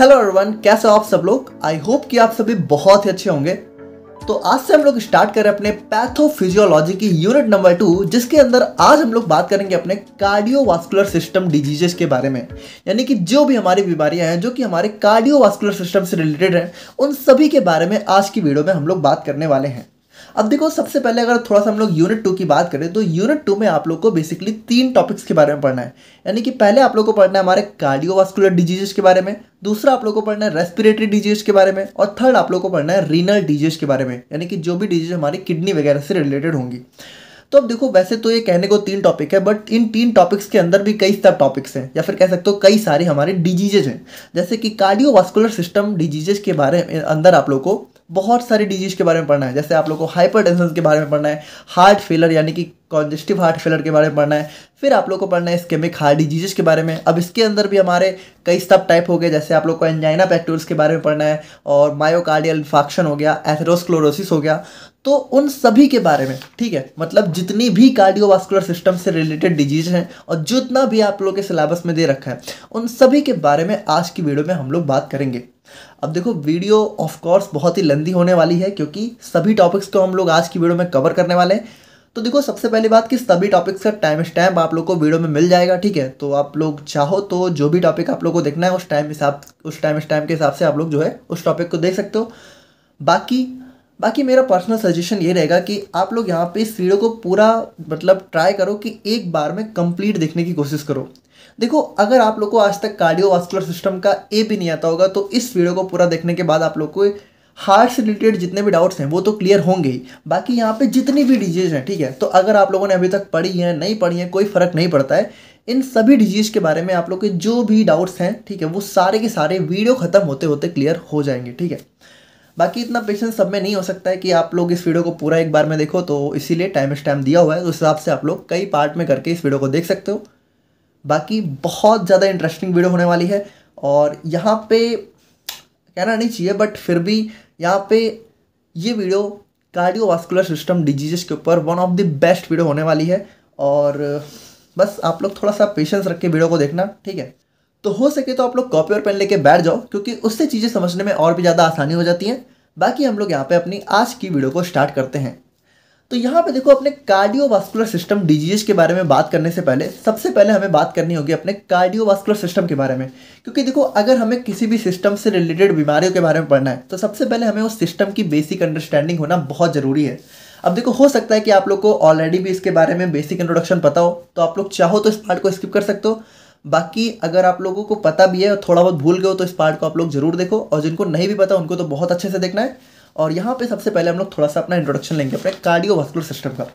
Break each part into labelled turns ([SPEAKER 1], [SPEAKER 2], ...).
[SPEAKER 1] hello urban कैसे हो आप सब लोग आई होप कि आप सभी बहुत ही अच्छे होंगे तो आज से हम लोग स्टार्ट करें अपने पैथोफिजियोलॉजी की यूनिट नंबर टू जिसके अंदर आज हम लोग बात करेंगे अपने कार्डियोवास्कुलर सिस्टम डिजीजेस के बारे में यानी कि जो भी हमारी बीमारियां हैं जो कि हमारे कार्डियोवास्कुलर सिस्टम से रिलेटेड हैं उन सभी के बारे में आज की वीडियो में हम लोग बात करने वाले हैं अब देखो सबसे पहले अगर थोड़ा सा हम लोग यूनिट टू की बात करें तो यूनिट टू में आप लोग को बेसिकली तीन टॉपिक्स के बारे में पढ़ना है यानी कि पहले आप लोग को पढ़ना है हमारे कार्डियोवास्कुलर डिजीजेस के बारे में दूसरा आप लोग को पढ़ना है रेस्पिरेटरी डिजीज के बारे में और थर्ड आप लोग को पढ़ना है रीनल डिजीज के बारे में यानी कि जो भी डिजीज हमारी किडनी वगैरह से रिलेटेड होंगी तो अब देखो वैसे तो ये कहने को तीन टॉपिक है बट इन तीन टॉपिक्स के अंदर भी कई सब टॉपिक्स हैं या फिर कह सकते हो कई सारे हमारे डिजीजेज हैं जैसे कि कार्डियोवास्कुलर सिस्टम डिजीजेज के बारे में अंदर आप लोग को बहुत सारी डिजीज के बारे में पढ़ना है जैसे आप लोग को हाइपर के बारे में पढ़ना है हार्ट फेलर यानी कि कॉन्जेस्टिव हार्ट फेलर के बारे में पढ़ना है फिर आप लोग को पढ़ना है स्केमिक हार्ट डिजीज के बारे में अब इसके अंदर भी हमारे कई सब टाइप हो गए जैसे आप लोग को एंजाइना पैक्टोर्स के बारे में पढ़ना है और मायोकार्डियल इन्फाक्शन हो गया एथेरोस्क्लोरोसिस हो गया तो उन सभी के बारे में ठीक है मतलब जितनी भी कार्डियोवास्कुलर सिस्टम से रिलेटेड डिजीज हैं और जितना भी आप लोग के सिलेबस में दे रखा है उन सभी के बारे में आज की वीडियो में हम लोग बात करेंगे अब देखो वीडियो ऑफ कोर्स बहुत ही लंदी होने वाली है क्योंकि सभी टॉपिक्स को हम लोग आज की वीडियो में कवर करने वाले हैं तो देखो सबसे पहली बात कि सभी टॉपिक्स का टाइम स्टैम्प आप लोग को वीडियो में मिल जाएगा ठीक है तो आप लोग चाहो तो जो भी टॉपिक आप लोग को देखना है उस टाइम हिसाब उस टाइम स्टैम्प के हिसाब से आप लोग जो है उस टॉपिक को देख सकते हो बाकी बाकी मेरा पर्सनल सजेशन ये रहेगा कि आप लोग यहाँ पे इस वीडियो को पूरा मतलब ट्राई करो कि एक बार में कंप्लीट देखने की कोशिश करो देखो अगर आप लोग को आज तक कार्डियोवास्कुलर सिस्टम का ए भी नहीं आता होगा तो इस वीडियो को पूरा देखने के बाद आप लोग को हार्ट से रिलेटेड जितने भी डाउट्स हैं वो तो क्लियर होंगे ही बाकी यहाँ पे जितनी भी डिजीज़ हैं ठीक है तो अगर आप लोगों ने अभी तक पढ़ी है नहीं पढ़ी है कोई फ़र्क नहीं पड़ता है इन सभी डिजीज़ के बारे में आप लोग के जो भी डाउट्स हैं ठीक है वो सारे के सारे वीडियो ख़त्म होते होते क्लियर हो जाएंगे ठीक है बाकी इतना पेशेंस सब में नहीं हो सकता है कि आप लोग इस वीडियो को पूरा एक बार में देखो तो इसीलिए टाइम टाइम दिया हुआ है उस हिसाब से आप लोग कई पार्ट में करके इस वीडियो को देख सकते हो बाकी बहुत ज़्यादा इंटरेस्टिंग वीडियो होने वाली है और यहाँ पे कहना नहीं चाहिए बट फिर भी यहाँ पे ये वीडियो कार्डियोवास्कुलर सिस्टम डिजीजेस के ऊपर one of the best video होने वाली है और बस आप लोग थोड़ा सा पेशेंस रख के वीडियो को देखना ठीक है तो हो सके तो आप लोग कॉपी और पेन लेके बैठ जाओ क्योंकि उससे चीज़ें समझने में और भी ज़्यादा आसानी हो जाती हैं बाकी हम लोग यहाँ पे अपनी आज की वीडियो को स्टार्ट करते हैं तो यहाँ पे देखो अपने कार्डियोवास्कुलर सिस्टम डिजीज के बारे में बात करने से पहले सबसे पहले हमें बात करनी होगी अपने कार्डियोवास्कुलर सिस्टम के बारे में क्योंकि देखो अगर हमें किसी भी सिस्टम से रिलेटेड बीमारियों के बारे में पढ़ना है तो सबसे पहले हमें उस सिस्टम की बेसिक अंडरस्टैंडिंग होना बहुत ज़रूरी है अब देखो हो सकता है कि आप लोग को ऑलरेडी भी इसके बारे में बेसिक इंट्रोडक्शन पता हो तो आप लोग चाहो तो इस पार्ट को स्किप कर सकते हो बाकी अगर आप लोगों को पता भी है और थोड़ा बहुत भूल गए हो तो इस पार्ट को आप लोग जरूर देखो और जिनको नहीं भी पता उनको तो बहुत अच्छे से देखना है और यहाँ पे सबसे पहले हम लोग थोड़ा सा अपना इंट्रोडक्शन लेंगे अपने कार्डियोवास्कुलर सिस्टम का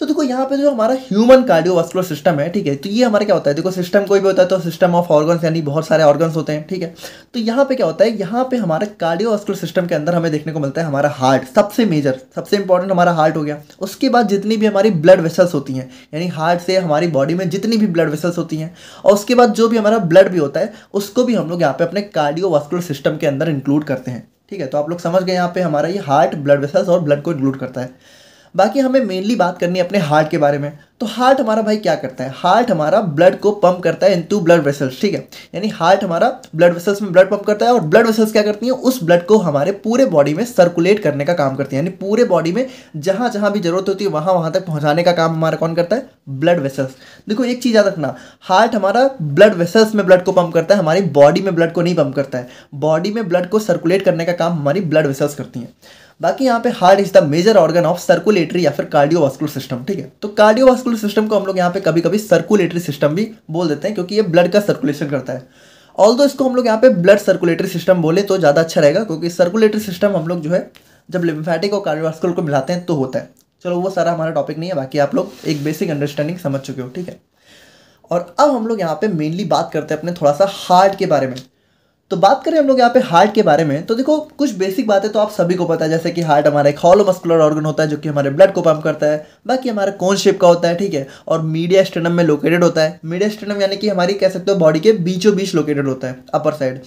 [SPEAKER 1] तो देखो यहाँ पे जो हमारा ह्यूमन कार्डियोवास्कुलर सिस्टम है ठीक है तो ये हमारा क्या होता है देखो सिस्टम कोई भी होता है तो सिस्टम ऑफ ऑर्गन्स यानी बहुत सारे ऑर्गन्स होते हैं ठीक है तो यहाँ पे क्या होता है यहाँ पे हमारे कार्डियोवास्कुलर सिस्टम के अंदर हमें देखने को मिलता है हमारा हार्ट सबसे मेजर सबसे इंपॉर्टेंट हमारा हार्ट हो गया उसके बाद जितनी भी हमारी ब्लड वेसल्स होती हैं यानी हार्ट से हमारी बॉडी में जितनी भी ब्लड वेसल्स होती हैं और उसके बाद जो भी हमारा ब्लड भी होता है उसको भी हम लोग यहाँ पे अपने कार्डियोवास्कुलर सिस्टम के अंदर इंक्लूड करते हैं ठीक है तो आप लोग समझ गए यहाँ पे हमारा ये हार्ट ब्लड वेसल्स और ब्लड को इंक्लूड करता है बाकी हमें मेनली बात करनी है अपने हार्ट के बारे में तो हार्ट हमारा भाई क्या करता है हार्ट हमारा ब्लड को पंप करता है इन टू ब्लड वेसल्स ठीक है यानी हार्ट हमारा ब्लड वेसल्स में ब्लड पंप करता है और ब्लड वेसल्स क्या करती हैं उस ब्लड को हमारे पूरे बॉडी में सर्कुलेट करने का काम करती है यानी पूरे बॉडी में जहां जहां भी जरूरत होती है वहां वहां तक पहुँचाने का काम हमारा कौन करता है ब्लड वेसल्स देखो एक चीज़ याद रखना हार्ट हमारा ब्लड वेसल्स में ब्लड को पंप करता है हमारी बॉडी में ब्लड को नहीं पंप करता है बॉडी में ब्लड को सर्कुलेट करने का काम हमारी ब्लड वेसल्स करती हैं बाकी यहाँ पे heart is the major organ of circulatory या फिर कार्डियोवास्कुलर सिस्टम ठीक है तो कार्डियोवास्कुलर सिस्टम को हम लोग यहाँ पे कभी कभी सर्कुलेटरी सिस्टम भी बोल देते हैं क्योंकि ये ब्लड का सर्कुलेशन करता है ऑल दो इसको हम लोग यहाँ पे ब्लड सर्कुलेटरी सिस्टम बोले तो ज़्यादा अच्छा रहेगा क्योंकि सर्कुलेटरी सिस्टम हम लोग जो है जब लिम्फेटिक और कार्डियोवास्कुलर को मिलाते हैं तो होता है चलो वो सारा हमारा टॉपिक नहीं है बाकी आप लोग एक बेसिक अंडरस्टैंडिंग समझ चुके हो ठीक है और अब हम लोग यहाँ पे मेनली बात करते हैं अपने थोड़ा सा हार्ट के बारे में तो बात करें हम लोग यहाँ पे हार्ट के बारे में तो देखो कुछ बेसिक बातें तो आप सभी को पता है जैसे कि हार्ट हमारा एक हॉलो मस्कुलर ऑर्गन होता है जो कि हमारे ब्लड को पंप करता है बाकी हमारा कौन शेप का होता है ठीक है और मीडिया स्टेनम में लोकेटेड होता है मीडिया स्टेनम यानी कि हमारी कह सकते हो बॉडी के बीचों बीच लोकेटेड होता है अपर साइड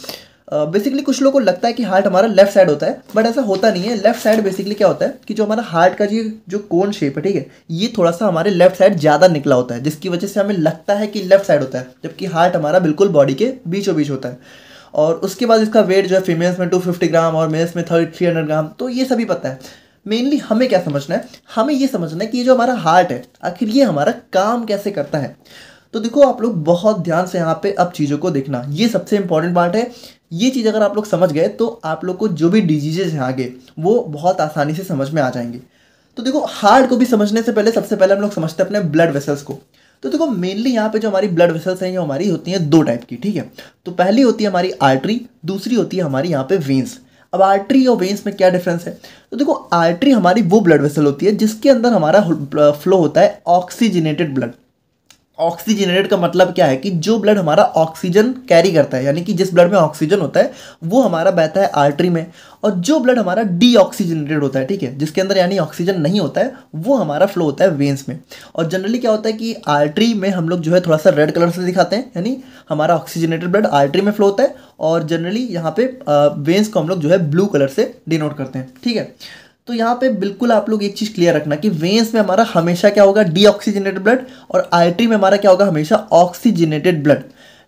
[SPEAKER 1] बेसिकली uh, कुछ लोगों को लगता है कि हार्ट हमारा लेफ्ट साइड होता है बट ऐसा होता नहीं है लेफ्ट साइड बेसिकली क्या होता है कि जो हमारा हार्ट का जी जो कोन शेप है ठीक है ये थोड़ा सा हमारे लेफ्ट साइड ज़्यादा निकला होता है जिसकी वजह से हमें लगता है कि लेफ्ट साइड होता है जबकि हार्ट हमारा बिल्कुल बॉडी के बीचों बीच होता है और उसके बाद इसका वेट जो है फीमेल्स में 250 ग्राम और मेल्स में थर्ड थ्री ग्राम तो ये सभी पता है मेनली हमें क्या समझना है हमें ये समझना है कि ये जो हमारा हार्ट है आखिर ये हमारा काम कैसे करता है तो देखो आप लोग बहुत ध्यान से यहाँ पे अब चीज़ों को देखना ये सबसे इंपॉर्टेंट पार्ट है ये चीज़ अगर आप लोग समझ गए तो आप लोग को जो भी डिजीजेज हैं आगे वो बहुत आसानी से समझ में आ जाएंगे तो देखो हार्ट को भी समझने से पहले सबसे पहले हम लोग समझते हैं अपने ब्लड वेसल्स को तो देखो मेनली यहाँ पे जो हमारी ब्लड वेसल्स हैं ये हमारी होती हैं दो टाइप की ठीक है तो पहली होती है हमारी आर्टरी दूसरी होती है हमारी यहाँ पे वेंस अब आर्टरी और वेंस में क्या डिफरेंस है तो देखो आर्टरी हमारी वो ब्लड वेसल होती है जिसके अंदर हमारा फ्लो होता है ऑक्सीजनेटेड ब्लड ऑक्सीजनेटेड का मतलब क्या है कि जो ब्लड हमारा ऑक्सीजन कैरी करता है यानी कि जिस ब्लड में ऑक्सीजन होता है वो हमारा बहता है आर्टरी में और जो ब्लड हमारा डीऑक्सीजनेटेड होता है ठीक है जिसके अंदर यानी ऑक्सीजन नहीं होता है वो हमारा फ्लो होता है वेंस में और जनरली क्या होता है कि आर्टरी में हम लोग जो है थोड़ा सा रेड कलर से दिखाते हैं यानी हमारा ऑक्सीजनेटेड ब्लड आर्टरी में फ्लो होता है और जनरली यहाँ पे वेंस को हम लोग जो है ब्लू कलर से डिनोट करते हैं ठीक है तो यहाँ पे बिल्कुल आप लोग एक चीज़ क्लियर रखना कि वेंस में हमारा हमेशा क्या होगा डीऑक्सीजनेटेड ब्लड और आर्टरी में हमारा क्या होगा हमेशा ऑक्सीजनेटेड ब्लड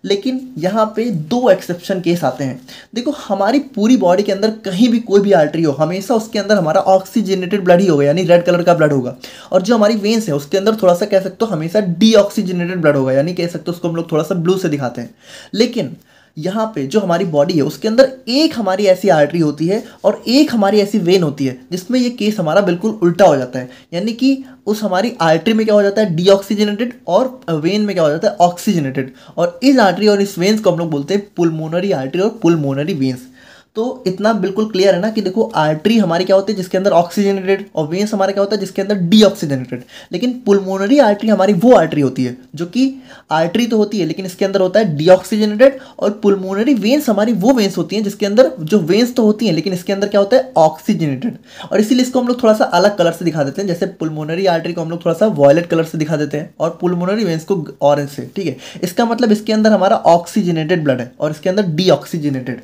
[SPEAKER 1] लेकिन यहाँ पे दो एक्सेप्शन केस आते हैं देखो हमारी पूरी बॉडी के अंदर कहीं भी कोई भी आर्टरी हो हमेशा उसके अंदर हमारा ऑक्सीजनेटेड ब्लड ही होगा यानी रेड कलर का ब्लड होगा और जो हमारी वेंस है उसके अंदर थोड़ा सा कह सकते हो हमेशा डीऑक्सीजनेटेड ब्लड होगा यानी कह सकते हो उसको हम लोग थोड़ा सा ब्लू से दिखाते हैं लेकिन यहाँ पे जो हमारी बॉडी है उसके अंदर एक हमारी ऐसी आर्टरी होती है और एक हमारी ऐसी वेन होती है जिसमें ये केस हमारा बिल्कुल उल्टा हो जाता है यानी कि उस हमारी आर्टरी में क्या हो जाता है डीऑक्सीजनेटेड और वेन में क्या हो जाता है ऑक्सीजनेटेड और इस आर्टरी और इस वेन्स को हम लोग बोलते हैं पुलमोनरी आर्टरी और पुलमोनरी वेन्स तो इतना बिल्कुल क्लियर है ना कि देखो आर्टरी हमारे क्या होती है जिसके अंदर ऑक्सीजनेटेड और वेंस हमारा क्या होता है जिसके अंदर डीऑक्सीजनेटेड लेकिन पुलमोनरी आर्टरी हमारी वो आर्टरी होती है जो कि आर्टरी तो होती है लेकिन इसके अंदर होता है डीऑक्सीजनेटेड और पुलमोनरी वेंस हमारी वो वेंस होती है जिसके अंदर जो वेंस तो होती हैं लेकिन इसके अंदर क्या होता है ऑक्सीजनेटेड और इसीलिए इसको हम लोग थोड़ा सा अलग कलर से दिखा देते हैं जैसे पुलमोनरी आर्टरी को हम लोग थोड़ा सा वॉयलेट कलर से दिखा देते हैं और पुलमोनरी वेंस को ऑरेंज से ठीक है इसका मतलब इसके अंदर हमारा ऑक्सीजनेटेड ब्लड है और इसके अंदर डीऑक्सीजनेटेड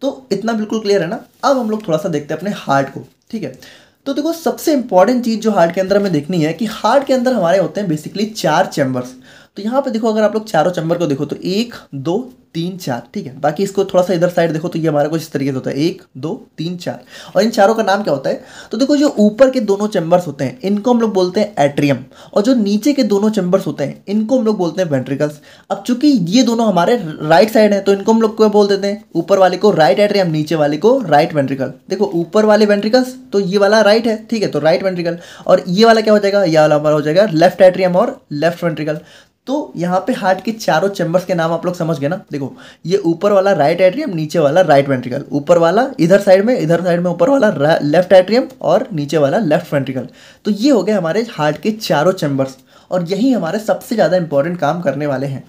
[SPEAKER 1] तो इतना बिल्कुल क्लियर है ना अब हम लोग थोड़ा सा देखते हैं अपने हार्ट को ठीक है तो देखो सबसे इंपॉर्टेंट चीज़ जो हार्ट के अंदर हमें देखनी है कि हार्ट के अंदर हमारे होते हैं बेसिकली चार चैम्बर्स तो यहाँ पे देखो अगर आप लोग चारों चंबर को देखो तो एक दो तीन चार ठीक है बाकी इसको थोड़ा सा इधर साइड देखो तो ये हमारा कुछ इस तरीके से होता है एक दो तीन चार और इन चारों का नाम क्या होता है तो देखो जो ऊपर के दोनों चैम्बर्स होते हैं इनको हम लोग बोलते हैं एट्रियम और जो नीचे के दोनों चैम्बर्स होते हैं इनको हम लोग बोलते हैं वेंट्रिकल्स अब चूंकि ये दोनों हमारे राइट साइड है तो इनको हम लोग क्या बोल देते हैं ऊपर वाले को राइट एट्रियम नीचे वाले को राइट वेंट्रिकल देखो ऊपर वाले वेंट्रिकल्स तो ये वाला राइट है ठीक है तो राइट वेंट्रिकल और ये वाला क्या हो जाएगा ये वाला हमारा हो जाएगा लेफ्ट एट्रियम और लेफ्ट वेंट्रिकल तो यहाँ पे हार्ट के चारों चैम्बर्स के नाम आप लोग समझ गए ना देखो ये ऊपर वाला राइट एट्रियम नीचे वाला राइट वेंट्रिकल ऊपर वाला इधर साइड में इधर साइड में ऊपर वाला लेफ्ट एट्रियम और नीचे वाला लेफ्ट वेंट्रिकल तो ये हो गए हमारे हार्ट के चारों चैम्बर्स और यही हमारे सबसे ज़्यादा इंपॉर्टेंट काम करने वाले हैं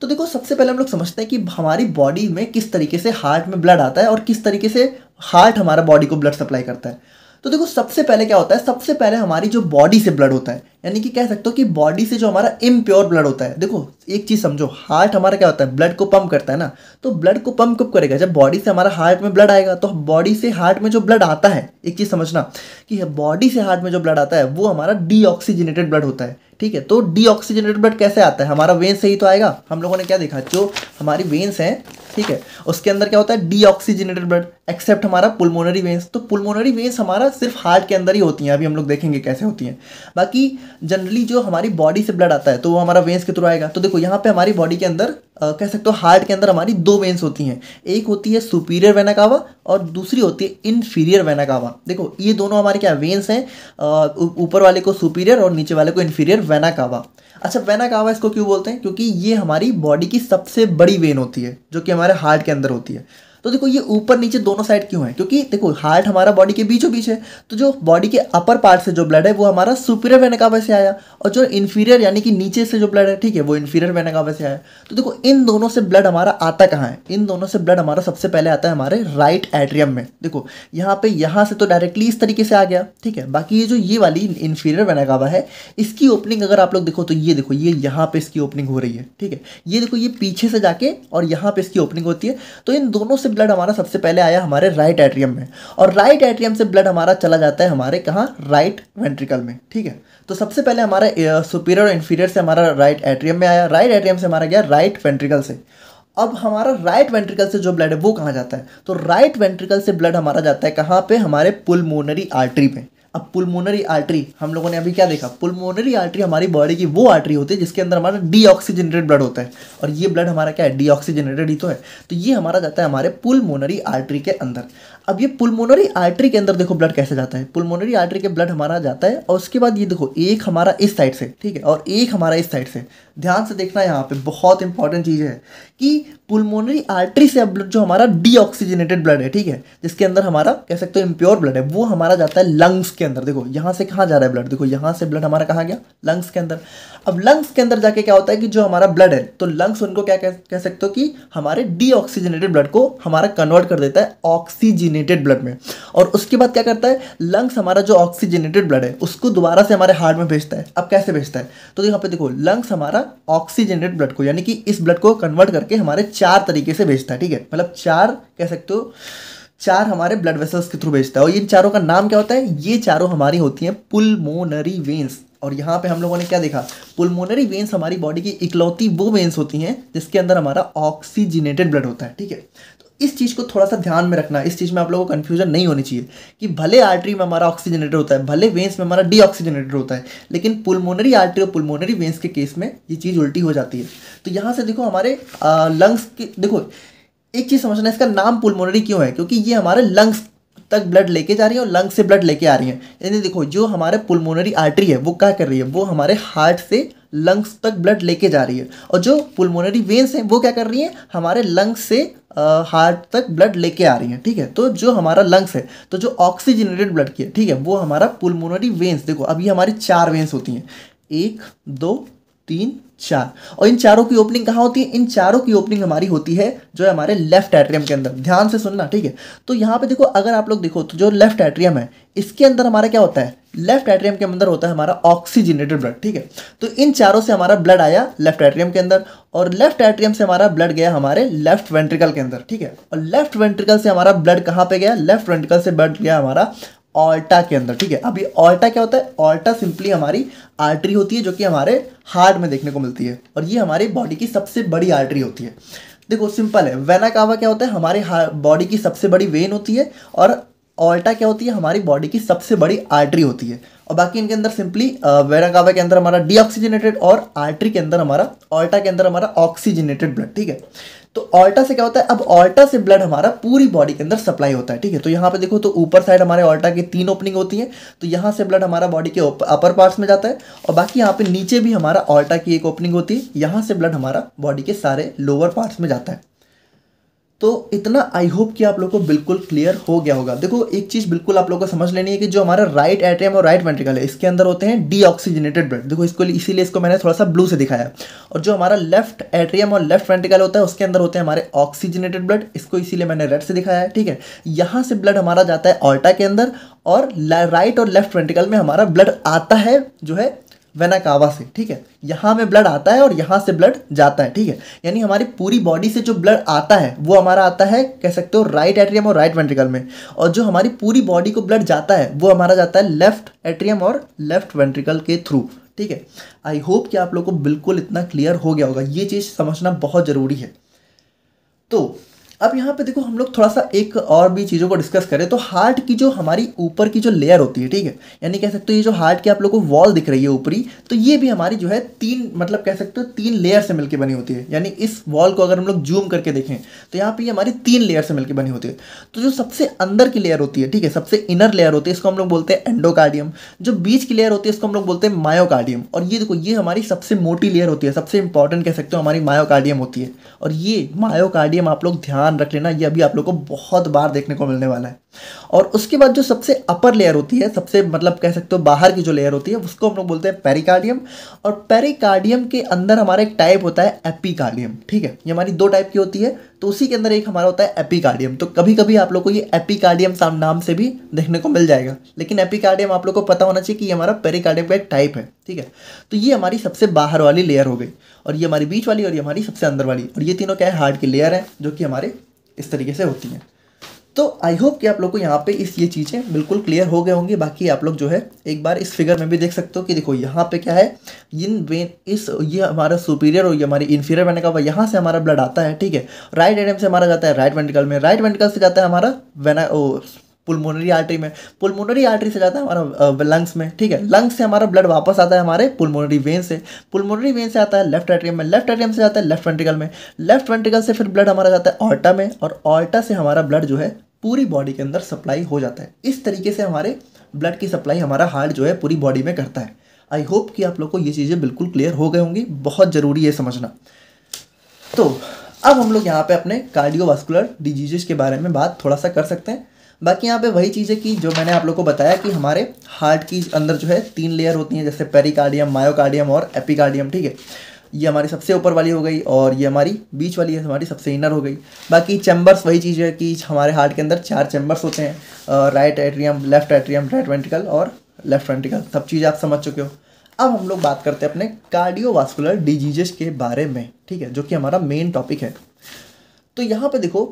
[SPEAKER 1] तो देखो सबसे पहले हम लोग समझते हैं कि हमारी बॉडी में किस तरीके से हार्ट में ब्लड आता है और किस तरीके से हार्ट हमारा बॉडी को ब्लड सप्लाई करता है तो देखो सबसे पहले क्या होता है सबसे पहले हमारी जो बॉडी से ब्लड होता है यानी कि कह सकते हो कि बॉडी से जो हमारा इम्प्योर ब्लड होता है देखो एक चीज़ समझो हार्ट हमारा क्या होता है ब्लड को पंप करता है ना तो ब्लड को पंप कब करेगा जब बॉडी से हमारा हार्ट में ब्लड आएगा तो बॉडी से हार्ट में जो ब्लड आता है एक चीज़ समझना कि बॉडी से हार्ट में जो ब्लड आता है वो हमारा डीऑक्सीजनेटेड ब्लड होता है ठीक है तो डीऑक्सीजनेटेड ब्लड कैसे आता है हमारा वेन से ही तो आएगा हम लोगों ने क्या देखा जो हमारी वेन्स है ठीक है उसके अंदर क्या होता है डीऑक्सीजनेटेड ब्लड एक्सेप्ट हमारा पुलमोनरी वेंस तो पुलमोनरी वेंस हमारा सिर्फ हार्ट के अंदर ही होती हैं अभी हम लोग देखेंगे कैसे होती हैं बाकी जनरली जो हमारी बॉडी से ब्लड आता है तो वो हमारा वेंस के थ्रू आएगा तो देखो यहाँ पे हमारी बॉडी के अंदर आ, कह सकते हो हार्ट के अंदर हमारी दो वेंस होती हैं एक होती है सुपीरियर वेनाकावा और दूसरी होती है इन्फीरियर वेनाकावा देखो ये दोनों हमारे क्या वेंस हैं ऊपर वाले को सुपीरियर और नीचे वाले को इन्फीरियर वेनाकावा अच्छा वेनाकावा इसको क्यों बोलते हैं क्योंकि ये हमारी बॉडी की सबसे बड़ी वेन होती है जो कि हमारे हार्ट के अंदर होती है तो देखो ये ऊपर नीचे दोनों साइड क्यों है क्योंकि देखो हार्ट हमारा बॉडी के बीचों बीच है तो जो बॉडी के अपर पार्ट से जो ब्लड है वो हमारा सुपीरियर वेना कावा से आया और जो इन्फीरियर यानी कि नीचे से जो ब्लड है ठीक है वो इन्फीरियर वेनागावा से है तो देखो इन दोनों से ब्लड हमारा आता कहाँ है इन दोनों से ब्लड हमारा सबसे पहले आता है हमारे राइट एट्रियम में देखो यहाँ पे यहाँ से तो डायरेक्टली इस तरीके से आ गया ठीक है बाकी ये जो ये वाली इन्फीरियर वेनागावा है इसकी ओपनिंग अगर आप लोग देखो तो ये देखो ये यहाँ पर इसकी ओपनिंग हो रही है ठीक है ये देखो ये पीछे से जाके और यहाँ पर इसकी ओपनिंग होती है तो इन दोनों से ब्लड हमारा सबसे पहले आया हमारे राइट एट्रियम में और राइट एट्रियम से ब्लड हमारा चला जाता है हमारे कहाँ राइट वेंट्रिकल में ठीक है तो सबसे पहले हमारा सुपीरियर uh, और इन्फीरियर से हमारा राइट एट्रियम में आया राइट एट्रियम से हमारा गया राइट वेंट्रिकल से अब हमारा राइट वेंट्रिकल से जो ब्लड है वो कहाँ जाता है तो राइट वेंट्रिकल से ब्लड हमारा जाता है कहाँ पे हमारे पुलमोनरी आर्टरी में अब पुलमोनरी आर्टरी हम लोगों ने अभी क्या देखा पुलमोनरी आर्टरी हमारी बॉडी की वो आर्टरी होती है जिसके अंदर हमारा डीऑक्सीजनेटेड ब्लड होता है और ये ब्लड हमारा क्या है डीऑक्सीजनेटेड ही तो है तो ये हमारा जाता है हमारे पुलमोनरी आर्टरी के अंदर अब ये पुलमोनरी आर्टरी के अंदर देखो ब्लड कैसे जाता है पुलमोनरी आर्टरी के ब्लड हमारा जाता है और उसके बाद ये देखो एक हमारा इस साइड से ठीक है और एक हमारा इस साइड से ध्यान से देखना यहाँ पे बहुत इंपॉर्टेंट चीज़ है कि पुलमोनरी आर्टरी से ब्लड जो हमारा डीऑक्सीजनेटेड ब्लड है ठीक है जिसके अंदर हमारा कह सकते हो इम्प्योर ब्लड है वो हमारा जाता है लंग्स के अंदर देखो यहाँ से कहाँ जा रहा है ब्लड देखो यहाँ से ब्लड हमारा कहाँ गया लंग्स के अंदर अब लंग्स के अंदर जाके क्या होता है कि जो हमारा ब्लड है तो लंग्स उनको क्या कह, कह सकते हो कि हमारे डीऑक्सीजनेटेड ब्लड को हमारा कन्वर्ट कर देता है ऑक्सीजनेटेड ब्लड में और उसके बाद क्या करता है लंग्स हमारा जो ऑक्सीजनेटेड ब्लड है उसको दोबारा से हमारे हार्ट में भेजता है अब कैसे भेजता है तो यहाँ पे देखो लंग्स हमारा ऑक्सीजनेटेड ब्लड को यानी कि इस ब्लड को कन्वर्ट करके हमारे चार तरीके से भेजता है ठीक है मतलब चार कह सकते हो चार हमारे ब्लड वेसल्स के थ्रू भेजता है और इन चारों का नाम क्या होता है ये चारों हमारी होती हैं पुलमोनरी वेंस और यहाँ पे हम लोगों ने क्या देखा पुलमोनरी वेंस हमारी बॉडी की इकलौती वो वेंस होती हैं जिसके अंदर हमारा ऑक्सीजनेटेड ब्लड होता है ठीक है इस चीज़ को थोड़ा सा ध्यान में रखना इस चीज़ में आप लोगों को कन्फ्यूजन नहीं होनी चाहिए कि भले आर्टरी में हमारा ऑक्सीजनेटर होता है भले वेंस में हमारा डीऑक्सीजनेटर होता है लेकिन पुलमोनरी आर्टरी और पुलमोनरी वेंस के केस में ये चीज़ उल्टी हो जाती है तो यहाँ से देखो हमारे लंग्स के देखो एक चीज़ समझना इसका नाम पुलमोनरी क्यों है क्योंकि ये हमारे लंग्स तक ब्लड लेके जा रही है और लंग से ब्लड लेके आ रही है यानी देखो जो हमारे पुलमोनरी आर्टरी है वो क्या कर रही है वो हमारे हार्ट से लंग्स तक ब्लड लेके जा रही है और जो पुलमोनरी वेंस हैं वो क्या कर रही हैं हमारे लंग्स से हार्ट तक ब्लड लेके आ रही हैं ठीक है तो जो हमारा लंग्स है तो जो ऑक्सीजनेटेड ब्लड की है ठीक है वो हमारा पुलमोनरी वेंस देखो अभी हमारी चार वेंस होती हैं एक दो तीन चार और इन चारों की ओपनिंग कहाँ होती है इन चारों की ओपनिंग हमारी होती है जो है हमारे लेफ्ट एट्रियम के अंदर ध्यान से सुनना ठीक है तो यहाँ पे देखो अगर आप लोग देखो तो जो लेफ्ट एट्रियम है इसके अंदर हमारा क्या होता है लेफ्ट एट्रियम के अंदर होता है हमारा ऑक्सीजनेटेड ब्लड ठीक है तो इन चारों से हमारा ब्लड आया लेफ्ट एट्रियम के अंदर और लेफ्ट एट्रियम से हमारा ब्लड गया हमारे लेफ्ट वेंट्रिकल के अंदर ठीक है और लेफ्ट वेंट्रिकल से हमारा ब्लड कहाँ पे गया लेफ्ट वेंट्रिकल से ब्लड गया हमारा ऑल्टा के अंदर ठीक है अभी ऑल्टा क्या होता है ऑल्टा सिंपली हमारी आर्टरी होती है जो कि हमारे हार्ट में देखने को मिलती है और ये हमारी बॉडी की सबसे बड़ी आर्टरी होती है देखो सिंपल है वेना कावा क्या होता है हमारे बॉडी की सबसे बड़ी वेन होती है और ऑल्टा क्या होती है हमारी बॉडी की सबसे बड़ी आर्टरी होती है और बाकी इनके अंदर सिंपली वेना कावा के अंदर हमारा डीऑक्सीजनेटेड और आर्टरी के अंदर हमारा ऑल्टा के अंदर हमारा ऑक्सीजनेटेड ब्लड ठीक है तो ऑल्टा से क्या होता है अब ऑल्टा से ब्लड हमारा पूरी बॉडी के अंदर सप्लाई होता है ठीक है तो यहाँ पे देखो तो ऊपर साइड हमारे ऑल्टा की तीन ओपनिंग होती है तो यहाँ से ब्लड हमारा बॉडी के अपर पार्ट्स में जाता है और बाकी यहाँ पे नीचे भी हमारा ऑल्टा की एक ओपनिंग होती है यहाँ से ब्लड हमारा बॉडी के सारे लोअर पार्ट्स में जाता है तो इतना आई होप कि आप लोग को बिल्कुल क्लियर हो गया होगा देखो एक चीज़ बिल्कुल आप लोग को समझ लेनी है कि जो हमारा राइट एट्रियम और राइट वेंट्रिकल है इसके अंदर होते हैं डीऑक्सीजनेटेड ब्लड देखो इसको इसीलिए इसको मैंने थोड़ा सा ब्लू से दिखाया और जो हमारा लेफ्ट एट्रियम और लेफ्ट वेंट्रिकल होता है उसके अंदर होते हैं हमारे ऑक्सीजनेटेड ब्लड इसको इसीलिए मैंने रेड से दिखाया है ठीक है यहाँ से ब्लड हमारा जाता है ऑल्टा के अंदर और राइट और लेफ्ट वेंट्रिकल में हमारा ब्लड आता है जो है वेनाकावा से ठीक है यहाँ में ब्लड आता है और यहाँ से ब्लड जाता है ठीक है यानी हमारी पूरी बॉडी से जो ब्लड आता है वो हमारा आता है कह सकते हो राइट एट्रियम और राइट वेंट्रिकल में और जो हमारी पूरी बॉडी को ब्लड जाता है वो हमारा जाता है लेफ्ट एट्रियम और लेफ्ट वेंट्रिकल के थ्रू ठीक है आई होप कि आप लोग को बिल्कुल इतना क्लियर हो गया होगा ये चीज़ समझना बहुत ज़रूरी है तो अब यहाँ पे देखो हम लोग थोड़ा सा एक और भी चीज़ों को डिस्कस करें तो हार्ट की जो हमारी ऊपर की जो लेयर होती है ठीक है यानी कह सकते हो ये जो हार्ट की आप लोग को वॉल दिख रही है ऊपरी तो ये भी हमारी जो है तीन मतलब कह सकते हो तीन लेयर से मिलकर बनी होती है यानी इस वॉल को अगर हम लोग जूम करके देखें तो यहाँ पर ये हमारी तीन लेयर से मिलकर बनी होती है तो जो सबसे अंदर की लेयर होती है ठीक है सबसे इनर लेयर होती है इसको हम लोग बोलते हैं एंडोकार्डियम जो बीच की लेयर होती है इसको हम लोग बोलते हैं मायोकार्डियम और ये देखो ये हमारी सबसे मोटी लेयर होती है सबसे इंपॉर्टेंट कह सकते हो हमारी मायोकार्डियम होती है और ये मायोकार्डियम आप लोग ध्यान ध्यान रख लेना ये अभी आप लोग को बहुत बार देखने को मिलने वाला है और उसके बाद जो सबसे अपर लेयर होती है सबसे मतलब कह सकते हो बाहर की जो लेयर होती है उसको हम लोग बोलते हैं पेरिकार्डियम और पेरिकार्डियम के अंदर हमारा एक टाइप होता है एपिकार्डियम ठीक है ये हमारी दो टाइप की होती है तो उसी के अंदर एक हमारा होता है एपिकार्डियम तो कभी कभी आप लोग को ये एपिकार्डियम नाम से भी देखने को मिल जाएगा लेकिन एपिकार्डियम आप लोग को पता होना चाहिए कि ये हमारा पेरिकार्डियम का एक टाइप है ठीक है तो ये हमारी सबसे बाहर वाली लेयर हो गई और ये हमारी बीच वाली और ये हमारी सबसे अंदर वाली और ये तीनों क्या है हार्ट की लेयर है जो कि हमारे इस तरीके से होती हैं तो आई होप कि आप लोग को यहाँ पे इस ये चीज़ें बिल्कुल क्लियर हो गए होंगे बाकी आप लोग जो है एक बार इस फिगर में भी देख सकते हो कि देखो यहाँ पे क्या है इन वेन इस ये हमारा सुपीरियर और ये हमारी इन्फीरियर बनेगा हुआ यहाँ से हमारा ब्लड आता है ठीक है राइट एडम से हमारा जाता है राइट वेंटिकल में राइट वेंटिकल से जाता है हमारा वेना पुलमोनरी आर्टरी में पुलमोनरी आर्टरी से जाता है हमारा लंग्स में ठीक है लंग्स से हमारा ब्लड वापस आता है हमारे पुलमोनरी वेन से पुलमोनरी वेन से आता है लेफ्ट एट्रियम में लेफ्ट एट्रियम से जाता है लेफ्ट वेंट्रिकल में लेफ्ट वेंट्रिकल से फिर ब्लड हमारा जाता है ऑर्टा में और ऑर्टा से हमारा ब्लड जो है पूरी बॉडी के अंदर सप्लाई हो जाता है इस तरीके से हमारे ब्लड की सप्लाई हमारा हार्ट जो है पूरी बॉडी में करता है आई होप कि आप लोग को ये चीज़ें बिल्कुल क्लियर हो गए होंगी बहुत ज़रूरी है समझना तो अब हम लोग यहाँ पे अपने कार्डियोवास्कुलर डिजीजेस के बारे में बात थोड़ा सा कर सकते हैं बाकी यहाँ पे वही चीज़ है कि जो मैंने आप लोग को बताया कि हमारे हार्ट की अंदर जो है तीन लेयर होती हैं जैसे पेरिकार्डियम मायोकार्डियम और एपिकार्डियम ठीक है ये हमारी सबसे ऊपर वाली हो गई और ये हमारी बीच वाली है हमारी सबसे इनर हो गई बाकी चैम्बर्स वही चीज़ है कि हमारे हार्ट के अंदर चार चैम्बर्स होते हैं right atrium left atrium right ventricle और लेफ्ट वेंटिकल सब चीज़ आप समझ चुके हो अब हम लोग बात करते हैं अपने कार्डियोवास्कुलर डिजीजेस के बारे में ठीक है जो कि हमारा मेन टॉपिक है तो यहाँ पर देखो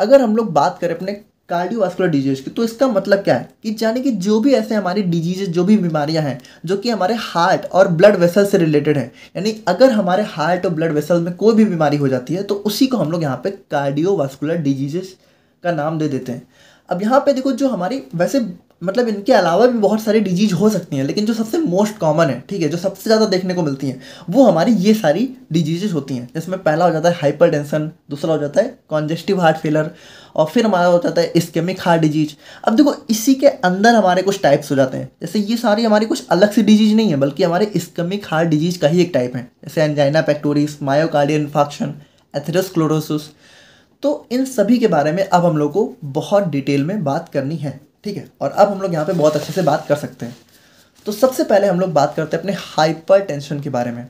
[SPEAKER 1] अगर हम लोग बात करें अपने कार्डियोवास्कुलर डिजीज की तो इसका मतलब क्या है कि यानी कि जो भी ऐसे हमारी डिजीजेज जो भी बीमारियां हैं जो कि हमारे हार्ट और ब्लड वेसल से रिलेटेड है यानी अगर हमारे हार्ट और ब्लड वेसल में कोई भी बीमारी हो जाती है तो उसी को हम लोग यहाँ पे कार्डियोवास्कुलर डिजीजेस का नाम दे देते हैं अब यहाँ पे देखो जो हमारी वैसे मतलब इनके अलावा भी बहुत सारी डिजीज हो सकती हैं लेकिन जो सबसे मोस्ट कॉमन है ठीक है जो सबसे ज़्यादा देखने को मिलती हैं वो हमारी ये सारी डिजीजेस होती हैं जिसमें पहला हो जाता है हाइपर दूसरा हो जाता है कॉन्जेस्टिव हार्ट फेलर और फिर हमारा हो जाता है स्केमिक हार्ट डिजीज अब देखो इसी के अंदर हमारे कुछ टाइप्स हो जाते हैं जैसे ये सारी हमारी कुछ अलग सी डिजीज नहीं है बल्कि हमारे स्केमिक हार्ट डिजीज का ही एक टाइप है जैसे angina pectoris myocardial infarction atherosclerosis तो इन सभी के बारे में अब हम लोग को बहुत डिटेल में बात करनी है ठीक है और अब हम लोग यहाँ पे बहुत अच्छे से बात कर सकते हैं तो सबसे पहले हम लोग बात करते हैं अपने हाइपर टेंशन के बारे में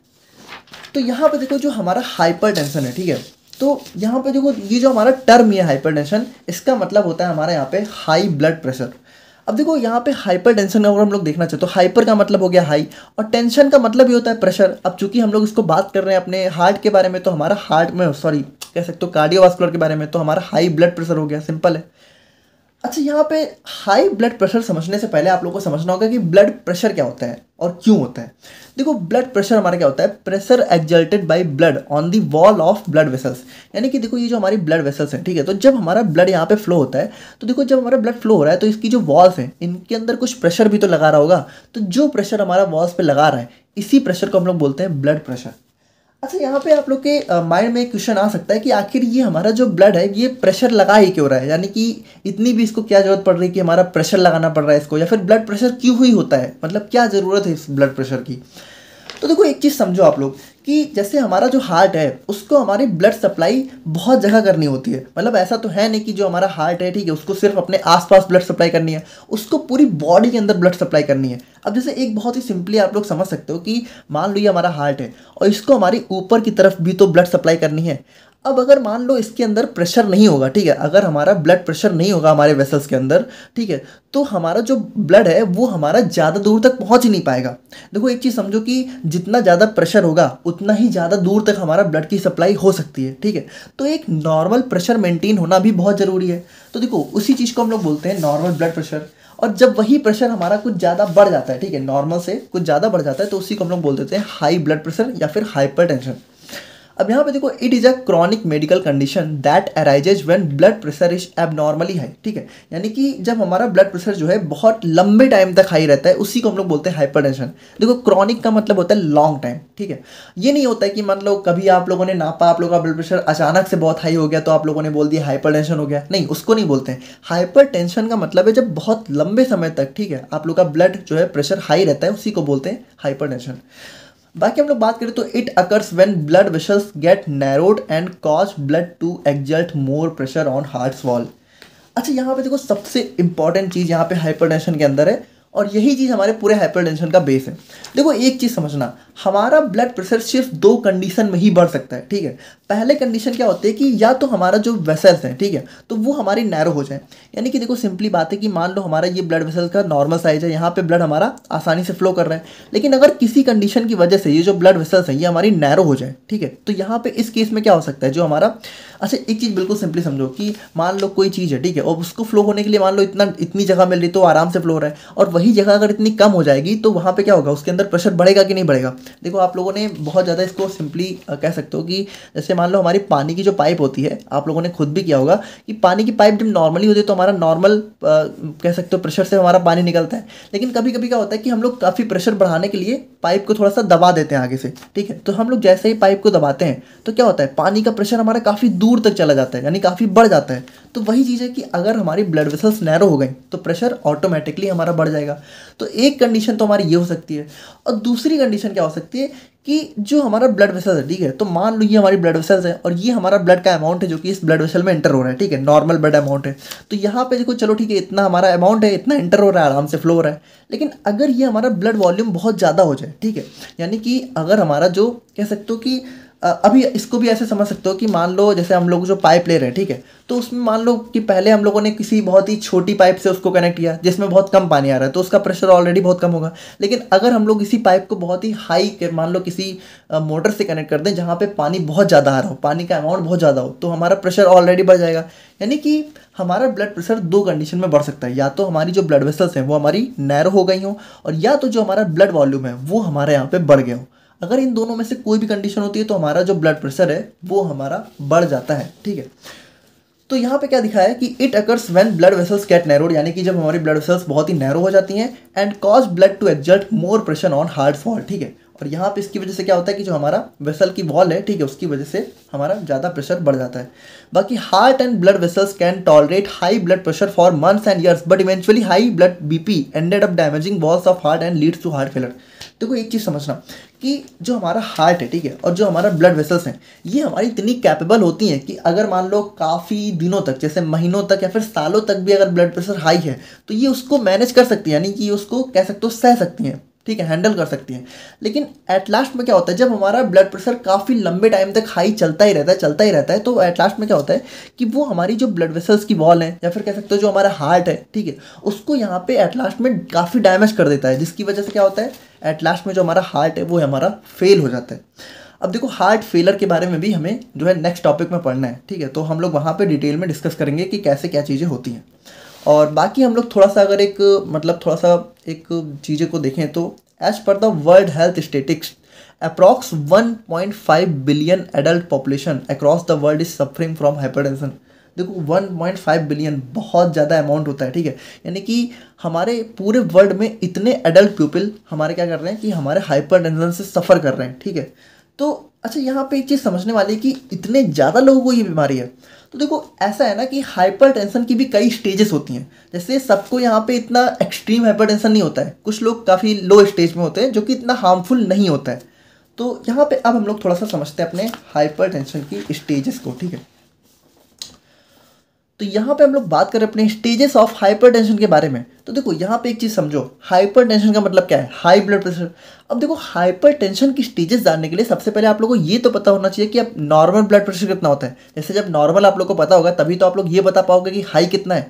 [SPEAKER 1] तो यहाँ पे देखो जो हमारा हाइपर टेंशन है ठीक है तो यहाँ पे देखो ये जो हमारा टर्म है हाइपर टेंशन इसका मतलब होता है हमारे यहाँ पे हाई ब्लड प्रेशर अब देखो यहाँ पे हाइपर टेंशन अगर हम लोग देखना चाहते तो हाइपर का मतलब हो गया हाई और टेंशन का मतलब ये होता है प्रेशर अब चूंकि हम लोग इसको बात कर रहे हैं अपने हार्ट के बारे में तो हमारा हार्ट में सॉरी कह सकते हो कार्डियोवास्कुलर के बारे में तो हमारा हाई ब्लड प्रेशर हो गया सिंपल है अच्छा यहाँ पे हाई ब्लड प्रेशर समझने से पहले आप लोगों को समझना होगा कि ब्लड प्रेशर क्या होता है और क्यों होता है देखो ब्लड प्रेशर हमारा क्या होता है pressure exerted by blood on the wall of blood vessels यानी कि देखो ये जो हमारी ब्लड वेसल्स हैं ठीक है तो जब हमारा ब्लड यहाँ पे फ्लो होता है तो देखो जब हमारा ब्लड फ्लो हो रहा है तो इसकी जो वॉल्स हैं इनके अंदर कुछ प्रेशर भी तो लगा रहा होगा तो जो प्रेशर हमारा वॉल्स पर लगा रहा है इसी प्रेशर को हम लोग बोलते हैं ब्लड प्रेशर अच्छा यहाँ पे आप लोग के माइंड में क्वेश्चन आ सकता है कि आखिर ये हमारा जो ब्लड है ये प्रेशर लगा ही क्यों रहा है यानी कि इतनी भी इसको क्या जरूरत पड़ रही है कि हमारा प्रेशर लगाना पड़ रहा है इसको या फिर ब्लड प्रेशर क्यों ही होता है मतलब क्या ज़रूरत है इस ब्लड प्रेशर की तो देखो एक चीज़ समझो आप लोग कि जैसे हमारा जो हार्ट है उसको हमारी ब्लड सप्लाई बहुत जगह करनी होती है मतलब ऐसा तो है नहीं कि जो हमारा हार्ट है ठीक है उसको सिर्फ अपने आसपास ब्लड सप्लाई करनी है उसको पूरी बॉडी के अंदर ब्लड सप्लाई करनी है अब जैसे एक बहुत ही सिंपली आप लोग समझ सकते हो कि मान लो ये हमारा हार्ट है और इसको हमारी ऊपर की तरफ भी तो ब्लड सप्लाई करनी है अब अगर मान लो इसके अंदर प्रेशर नहीं होगा ठीक है अगर हमारा ब्लड प्रेशर नहीं होगा हमारे वेसल्स के अंदर ठीक है तो हमारा जो ब्लड है वो हमारा ज़्यादा दूर तक पहुंच ही नहीं पाएगा देखो एक चीज़ समझो कि जितना ज़्यादा प्रेशर होगा उतना ही ज़्यादा दूर तक हमारा ब्लड की सप्लाई हो सकती है ठीक है तो एक नॉर्मल प्रेशर मेंटेन होना भी बहुत ज़रूरी है तो देखो उसी चीज़ को हम लोग बोलते हैं नॉर्मल ब्लड प्रेशर और जब वही प्रेशर हमारा कुछ ज़्यादा बढ़ जाता है ठीक है नॉर्मल से कुछ ज़्यादा बढ़ जाता है तो उसी को हम लोग बोल देते हैं हाई ब्लड प्रेशर या फिर हाइपर टेंशन अब यहाँ पे देखो it is a chronic medical condition that arises when blood pressure is abnormally high ठीक है यानी कि जब हमारा ब्लड प्रेशर जो है बहुत लंबे टाइम तक हाई रहता है उसी को हम लोग बोलते हैं हाइपर टेंशन देखो क्रॉनिक का मतलब होता है लॉन्ग टाइम ठीक है ये नहीं होता है कि मान लो कभी आप लोगों ने नापा आप लोगों का ब्लड प्रेशर अचानक से बहुत हाई हो गया तो आप लोगों ने बोल दिया हाइपर टेंशन हो गया नहीं उसको नहीं बोलते हैं हाइपर का मतलब है जब बहुत लंबे समय तक ठीक है आप लोग का ब्लड जो है प्रेशर हाई रहता है उसी को बोलते हैं हाइपर टेंशन बाकी हम लोग बात करें तो it occurs when blood vessels get narrowed and cause blood to exert more pressure on heart's wall अच्छा यहाँ पे देखो सबसे इंपॉर्टेंट चीज़ यहाँ पे हाइपरटेंशन के अंदर है और यही चीज़ हमारे पूरे हाइपरटेंशन का बेस है देखो एक चीज़ समझना हमारा ब्लड प्रेशर सिर्फ दो कंडीशन में ही बढ़ सकता है ठीक है पहले कंडीशन क्या होती है कि या तो हमारा जो वेसल्स हैं ठीक है तो वो हमारी नैरो हो जाए यानी कि देखो सिंपली बात है कि मान लो हमारा ये ब्लड वेसल का नॉर्मल साइज है यहाँ पे ब्लड हमारा आसानी से फ्लो कर रहा है लेकिन अगर किसी कंडीशन की वजह से ये जो ब्लड वेसल्स हैं ये हमारी नैरो हो जाए ठीक है तो यहाँ पे इस केस में क्या हो सकता है जो हमारा अच्छा एक चीज़ बिल्कुल सिंपली समझो कि मान लो कोई चीज़ है ठीक है और उसको फ्लो होने के लिए मान लो इतना इतनी जगह मिल रही तो आराम से फ्लो हो रहा है और वही जगह अगर इतनी कम हो जाएगी तो वहाँ पे क्या होगा उसके अंदर प्रेशर बढ़ेगा कि नहीं बढ़ेगा देखो आप लोगों ने बहुत ज़्यादा इसको सिंपली कह सकते हो कि जैसे मान लो हमारी पानी की जो पाइप होती है आप लोगों ने खुद भी किया होगा कि पानी की पाइप जब नॉर्मली होती है तो हमारा नॉर्मल कह सकते हो प्रेशर से हमारा पानी निकलता है लेकिन कभी कभी क्या होता है कि हम लोग काफ़ी प्रेशर बढ़ाने के लिए पाइप को थोड़ा सा दबा देते हैं आगे से ठीक है तो हम लोग जैसे ही पाइप को दबाते हैं तो क्या होता है पानी का प्रेशर हमारा काफ़ी दूर तक चला जाता है यानी काफ़ी बढ़ जाता है तो वही चीज़ है कि अगर हमारी ब्लड वेसल्स नैरो हो गई तो प्रेशर ऑटोमेटिकली हमारा बढ़ जाएगा तो एक कंडीशन तो हमारी ये हो सकती है और दूसरी कंडीशन क्या हो सकती है कि जो हमारा ब्लड वेसल्स है ठीक है तो मान लो ये हमारी ब्लड वेसल्स हैं और ये हमारा ब्लड का अमाउंट है जो कि इस ब्लड वेसल में एंटर हो रहा है ठीक है नॉर्मल ब्लड अमाउंट है तो यहाँ पे देखो चलो ठीक है इतना हमारा अमाउंट है इतना एंटर हो रहा है आराम से फ्लो हो रहा है लेकिन अगर ये हमारा ब्लड वॉल्यूम बहुत ज़्यादा हो जाए ठीक है यानी कि अगर हमारा जो कह सकते हो कि अभी इसको भी ऐसे समझ सकते हो कि मान लो जैसे हम लोग जो पाइप ले रहे हैं ठीक है तो उसमें मान लो कि पहले हम लोगों ने किसी बहुत ही छोटी पाइप से उसको कनेक्ट किया जिसमें बहुत कम पानी आ रहा है तो उसका प्रेशर ऑलरेडी बहुत कम होगा लेकिन अगर हम लोग इसी पाइप को बहुत ही हाई के मान लो किसी मोटर से कनेक्ट कर दें जहाँ पर पानी बहुत ज़्यादा आ रहा हो पानी का अमाउंट बहुत ज़्यादा हो तो हमारा प्रेशर ऑलरेडी बढ़ जाएगा यानी कि हमारा ब्लड प्रेशर दो कंडीशन में बढ़ सकता है या तो हमारी जो ब्लड वेसल्स हैं वो हमारी नैरो हो गई हों और या तो जो हमारा ब्लड वॉल्यूम है वो हमारे यहाँ पे बढ़ गया हो अगर इन दोनों में से कोई भी कंडीशन होती है तो हमारा जो ब्लड प्रेशर है वो हमारा बढ़ जाता है ठीक है तो यहाँ पे क्या दिखाया है कि it occurs when blood vessels get narrowed यानी कि जब हमारी ब्लड वेसल्स बहुत ही नैरो हो जाती हैं and cause blood to exert more pressure on heart wall ठीक है और यहाँ पे इसकी वजह से क्या होता है कि जो हमारा वेसल की वॉल है ठीक है उसकी वजह से हमारा ज़्यादा प्रेशर बढ़ जाता है बाकी heart and blood vessels can tolerate high blood pressure for months and years but eventually high blood BP ended up damaging walls of heart and leads to heart failure देखो एक चीज़ समझना कि जो हमारा हार्ट है ठीक है और जो हमारा ब्लड वेसल्स हैं ये हमारी इतनी कैपेबल होती हैं कि अगर मान लो काफ़ी दिनों तक जैसे महीनों तक या फिर सालों तक भी अगर ब्लड प्रेशर हाई है तो ये उसको मैनेज कर सकती है यानी कि उसको कह सकते हो सह सकती हैं ठीक है हैंडल कर सकती है लेकिन एट लास्ट में क्या होता है जब हमारा ब्लड प्रेशर काफ़ी लंबे टाइम तक हाई चलता ही रहता है चलता ही रहता है तो एट लास्ट में क्या होता है कि वो हमारी जो ब्लड वेसल्स की बॉल है या फिर कह सकते हो जो हमारा हार्ट है ठीक है उसको यहाँ पे एट लास्ट में काफ़ी डैमेज कर देता है जिसकी वजह से क्या होता है एट लास्ट में जो हमारा हार्ट है वो हमारा फेल हो जाता है अब देखो हार्ट फेलर के बारे में भी हमें जो है नेक्स्ट टॉपिक में पढ़ना है ठीक है तो हम लोग वहाँ पर डिटेल में डिस्कस करेंगे कि कैसे क्या चीज़ें होती हैं और बाकी हम लोग थोड़ा सा अगर एक मतलब थोड़ा सा एक चीज़ें को देखें तो as per the world health statistics approx 1.5 billion adult population across the world is suffering from hypertension देखो 1.5 बिलियन बहुत ज़्यादा अमाउंट होता है ठीक है यानी कि हमारे पूरे वर्ल्ड में इतने एडल्ट पीपल हमारे क्या कर रहे हैं कि हमारे हाइपर से सफ़र कर रहे हैं ठीक है तो अच्छा यहाँ पे एक चीज़ समझने वाली है कि इतने ज़्यादा लोगों को ये बीमारी है तो देखो ऐसा है ना कि हाइपरटेंशन की भी कई स्टेजेस होती हैं जैसे सबको यहाँ पे इतना एक्सट्रीम हाइपरटेंशन नहीं होता है कुछ लोग काफ़ी लो स्टेज में होते हैं जो कि इतना हार्मफुल नहीं होता है तो यहाँ पे अब हम लोग थोड़ा सा समझते हैं अपने टेंशन की स्टेजेस को ठीक है तो यहाँ पे हम लोग बात करें अपने स्टेजेस ऑफ हाइपरटेंशन के बारे में तो देखो यहाँ पे एक चीज़ समझो हाइपरटेंशन का मतलब क्या है हाई ब्लड प्रेशर अब देखो हाइपरटेंशन की स्टेजेस जानने के लिए सबसे पहले आप लोगों को ये तो पता होना चाहिए कि अब नॉर्मल ब्लड प्रेशर कितना होता है जैसे जब नॉर्मल आप लोग को पता होगा तभी तो आप लोग ये बता पाओगे कि हाई कितना है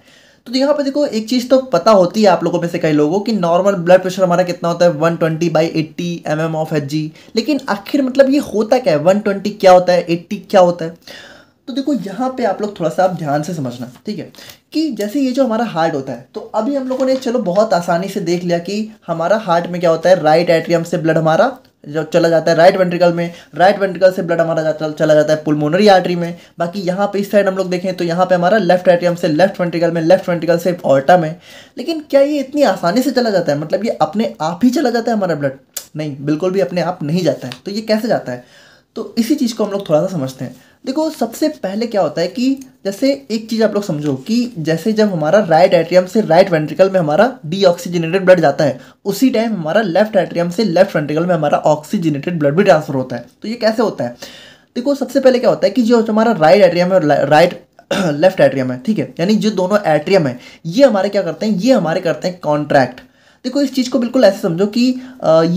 [SPEAKER 1] तो, तो यहाँ पर देखो एक चीज़ तो पता होती है आप लोगों में से कई लोगों की नॉर्मल ब्लड प्रेशर हमारा कितना होता है one twenty by eighty M M of H G लेकिन आखिर मतलब ये होता क्या है वन क्या होता है एट्टी क्या होता है तो देखो यहाँ पे आप लोग थोड़ा सा आप ध्यान से समझना ठीक है कि जैसे ये जो हमारा हार्ट होता है तो अभी हम लोगों ने चलो बहुत आसानी से देख लिया कि हमारा हार्ट में क्या होता है राइट एट्रियम से ब्लड हमारा जब चला जाता है राइट वेंट्रिकल में राइट वेंट्रिकल से ब्लड हमारा जाता चला जाता है पुलमोनरी आर्टरी में बाकी यहाँ पे इस साइड हम लोग देखें तो यहाँ पे हमारा लेफ्ट एट्रियम से लेफ्ट वेंट्रिकल में लेफ्ट वेंट्रिकल से ऑर्टा में लेकिन क्या ये इतनी आसानी से चला जाता है मतलब ये अपने आप ही चला जाता है हमारा ब्लड नहीं बिल्कुल भी अपने आप नहीं जाता है तो ये कैसे जाता है तो इसी चीज़ को हम लोग थोड़ा सा समझते हैं देखो सबसे पहले क्या होता है कि जैसे एक चीज़ आप लोग समझो कि जैसे जब हमारा राइट एट्रियम से राइट वेंट्रिकल में हमारा डीऑक्सीजनेटेड ब्लड जाता है उसी टाइम हमारा लेफ्ट एट्रियम से लेफ्ट वेंट्रिकल में हमारा ऑक्सीजनेटेड ब्लड भी ट्रांसफर होता है तो ये कैसे होता है देखो सबसे पहले क्या होता है कि जो हमारा राइट एट्रियम है राइट लेफ्ट एट्रियम है ठीक है यानी जो दोनों एट्रियम है ये हमारे क्या करते हैं ये हमारे करते हैं कॉन्ट्रैक्ट देखो इस चीज़ को बिल्कुल ऐसे समझो कि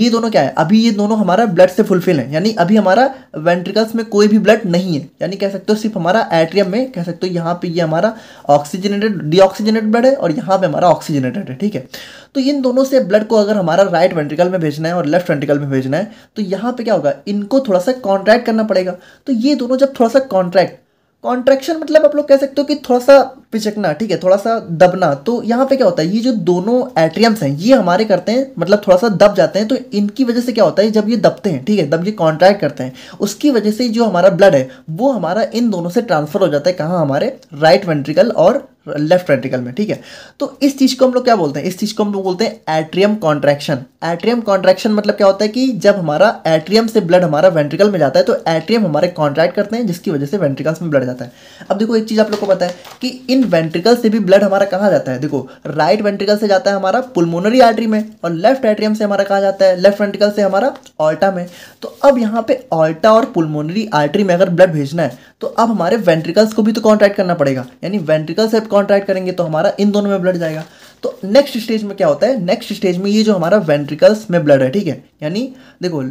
[SPEAKER 1] ये दोनों क्या है अभी ये दोनों हमारा ब्लड से फुलफिल है यानी अभी हमारा वेंट्रिकल्स में कोई भी ब्लड नहीं है यानी कह सकते हो सिर्फ हमारा एट्रियम में कह सकते हो यहाँ पे ये हमारा ऑक्सीजनेटेड डीऑक्सीजनेटेड ब्लड है और यहाँ पे हमारा ऑक्सीजनेटेड है ठीक है तो इन दोनों से ब्लड को अगर हमारा राइट वेंट्रिकल में भेजना है और लेफ्ट वेंट्रिकल में भेजना है तो यहाँ पे क्या होगा इनको थोड़ा सा कॉन्ट्रैक्ट करना पड़ेगा तो ये दोनों जब थोड़ा सा कॉन्ट्रैक्ट कॉन्ट्रैक्शन मतलब आप लोग कह सकते हो कि थोड़ा सा पिचकना ठीक है थोड़ा सा दबना तो यहाँ पे क्या होता है ये जो दोनों एट्रियम्स हैं ये हमारे करते हैं मतलब थोड़ा सा दब जाते हैं तो इनकी वजह से क्या होता है जब ये दबते हैं ठीक है दब ये कॉन्ट्रैक्ट करते हैं उसकी वजह से जो हमारा ब्लड है वो हमारा इन दोनों से ट्रांसफर हो जाता है कहाँ हमारे राइट वेंट्रिकल और लेफ्ट वेंट्रिकल में ठीक है तो इस चीज़ को हम लोग क्या बोलते हैं इस चीज़ को हम लोग बोलते हैं एट्रियम कॉन्ट्रैक्शन एट्रियम कॉन्ट्रैक्शन मतलब क्या होता है कि जब हमारा एट्रियम से ब्लड हमारा वेंट्रिकल में जाता है तो एट्रियम हमारे कॉन्ट्रैक्ट करते हैं जिसकी वजह से वेंट्रिकल्स में ब्लड जाता है अब देखो एक चीज़ आप लोग को पता है कि इन वेंट्रिकल से भी ब्लड हमारा कहाँ जाता है देखो राइट वेंट्रिकल से जाता है हमारा पुलमोनरी आर्ट्री में और लेफ्ट एट्रियम से हमारा कहाँ जाता है लेफ्ट वेंट्रिकल से हमारा ऑल्टा में तो अब यहाँ पे ऑल्टा और पुलमोनरी आर्ट्री में अगर ब्लड भेजना है तो अब हमारे वेंट्रिकल्स को भी तो कॉन्ट्रैक्ट करना पड़ेगा यानी वेंट्रिकल से कॉन्ट्रैक्ट करेंगे तो हमारा इन दोनों में ब्लड जाएगा तो नेक्स्ट स्टेज में क्या होता है नेक्स्ट स्टेज में ये जो हमारा वेंट्रिकल्स में ब्लड है ठीक है यानी देखो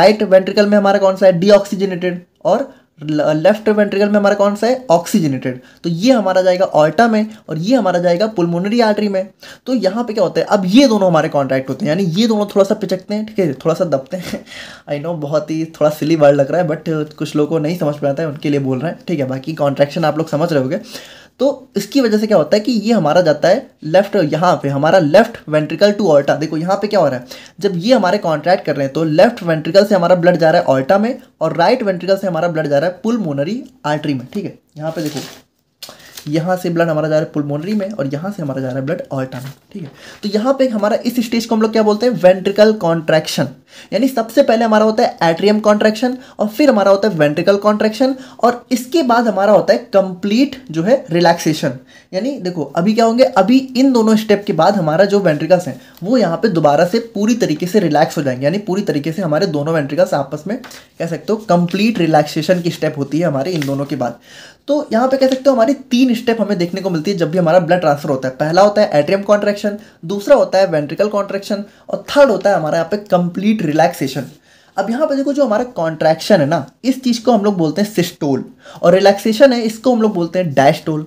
[SPEAKER 1] राइट वेंट्रिकल में हमारा कौन सा है डीऑक्सीजनेटेड और लेफ्ट वेंट्रिकल में हमारा कौन सा है ऑक्सीजनेटेड तो ये हमारा जाएगा ऑल्टा में और ये हमारा जाएगा पुलमोनरी आर्टरी में तो यहाँ पे क्या होता है अब ये दोनों हमारे कॉन्ट्रैक्ट होते हैं यानी ये दोनों थोड़ा सा पिचकते हैं ठीक है थोड़ा सा दबते हैं आई नो बहुत ही थोड़ा सिली वर्ड लग रहा है बट कुछ लोगों को नहीं समझ में आता है उनके लिए बोल रहे हैं ठीक है बाकी कॉन्ट्रैक्शन आप लोग समझ रहे होगे तो इसकी वजह से क्या होता है कि ये हमारा जाता है लेफ्ट यहाँ पे हमारा लेफ्ट वेंट्रिकल टू ऑल्टा देखो यहाँ पे क्या हो रहा है जब ये हमारे कॉन्ट्रैक्ट कर रहे हैं तो लेफ्ट वेंट्रिकल से हमारा ब्लड जा रहा है ऑल्टा में और राइट वेंट्रिकल से हमारा ब्लड जा रहा है पुलमोनरी आर्टरी में ठीक है यहाँ पे देखो यहाँ से ब्लड हमारा जा रहा है पुलमोनरी में और यहाँ से हमारा जा रहा है ब्लड ऑल्टा में ठीक है तो यहाँ पे हमारा इस स्टेज को हम लोग क्या बोलते हैं वेंट्रिकल कॉन्ट्रैक्शन यानी सबसे पहले हमारा होता है एट्रियम कॉन्ट्रेक्शन और फिर हमारा होता है वेंट्रिकल कॉन्ट्रेक्शन और इसके बाद हमारा होता है कंप्लीट जो है रिलैक्सेशन यानी देखो अभी क्या होंगे अभी इन दोनों स्टेप के बाद हमारा जो वेंट्रिकल्स हैं वो यहाँ पे दोबारा से पूरी तरीके से रिलैक्स हो जाएंगे यानी पूरी तरीके से हमारे दोनों वेंट्रिकल्स आपस में कह सकते हो कंप्लीट रिलैक्सेशन की स्टेप होती है हमारे इन दोनों के बाद तो यहाँ पे कह सकते हो हमारी तीन स्टेप हमें देखने को मिलती है जब भी हमारा ब्लड ट्रांसफर होता है पहला होता है एट्रियम कॉन्ट्रेक्शन दूसरा होता है वेंट्रिकल कॉन्ट्रेक्शन और थर्ड होता है हमारा यहाँ पे कंप्लीट कंप्लीट रिलैक्सेशन अब यहाँ पर देखो जो हमारा कॉन्ट्रैक्शन है ना इस चीज़ को हम लोग बोलते हैं सिस्टोल और रिलैक्सेशन है इसको हम लोग बोलते हैं डैशटोल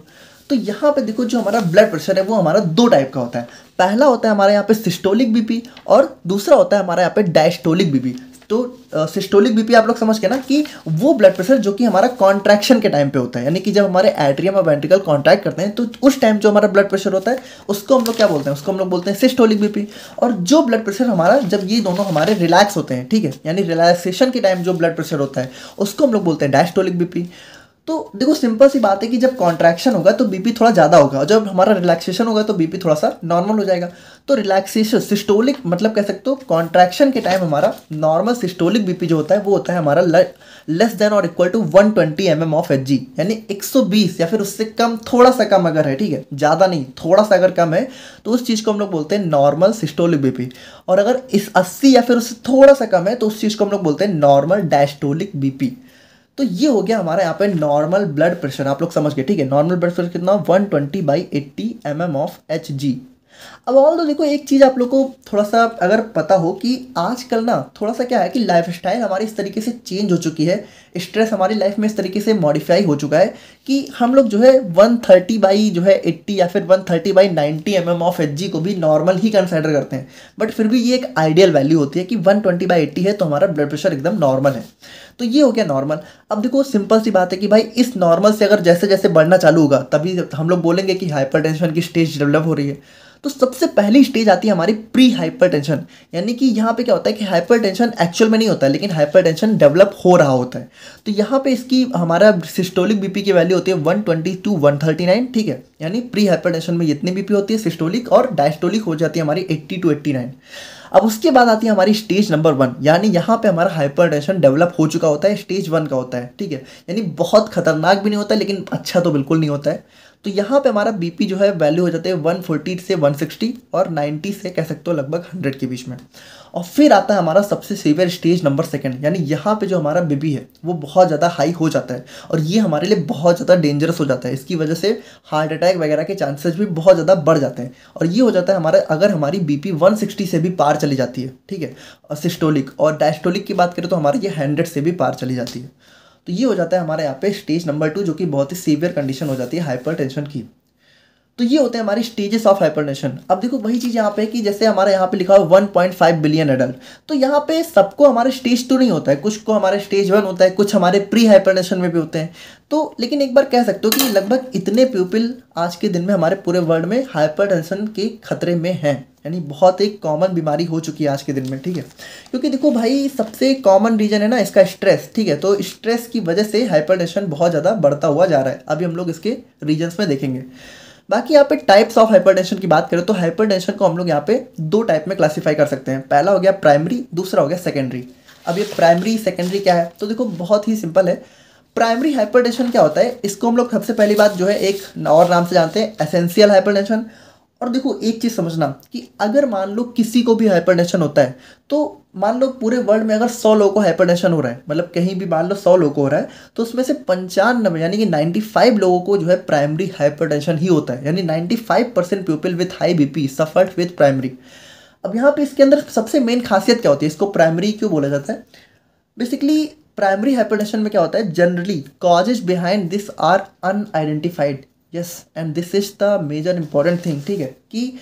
[SPEAKER 1] तो यहाँ पे देखो जो हमारा ब्लड प्रेशर है वो हमारा दो टाइप का होता है पहला होता है हमारे यहाँ पे सिस्टोलिक बीपी और दूसरा होता है हमारे यहाँ पे डायस्टोलिक बीपी तो सिस्टोलिक बीपी आप लोग समझ के ना कि वो ब्लड प्रेशर जो कि हमारा कॉन्ट्रैक्शन के टाइम पे होता है यानी कि जब हमारे एट्रियम और वेंट्रिकल कॉन्ट्रैक्ट करते हैं तो उस टाइम जो हमारा ब्लड प्रेशर होता है उसको हम लोग क्या बोलते हैं उसको हम लोग बोलते हैं सिस्टोलिक बीपी और जो ब्लड प्रेशर हमारा जब ये दोनों हमारे रिलैक्स होते हैं ठीक है यानी रिलैक्सेशन के टाइम जो ब्लड प्रेशर होता है उसको हम लोग बोलते हैं डायस्टोलिक बीपी तो देखो सिंपल सी बात है कि जब कॉन्ट्रैक्शन होगा तो बीपी थोड़ा ज़्यादा होगा और जब हमारा रिलैक्सेशन होगा तो बीपी थोड़ा सा नॉर्मल हो जाएगा तो रिलैक्सेशन सिस्टोलिक मतलब कह सकते हो कॉन्ट्रैक्शन के टाइम हमारा नॉर्मल सिस्टोलिक बीपी जो होता है वो होता है हमारा लेस देन और equal to one twenty M M of H G यानी एक सौ बीस या फिर उससे कम थोड़ा सा कम अगर है ठीक है ज़्यादा नहीं थोड़ा सा अगर कम है तो उस चीज़ को हम लोग बोलते हैं नॉर्मल सिस्टोलिक बीपी और अगर इस अस्सी या फिर उससे थोड़ा सा कम है तो उस चीज़ को हम लोग बोलते हैं नॉर्मल डायस्टोलिक बीपी तो ये हो गया हमारा यहाँ पे नॉर्मल ब्लड प्रेशर आप लोग समझ गए ठीक है नॉर्मल ब्लड प्रेशर कितना 120 twenty by eighty M M of H G अब ऑल दो तो देखो एक चीज़ आप लोग को थोड़ा सा अगर पता हो कि आजकल ना थोड़ा सा क्या है कि लाइफ स्टाइल हमारी इस तरीके से चेंज हो चुकी है स्ट्रेस हमारी लाइफ में इस तरीके से मॉडिफाई हो चुका है कि हम लोग जो है वन थर्टी बाई जो है एट्टी या फिर one thirty by ninety M M of H G को भी नॉर्मल ही कंसिडर करते हैं बट फिर भी ये एक आइडियल वैल्यू होती है कि वन ट्वेंटी बाई एट्टी है तो हमारा ब्लड प्रेशर एकदम नॉर्मल है तो ये हो गया नॉर्मल अब देखो सिंपल सी बात है कि भाई इस नॉर्मल से अगर जैसे जैसे बढ़ना चालू होगा तभी हम लोग बोलेंगे कि हाइपर की स्टेज डेवलप हो रही है तो सबसे पहली स्टेज आती है हमारी प्री टेंशन यानी कि यहाँ पे क्या होता है कि टेंशन एक्चुअल में नहीं होता है लेकिन टेंशन डेवलप हो रहा होता है तो यहाँ पे इसकी हमारा सिस्टोलिक बीपी की वैल्यू होती है one twenty to one thirty nine ठीक है यानी प्री टेंशन में जितनी बीपी होती है सिस्टोलिक और डायस्टोलिक हो जाती है हमारी एट्टी टू एट्टी नाइन अब उसके बाद आती है हमारी स्टेज नंबर वन यानी यहाँ पे हमारा टेंशन डेवलप हो चुका होता है स्टेज वन का होता है ठीक है यानी बहुत खतरनाक भी नहीं होता है, लेकिन अच्छा तो बिल्कुल नहीं होता है तो यहाँ पे हमारा बीपी जो है वैल्यू हो जाते हैं 140 से 160 और 90 से कह सकते हो लगभग 100 के बीच में और फिर आता है हमारा सबसे सीवियर स्टेज नंबर सेकंड यानी यहाँ पे जो हमारा बीपी है वो बहुत ज़्यादा हाई हो जाता है और ये हमारे लिए बहुत ज़्यादा डेंजरस हो जाता है इसकी वजह से हार्ट अटैक वगैरह के चांसेज़ भी बहुत ज़्यादा बढ़ जाते हैं और ये हो जाता है हमारा अगर हमारी बी पी से भी पार चली जाती है ठीक है सिस्टोलिक और डायस्टोलिक की बात करें तो हमारे ये हंड्रेड से भी पार चली जाती है तो ये हो जाता है हमारे यहाँ पे स्टेज नंबर टू जो कि बहुत ही सीवियर कंडीशन हो जाती है हाइपर टेंशन की तो ये होते हैं हमारी स्टेजेस ऑफ हाइपरटेंशन अब देखो वही चीज़ यहाँ पे कि जैसे हमारे यहाँ पे लिखा हुआ one point five billion adult तो यहाँ पे सबको हमारे स्टेज तो नहीं होता है कुछ को हमारे स्टेज वन होता है कुछ हमारे प्री हाइपरटेंशन में भी होते हैं तो लेकिन एक बार कह सकते हो कि लगभग इतने पीपल आज के दिन में हमारे पूरे वर्ल्ड में हाइपर के खतरे में हैं यानी बहुत एक कॉमन बीमारी हो चुकी है आज के दिन में ठीक है क्योंकि देखो भाई सबसे कॉमन रीजन है ना इसका स्ट्रेस ठीक है तो स्ट्रेस की वजह से हाइपरटेंशन बहुत ज़्यादा बढ़ता हुआ जा रहा है अभी हम लोग इसके रीजन्स में देखेंगे बाकी यहाँ पे टाइप्स ऑफ हाइपरटेंशन की बात करें तो हाइपरटेंशन को हम लोग यहाँ पे दो टाइप में क्लासीफाई कर सकते हैं पहला हो गया प्राइमरी दूसरा हो गया सेकेंडरी अब ये प्राइमरी सेकेंडरी क्या है तो देखो बहुत ही सिंपल है प्राइमरी हाइपरटेंशन क्या होता है इसको हम लोग सबसे पहली बात जो है एक और नाम से जानते हैं एसेंशियल हाइपरटेंशन और देखो एक चीज़ समझना कि अगर मान लो किसी को भी हाइपरटेंशन होता है तो मान लो पूरे वर्ल्ड में अगर सौ लोगों को हाइपरटेंशन हो रहा है मतलब कहीं भी मान लो सौ लोगों को हो रहा है तो उसमें से पंचानबे यानी कि फाइव लोगों को जो है प्राइमरी हाइपरटेंशन ही होता है यानी ninety five percent people with high B P suffered with primary अब यहाँ पे इसके अंदर सबसे मेन खासियत क्या होती है इसको प्राइमरी क्यों बोला जाता है बेसिकली प्राइमरी हाइपरटेंशन में क्या होता है generally causes behind this are unidentified yes and this is the major important thing ठीक है कि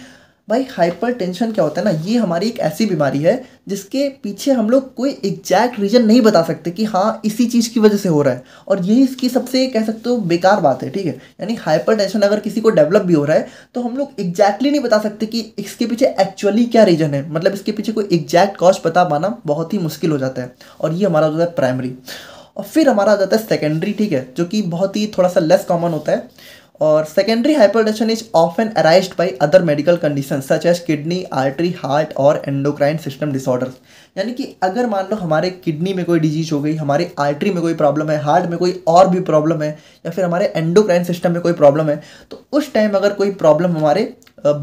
[SPEAKER 1] भाई हाइपर टेंशन क्या होता है ना ये हमारी एक ऐसी बीमारी है जिसके पीछे हम लोग कोई एग्जैक्ट रीज़न नहीं बता सकते कि हाँ इसी चीज़ की वजह से हो रहा है और यही इसकी सबसे कह सकते हो बेकार बात है ठीक है यानी हाइपर टेंशन अगर किसी को डेवलप भी हो रहा है तो हम लोग एग्जैक्टली नहीं बता सकते कि इसके पीछे एक्चुअली क्या रीज़न है मतलब इसके पीछे कोई एग्जैक्ट कॉज बता पाना बहुत ही मुश्किल हो जाता है और ये हमारा हो जाता है प्राइमरी और फिर हमारा आ जाता है सेकेंडरी ठीक है जो कि बहुत ही थोड़ा सा लेस कॉमन होता है और secondary hypertension is often arised by other medical condition such as kidney artery heart और एंडोक्राइन सिस्टम डिसऑर्डर्स यानी कि अगर मान लो हमारे किडनी में कोई डिजीज हो गई हमारे आर्टरी में कोई प्रॉब्लम है हार्ट में कोई और भी प्रॉब्लम है या फिर हमारे एंडोक्राइन सिस्टम में कोई प्रॉब्लम है तो उस टाइम अगर कोई प्रॉब्लम हमारे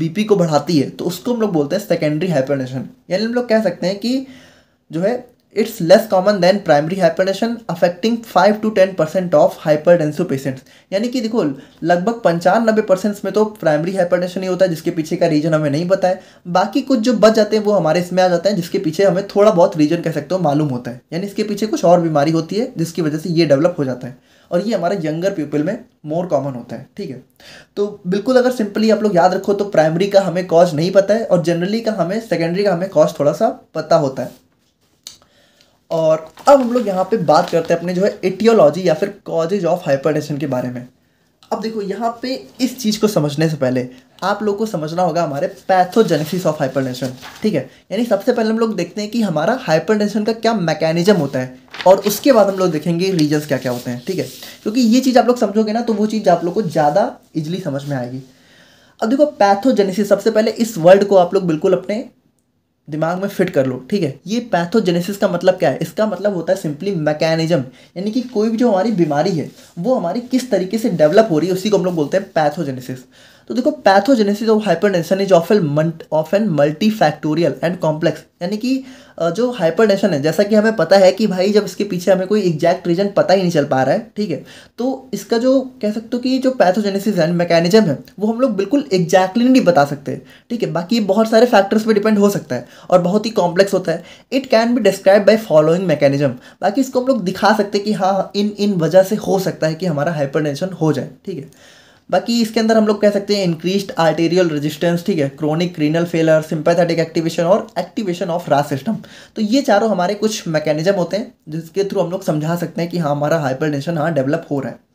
[SPEAKER 1] बीपी को बढ़ाती है तो उसको हम लोग बोलते हैं सेकेंडरी हाइपरटेंशन यानी हम लोग कह सकते हैं कि जो है it's less common than primary hypertension affecting five to ten percent of hypertensive patients यानी कि देखो लगभग पंचानबे परसेंट्स में तो प्राइमरी हाइपरटेंशन ही होता है जिसके पीछे का रीजन हमें नहीं पता है बाकी कुछ जो बच जाते हैं वो हमारे इसमें आ जाते हैं जिसके पीछे हमें थोड़ा बहुत रीजन कह सकते हो मालूम होता है यानी इसके पीछे कुछ और बीमारी होती है जिसकी वजह से ये डेवलप हो जाता है और ये हमारे यंगर पीपल में मोर कॉमन होता है ठीक है तो बिल्कुल अगर सिंपली आप लोग याद रखो तो प्राइमरी का हमें कॉज नहीं पता है और जनरली का हमें सेकेंडरी का हमें कॉज थोड़ा सा पता होता है और अब हम लोग यहाँ पे बात करते हैं अपने जो है एटियोलॉजी या फिर कॉजेज ऑफ हाइपरटेंशन के बारे में अब देखो यहाँ पे इस चीज़ को समझने से पहले आप लोग को समझना होगा हमारे पैथोजेनेसिस ऑफ हाइपरटेंशन ठीक है यानी सबसे पहले हम लोग देखते हैं कि हमारा हाइपरटेंशन का क्या मैकेनिज्म होता है और उसके बाद हम लोग देखेंगे रीजन्स क्या क्या होते हैं ठीक है क्योंकि ये चीज़ आप लोग समझोगे ना तो वो चीज़ आप लोग को ज़्यादा इजिली समझ में आएगी अब देखो पैथोजेनेसिस सबसे पहले इस वर्ड को आप लोग बिल्कुल अपने दिमाग में फिट कर लो ठीक है ये पैथोजेनेसिस का मतलब क्या है इसका मतलब होता है सिंपली मैकेनिज्म यानी कि कोई भी जो हमारी बीमारी है वो हमारी किस तरीके से डेवलप हो रही है उसी को हम लोग बोलते हैं पैथोजेनेसिस तो देखो pathogenesis of hypertension is of of an multifactorial and complex यानी कि जो हाइपरटेंशन है जैसा कि हमें पता है कि भाई जब इसके पीछे हमें कोई एग्जैक्ट रीजन पता ही नहीं चल पा रहा है ठीक है तो इसका जो कह सकते हो कि जो पैथोजेनेसिस एंड मैकेनिज्म है वो हम लोग बिल्कुल एग्जैक्टली नहीं बता सकते ठीक है बाकी बहुत सारे फैक्टर्स पर डिपेंड हो सकता है और बहुत ही कॉम्प्लेक्स होता है it can be describe by following mechanism बाकी इसको हम लोग दिखा सकते हैं कि हाँ इन इन वजह से हो सकता है कि हमारा हाइपरटेंशन हो जाए ठीक है बाकी इसके अंदर हम लोग कह सकते हैं इंक्रीज आर्टेरियल रेजिस्टेंस ठीक है chronic renal failure sympathetic activation और एक्टिवेशन ऑफ रा सिस्टम तो ये चारों हमारे कुछ मैकेनिज्म होते हैं जिसके थ्रू हम लोग समझा सकते हैं कि हाँ हमारा हाइपर टेंशन हाँ डेवलप हो रहा है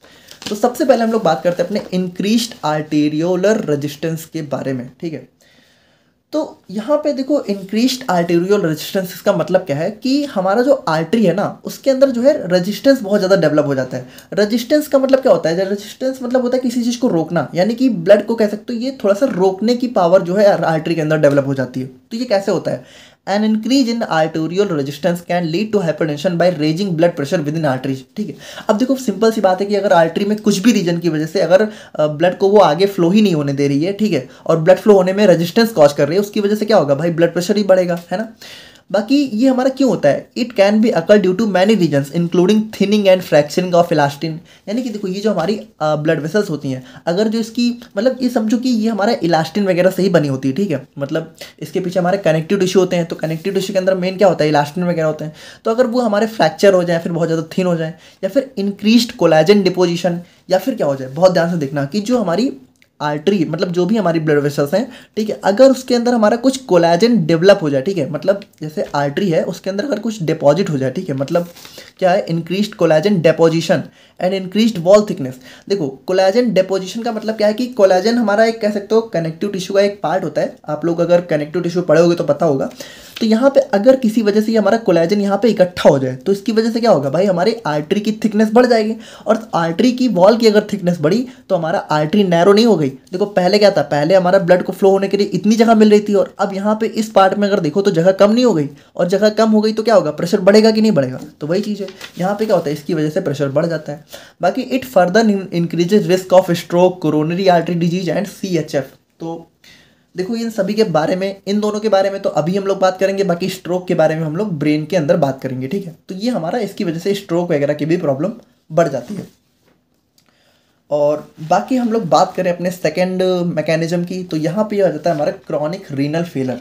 [SPEAKER 1] तो सबसे पहले हम लोग बात करते हैं अपने इंक्रीज आर्टेरियोलर रजिस्टेंस के बारे में ठीक है तो यहाँ पे देखो इंक्रीज आर्टेरियल रेजिस्टेंस इसका मतलब क्या है कि हमारा जो आर्टरी है ना उसके अंदर जो है रेजिस्टेंस बहुत ज़्यादा डेवलप हो जाता है रेजिस्टेंस का मतलब क्या होता है रेजिस्टेंस मतलब होता है किसी चीज़ को रोकना यानी कि ब्लड को कह सकते हो ये थोड़ा सा रोकने की पावर जो है आर्टरी के अंदर डेवलप हो जाती है तो ये कैसे होता है an increase in arterial resistance can lead to hypertension by raising blood pressure within arteries ठीक है अब देखो सिंपल सी बात है कि अगर आर्टरी में कुछ भी रीजन की वजह से अगर ब्लड को वो आगे फ्लो ही नहीं होने दे रही है ठीक है और ब्लड फ्लो होने में रेजिस्टेंस कॉज कर रही है उसकी वजह से क्या होगा भाई ब्लड प्रेशर ही बढ़ेगा है ना बाकी ये हमारा क्यों होता है it can be occur due to many reason including thinning and fracturing of elastin यानी कि देखो ये जो हमारी ब्लड वेसल्स होती हैं अगर जो इसकी मतलब ये समझो कि ये हमारा इलास्टिन वगैरह से ही बनी होती है ठीक है मतलब इसके पीछे हमारे कनेक्टिव टिश्यू होते हैं तो कनेक्टिव टिश्यू के अंदर मेन क्या होता है इलास्टिन वगैरह होते हैं तो अगर वो हमारे फ्रैक्चर हो जाए फिर बहुत ज़्यादा थिन हो जाए या फिर इंक्रीज कोलाजन डिपोजिशन या फिर क्या हो जाए बहुत ध्यान से देखना कि जो हमारी आर्टरी मतलब जो भी हमारी ब्लड वेसल्स हैं ठीक है अगर उसके अंदर हमारा कुछ कोलाजन डेवलप हो जाए ठीक है मतलब जैसे आर्टरी है उसके अंदर अगर कुछ डिपॉजिट हो जाए ठीक है मतलब क्या है increase collagen deposition and increase wall thickness देखो कोलेजन डेपोजिशन का मतलब क्या है कि कोलेजन हमारा एक कह सकते हो कनेक्टिव टिश्यू का एक पार्ट होता है आप लोग अगर कनेक्टिव टिश्यू पड़े होगे तो पता होगा तो यहाँ पे अगर किसी वजह से हमारा कोलेजन यहाँ पे इकट्ठा हो जाए तो इसकी वजह से क्या होगा भाई हमारे आर्टरी की थिकनेस बढ़ जाएगी और आर्टरी की वॉल की अगर थिकनेस बढ़ी तो हमारा आर्टरी नैरो नहीं हो गई देखो पहले क्या था पहले हमारा ब्लड को फ्लो होने के लिए इतनी जगह मिल रही थी और अब यहाँ पे इस पार्ट में अगर देखो तो जगह कम नहीं हो गई और जगह कम हो गई तो क्या होगा प्रेशर बढ़ेगा कि नहीं बढ़ेगा तो वही चीज़ है यहाँ पर क्या होता है इसकी वजह से प्रेशर बढ़ जाता है बाकी it further increases risk of stroke coronary artery disease and C H F तो देखो इन सभी के बारे में इन दोनों के बारे में तो अभी हम लोग बात करेंगे बाकी स्ट्रोक के बारे में हम लोग ब्रेन के अंदर बात करेंगे ठीक है तो ये हमारा इसकी वजह से स्ट्रोक वगैरह की भी प्रॉब्लम बढ़ जाती है और बाकी हम लोग बात करें अपने सेकेंड मैकेनिज्म की तो यहाँ पे आ जाता है हमारा क्रॉनिक रीनल फेलर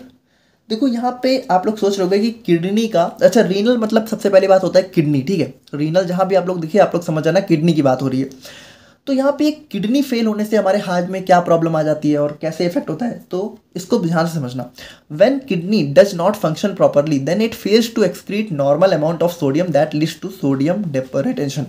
[SPEAKER 1] देखो यहाँ पे आप लोग सोच रहोगे कि किडनी का अच्छा रीनल मतलब सबसे पहली बात होता है किडनी ठीक है रीनल जहाँ भी आप लोग देखिए आप लोग समझ जाना किडनी की बात हो रही है तो यहाँ पे किडनी फेल होने से हमारे हार्ट में क्या प्रॉब्लम आ जाती है और कैसे इफेक्ट होता है तो इसको ध्यान से समझना when kidney does not function properly then it fails to excrete normal amount of sodium that leads to sodium retention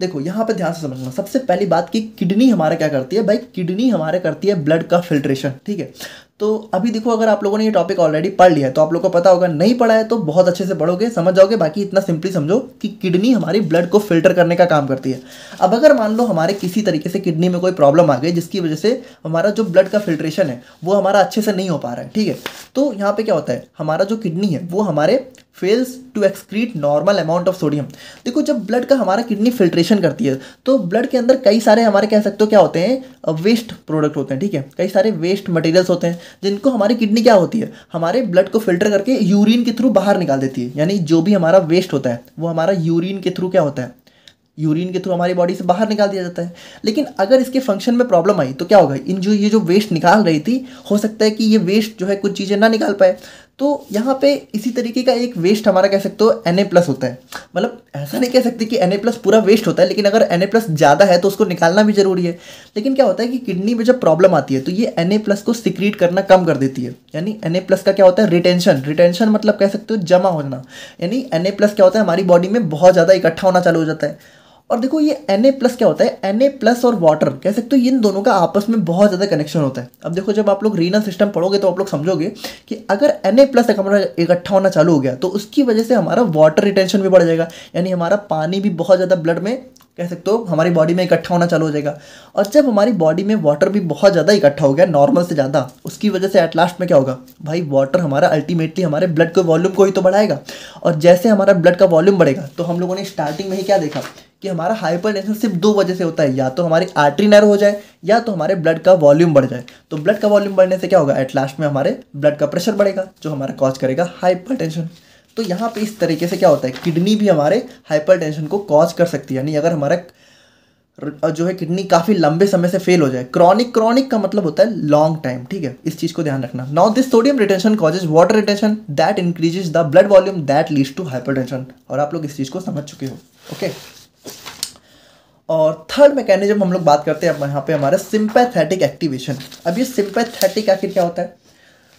[SPEAKER 1] देखो यहाँ पे ध्यान से समझना सबसे पहली बात कि किडनी हमारा क्या करती है भाई किडनी हमारे करती है ब्लड का फिल्ट्रेशन ठीक है तो अभी देखो अगर आप लोगों ने ये टॉपिक ऑलरेडी पढ़ लिया है तो आप लोगों को पता होगा नहीं पढ़ा है तो बहुत अच्छे से पढ़ोगे समझ जाओगे बाकी इतना सिंपली समझो कि किडनी हमारी ब्लड को फिल्टर करने का काम करती है अब अगर मान लो हमारे किसी तरीके से किडनी में कोई प्रॉब्लम आ गई जिसकी वजह से हमारा जो ब्लड का फिल्ट्रेशन है वो हमारा अच्छे से नहीं हो पा रहा है ठीक है तो यहाँ पर क्या होता है हमारा जो किडनी है वो हमारे fails to excrete normal amount of sodium देखो जब ब्लड का हमारा किडनी फिल्ट्रेशन करती है तो ब्लड के अंदर कई सारे हमारे कह सकते हो क्या होते हैं वेस्ट प्रोडक्ट होते हैं ठीक है कई सारे वेस्ट मटेरियल्स होते हैं जिनको हमारी किडनी क्या होती है हमारे ब्लड को फिल्टर करके यूरिन के थ्रू बाहर निकाल देती है यानी जो भी हमारा वेस्ट होता है वो हमारा यूरिन के थ्रू क्या होता है यूरिन के थ्रू हमारी बॉडी से बाहर निकाल दिया जाता है लेकिन अगर इसके फंक्शन में प्रॉब्लम आई तो क्या होगा इन जो ये जो वेस्ट निकाल रही थी हो सकता है कि ये वेस्ट जो है कुछ चीज़ें ना निकाल पाए तो यहाँ पे इसी तरीके का एक वेस्ट हमारा कह सकते हो एन ए प्लस होता है मतलब ऐसा नहीं कह सकते कि एन ए प्लस पूरा वेस्ट होता है लेकिन अगर एन ए प्लस ज़्यादा है तो उसको निकालना भी ज़रूरी है लेकिन क्या होता है कि किडनी में जब प्रॉब्लम आती है तो ये एन ए प्लस को सिक्रीट करना कम कर देती है यानी एन ए प्लस का क्या होता है रिटेंशन रिटेंशन मतलब कह सकते हो जमा होना यानी एन ए प्लस क्या होता है हमारी बॉडी में बहुत ज़्यादा इकट्ठा होना चालू हो जाता है और देखो ये एन प्लस क्या होता है एन प्लस और वाटर कह सकते हो इन दोनों का आपस में बहुत ज़्यादा कनेक्शन होता है अब देखो जब आप लोग रीनल सिस्टम पढ़ोगे तो आप लोग समझोगे कि अगर एन प्लस तक हमारा इकट्ठा होना चालू हो गया तो उसकी वजह से हमारा वाटर रिटेंशन भी बढ़ जाएगा यानी हमारा पानी भी बहुत ज़्यादा ब्लड में कह सकते हो हमारी बॉडी में इकट्ठा होना चालू हो जाएगा और जब हमारी बॉडी में वाटर भी बहुत ज़्यादा इकट्ठा हो गया नॉर्मल से ज़्यादा उसकी वजह से एट लास्ट में क्या होगा भाई वाटर हमारा अल्टीमेटली हमारे ब्लड के वॉल्यूम को ही तो बढ़ाएगा और जैसे हमारा ब्लड का वॉल्यूम बढ़ेगा तो हम लोगों ने स्टार्टिंग में ही क्या देखा कि हमारा टेंशन सिर्फ दो वजह से होता है या तो हमारी आर्टरी नर हो जाए या तो हमारे ब्लड का वॉल्यूम बढ़ जाए तो ब्लड का वॉल्यूम बढ़ने से क्या होगा एट लास्ट में हमारे ब्लड का प्रेशर बढ़ेगा जो हमारा कॉज करेगा टेंशन तो यहाँ पे इस तरीके से क्या होता है किडनी भी हमारे हाइपरटेंशन को कॉज कर सकती है यानी अगर हमारा जो है किडनी काफ़ी लंबे समय से फेल हो जाए क्रॉनिक क्रॉनिक का मतलब होता है लॉन्ग टाइम ठीक है इस चीज़ को ध्यान रखना now this sodium retention causes water retention that increases the blood volume that leads to hyper और आप लोग इस चीज़ को समझ चुके हो ओके और थर्ड मैकेनिज्म हम लोग बात करते हैं यहाँ पे हमारा सिंपैथेटिक एक्टिवेशन अब ये सिंपैथेटिक आखिर क्या होता है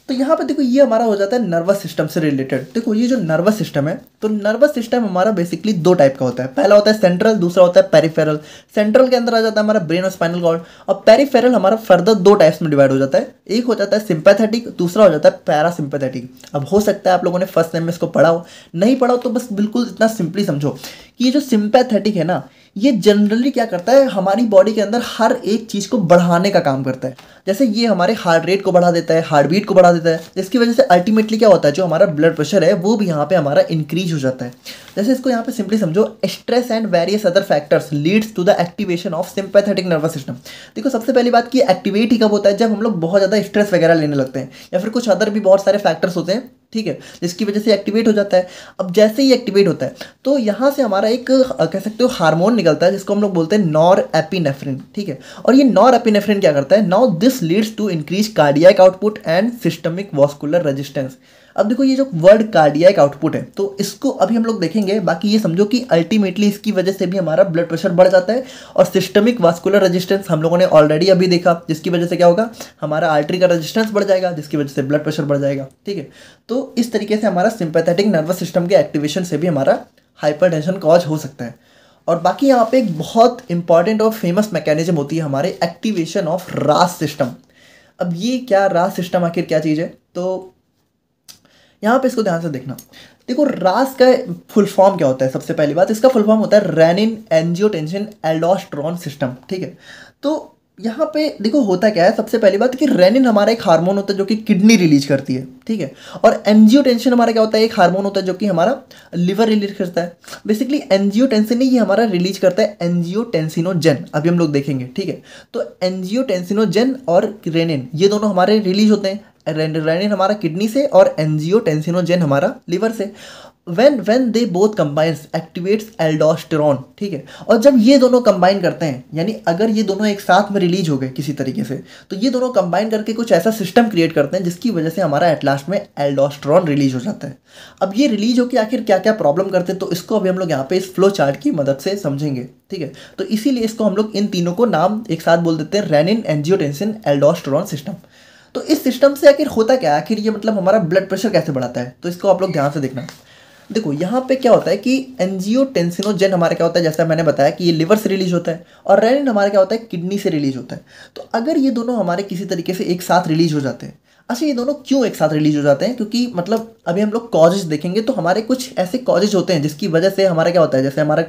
[SPEAKER 1] तो यहाँ पर देखो ये हमारा हो जाता है नर्वस सिस्टम से रिलेटेड देखो ये जो नर्वस सिस्टम है तो नर्वस सिस्टम हमारा बेसिकली दो टाइप का होता है पहला होता है सेंट्रल दूसरा होता है पेरीफेरल सेंट्रल के अंदर आ जाता है हमारा ब्रेन और स्पाइनल कॉर्ड और पेरीफेरल हमारा फर्दर दो टाइप्स में डिवाइड हो जाता है एक हो जाता है सिंपैथेटिक दूसरा हो जाता है पैरासिम्पैथेटिक अब हो सकता है आप लोगों ने फर्स्ट टाइम में इसको पढ़ा हो नहीं पढ़ा हो तो बस बिल्कुल इतना सिंपली समझो कि ये जो सिंपैथेटिक है ना ये जनरली क्या करता है हमारी बॉडी के अंदर हर एक चीज़ को बढ़ाने का काम करता है जैसे ये हमारे हार्ट रेट को बढ़ा देता है हार्ट बीट को बढ़ा देता है जिसकी वजह से अल्टीमेटली क्या होता है जो हमारा ब्लड प्रेशर है वो भी यहाँ पे हमारा इंक्रीज हो जाता है जैसे इसको यहाँ पे सिंपली समझो stress and various other factors leads to the activation of sympathetic nervous system देखो सबसे पहली बात कि एक्टिवेट ही कब होता है जब हम लोग बहुत ज़्यादा स्ट्रेस वगैरह लेने लगते हैं या फिर कुछ अदर भी बहुत सारे फैक्टर्स होते हैं ठीक है जिसकी वजह से एक्टिवेट हो जाता है अब जैसे ही एक्टिवेट होता है तो यहाँ से हमारा एक कह सकते हो हार्मोन निकलता है जिसको हम लोग बोलते हैं नॉर एपिनेफ्रिन ठीक है और ये नॉर एपिनेफ्रिन क्या करता है now this this leads to increase cardiac output and systemic vascular resistance अब देखो ये जो वर्ड कार्डियक आउटपुट है तो इसको अभी हम लोग देखेंगे बाकी ये समझो कि अल्टीमेटली इसकी वजह से भी हमारा ब्लड प्रेशर बढ़ जाता है और सिस्टमिक वास्कुलर रेजिस्टेंस हम लोगों ने ऑलरेडी अभी देखा जिसकी वजह से क्या होगा हमारा आर्टरी का रेजिस्टेंस बढ़ जाएगा जिसकी वजह से ब्लड प्रेशर बढ़ जाएगा ठीक है तो इस तरीके से हमारा सिंपैथेटिक नर्वस सिस्टम के एक्टिवेशन से भी हमारा हाइपर कॉज हो सकता है और बाकी यहाँ पे एक बहुत इंपॉर्टेंट और फेमस मैकेनिज्म होती है हमारे एक्टिवेशन ऑफ रास सिस्टम अब ये क्या रास सिस्टम आखिर क्या चीज़ है तो यहाँ पे इसको ध्यान से देखना देखो रास का फुल फॉर्म क्या होता है सबसे पहली बात इसका फुल फॉर्म होता है रेनिन एनजियोटेंशन एल्डोस्ट्रॉन सिस्टम ठीक है तो यहाँ पे देखो होता क्या है सबसे पहली बात कि रेनिन हमारा एक हार्मोन होता है जो कि किडनी रिलीज करती है ठीक है और टेंशन हमारा क्या होता है एक हार्मोन होता है जो कि हमारा लिवर रिलीज करता है बेसिकली एनजियोटेंसिन ये हमारा रिलीज करता है एनजियोटेंसिनोजेन अभी हम लोग देखेंगे ठीक है तो एनजियोटेंसिनोजेन और रेनिन ये दोनों हमारे रिलीज होते हैं रेनिन हमारा किडनी से और एनजियोटेंसिनोजेन हमारा लिवर से when when they both combines activates aldosterone ठीक है और जब ये दोनों कंबाइन करते हैं यानी अगर ये दोनों एक साथ में रिलीज हो गए किसी तरीके से तो ये दोनों कंबाइन करके कुछ ऐसा सिस्टम क्रिएट करते हैं जिसकी वजह से हमारा एट लास्ट में एल्डोस्टेरॉन रिलीज हो जाता है अब ये रिलीज होकर आखिर क्या क्या प्रॉब्लम करते हैं तो इसको अभी हम लोग यहाँ पे इस फ्लो चार्ट की मदद से समझेंगे ठीक है तो इसीलिए इसको हम लोग इन तीनों को नाम एक साथ बोल देते हैं रेनिन एनजियोटेंसिन एल्डोस्टेरॉन सिस्टम तो इस सिस्टम से आखिर होता क्या आखिर ये मतलब हमारा ब्लड प्रेशर कैसे बढ़ाता है तो इसको आप लोग ध्यान से देखना देखो यहाँ पे क्या होता है कि एनजीओ टेंसिनोजेन हमारा क्या होता है जैसा मैंने बताया कि ये लिवर से रिलीज होता है और रेनिन हमारा क्या होता है किडनी से रिलीज होता है तो अगर ये दोनों हमारे किसी तरीके से एक साथ रिलीज हो जाते हैं अच्छा ये दोनों क्यों एक साथ रिलीज हो जाते हैं क्योंकि मतलब अभी हम लोग कॉजेज देखेंगे तो हमारे कुछ ऐसे कॉजेज होते हैं जिसकी वजह से हमारा क्या होता है जैसे हमारा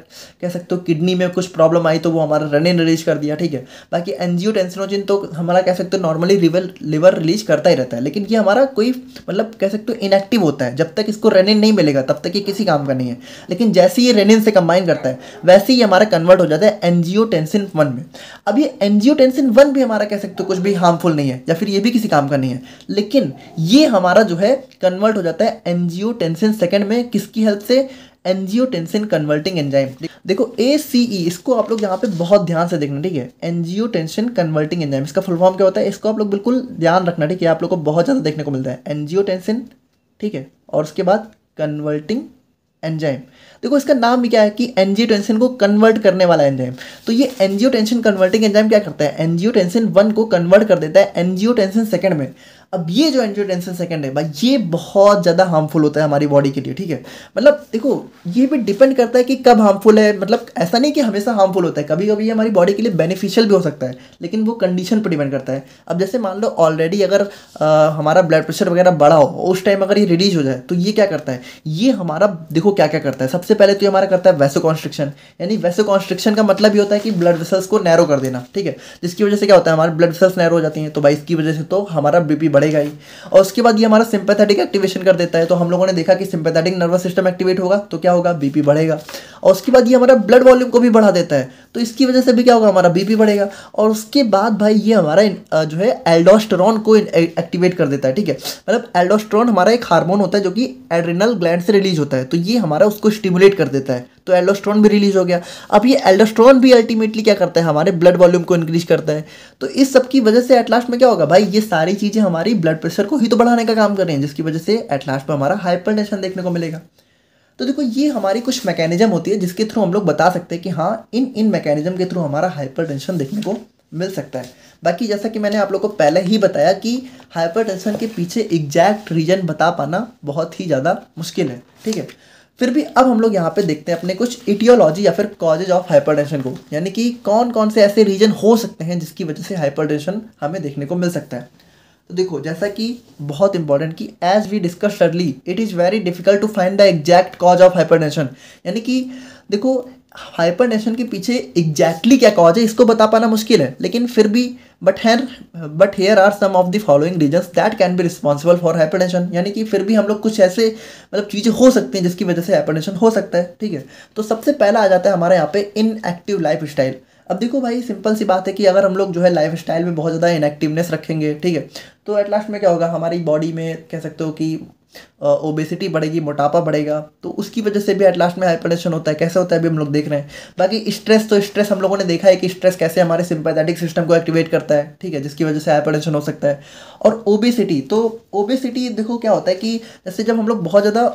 [SPEAKER 1] कह सकते हो किडनी में कुछ प्रॉब्लम आई तो वो हमारा रन इन रिलीज कर दिया ठीक है बाकी एनजीओ टेंसिनोजिन तो हमारा कह सकते हो नॉर्मली रिवर लिवर रिलीज करता ही रहता है लेकिन ये हमारा कोई मतलब कह सकते हो इनएक्टिव होता है जब तक इसको रन इन नहीं मिलेगा तब तक ये किसी काम का नहीं है लेकिन जैसे ये इन से कंबाइन करता है वैसे ही हमारा कन्वर्ट हो जाता है एनजीओ टेंसिन वन में अब ये एनजीओ टेंसिन वन भी हमारा कह सकते हो कुछ भी हार्मफुल नहीं है या फिर ये भी किसी काम का नहीं है लेकिन ये हमारा जो है कन्वर्ट हो जाता है एनजीओ टेंशन सेकेंड में किसकी हेल्प से एनजीओ टेंसिन कन्वर्टिंग एंजाइम देखो ए सी ई इसको आप लोग यहाँ पे बहुत ध्यान से देखना ठीक है एनजीओ टेंशन कन्वर्टिंग एंजाइम इसका फुल फॉर्म क्या होता है इसको आप लोग बिल्कुल ध्यान रखना ठीक है आप लोग को बहुत ज़्यादा देखने को मिलता है एनजीओ टेंसिन ठीक है और उसके बाद कन्वर्टिंग एंजाइम देखो इसका नाम भी क्या है कि एनजीओ टेंशन को कन्वर्ट करने वाला एंजाइम तो ये एनजीओ टेंशन कन्वर्टिंग एंजाइम क्या करता है एनजीओ टेंशन वन को कन्वर्ट कर देता है एनजीओ टेंशन सेकंड में अब ये जो एंजियोटेंसिन सेकेंड है भाई ये बहुत ज़्यादा हार्मफुल होता है हमारी बॉडी के लिए ठीक है मतलब देखो ये भी डिपेंड करता है कि कब हार्मफुल है मतलब ऐसा नहीं कि हमेशा हार्मफुल होता है कभी कभी ये हमारी बॉडी के लिए बेनिफिशियल भी हो सकता है लेकिन वो कंडीशन पर डिपेंड करता है अब जैसे मान लो ऑलरेडी अगर आ, हमारा ब्लड प्रेशर वगैरह बढ़ा हो उस टाइम अगर ये रिड्यूज हो जाए तो ये क्या करता है ये हमारा देखो क्या क्या करता है सबसे पहले तो ये हमारा करता है वैसो कॉन्स्ट्रिक्शन यानी वैसो कॉन्स्ट्रिक्शन का मतलब ये होता है कि ब्लड वेसल्स को नैरो कर देना ठीक है जिसकी वजह से क्या होता है हमारे ब्लड वेसल्स नैरो हो जाती हैं तो भाई इसकी वजह से तो हमारा बीपी बढ़ेगा ही और उसके बाद ये हमारा सिंपैथेटिक एक्टिवेशन कर देता है तो हम लोगों ने देखा कि सिंपैथेटिक नर्वस सिस्टम एक्टिवेट होगा तो क्या होगा बीपी बढ़ेगा और उसके बाद ये हमारा ब्लड वॉल्यूम को भी बढ़ा देता है तो इसकी वजह से भी क्या होगा हमारा बीपी बढ़ेगा और उसके बाद भाई ये हमारा जो है एल्डोस्टरॉन को एक्टिवेट कर देता है ठीक है मतलब एल्डोस्टरॉन हमारा एक हार्मोन होता है जो कि एड्रिनल ग्लैंड से रिलीज होता है तो ये हमारा उसको स्टिमुलेट कर देता है तो एल्डोस्ट्रॉन भी रिलीज हो गया अब ये एल्डोस्ट्रॉन भी अल्टीमेटली क्या करता है हमारे ब्लड वॉल्यूम को इंक्रीज करता है तो इस सब की वजह से एट लास्ट में क्या होगा भाई ये सारी चीज़ें हमारी ब्लड प्रेशर को ही तो बढ़ाने का काम कर रही हैं जिसकी वजह से एट लास्ट में हमारा हाइपर देखने को मिलेगा तो देखो ये हमारी कुछ मैकेनिज्म होती है जिसके थ्रू हम लोग बता सकते हैं कि हाँ इन इन मैकेनिज्म के थ्रू हमारा टेंशन देखने को मिल सकता है बाकी जैसा कि मैंने आप लोग को पहले ही बताया कि टेंशन के पीछे एग्जैक्ट रीजन बता पाना बहुत ही ज़्यादा मुश्किल है ठीक है फिर भी अब हम लोग यहाँ पे देखते हैं अपने कुछ इटियोलॉजी या फिर कॉजेज ऑफ टेंशन को यानी कि कौन कौन से ऐसे रीजन हो सकते हैं जिसकी वजह से टेंशन हमें देखने को मिल सकता है तो देखो जैसा कि बहुत इंपॉर्टेंट कि as we discuss early it is very difficult to find the exact cause of hypertension यानी कि देखो हाइपरटेंशन के पीछे एग्जैक्टली exactly क्या कॉज है इसको बता पाना मुश्किल है लेकिन फिर भी but here but here are some of the following reason that can be responsible for hypertension यानी कि फिर भी हम लोग कुछ ऐसे मतलब चीज़ें हो सकती हैं जिसकी वजह से हाइपरटेंशन हो सकता है ठीक है तो सबसे पहला आ जाता है हमारे यहाँ पे इनएक्टिव लाइफ स्टाइल अब देखो भाई सिंपल सी बात है कि अगर हम लोग जो है लाइफ स्टाइल में बहुत ज़्यादा इनएक्टिवनेस रखेंगे ठीक है तो एट लास्ट में क्या होगा हमारी बॉडी में कह सकते हो कि ओबेसिटी बढ़ेगी मोटापा बढ़ेगा तो उसकी वजह से भी एट लास्ट में हाइपरटेंशन होता है कैसे होता है अभी हम लोग देख रहे हैं बाकी स्ट्रेस तो स्ट्रेस हम लोगों ने देखा है कि स्ट्रेस कैसे हमारे सिंपैथेटिक सिस्टम को एक्टिवेट करता है ठीक है जिसकी वजह से हाइपरटेंशन हो सकता है और ओबेसिटी तो ओबेसिटी देखो क्या होता है कि जैसे जब हम लोग बहुत ज़्यादा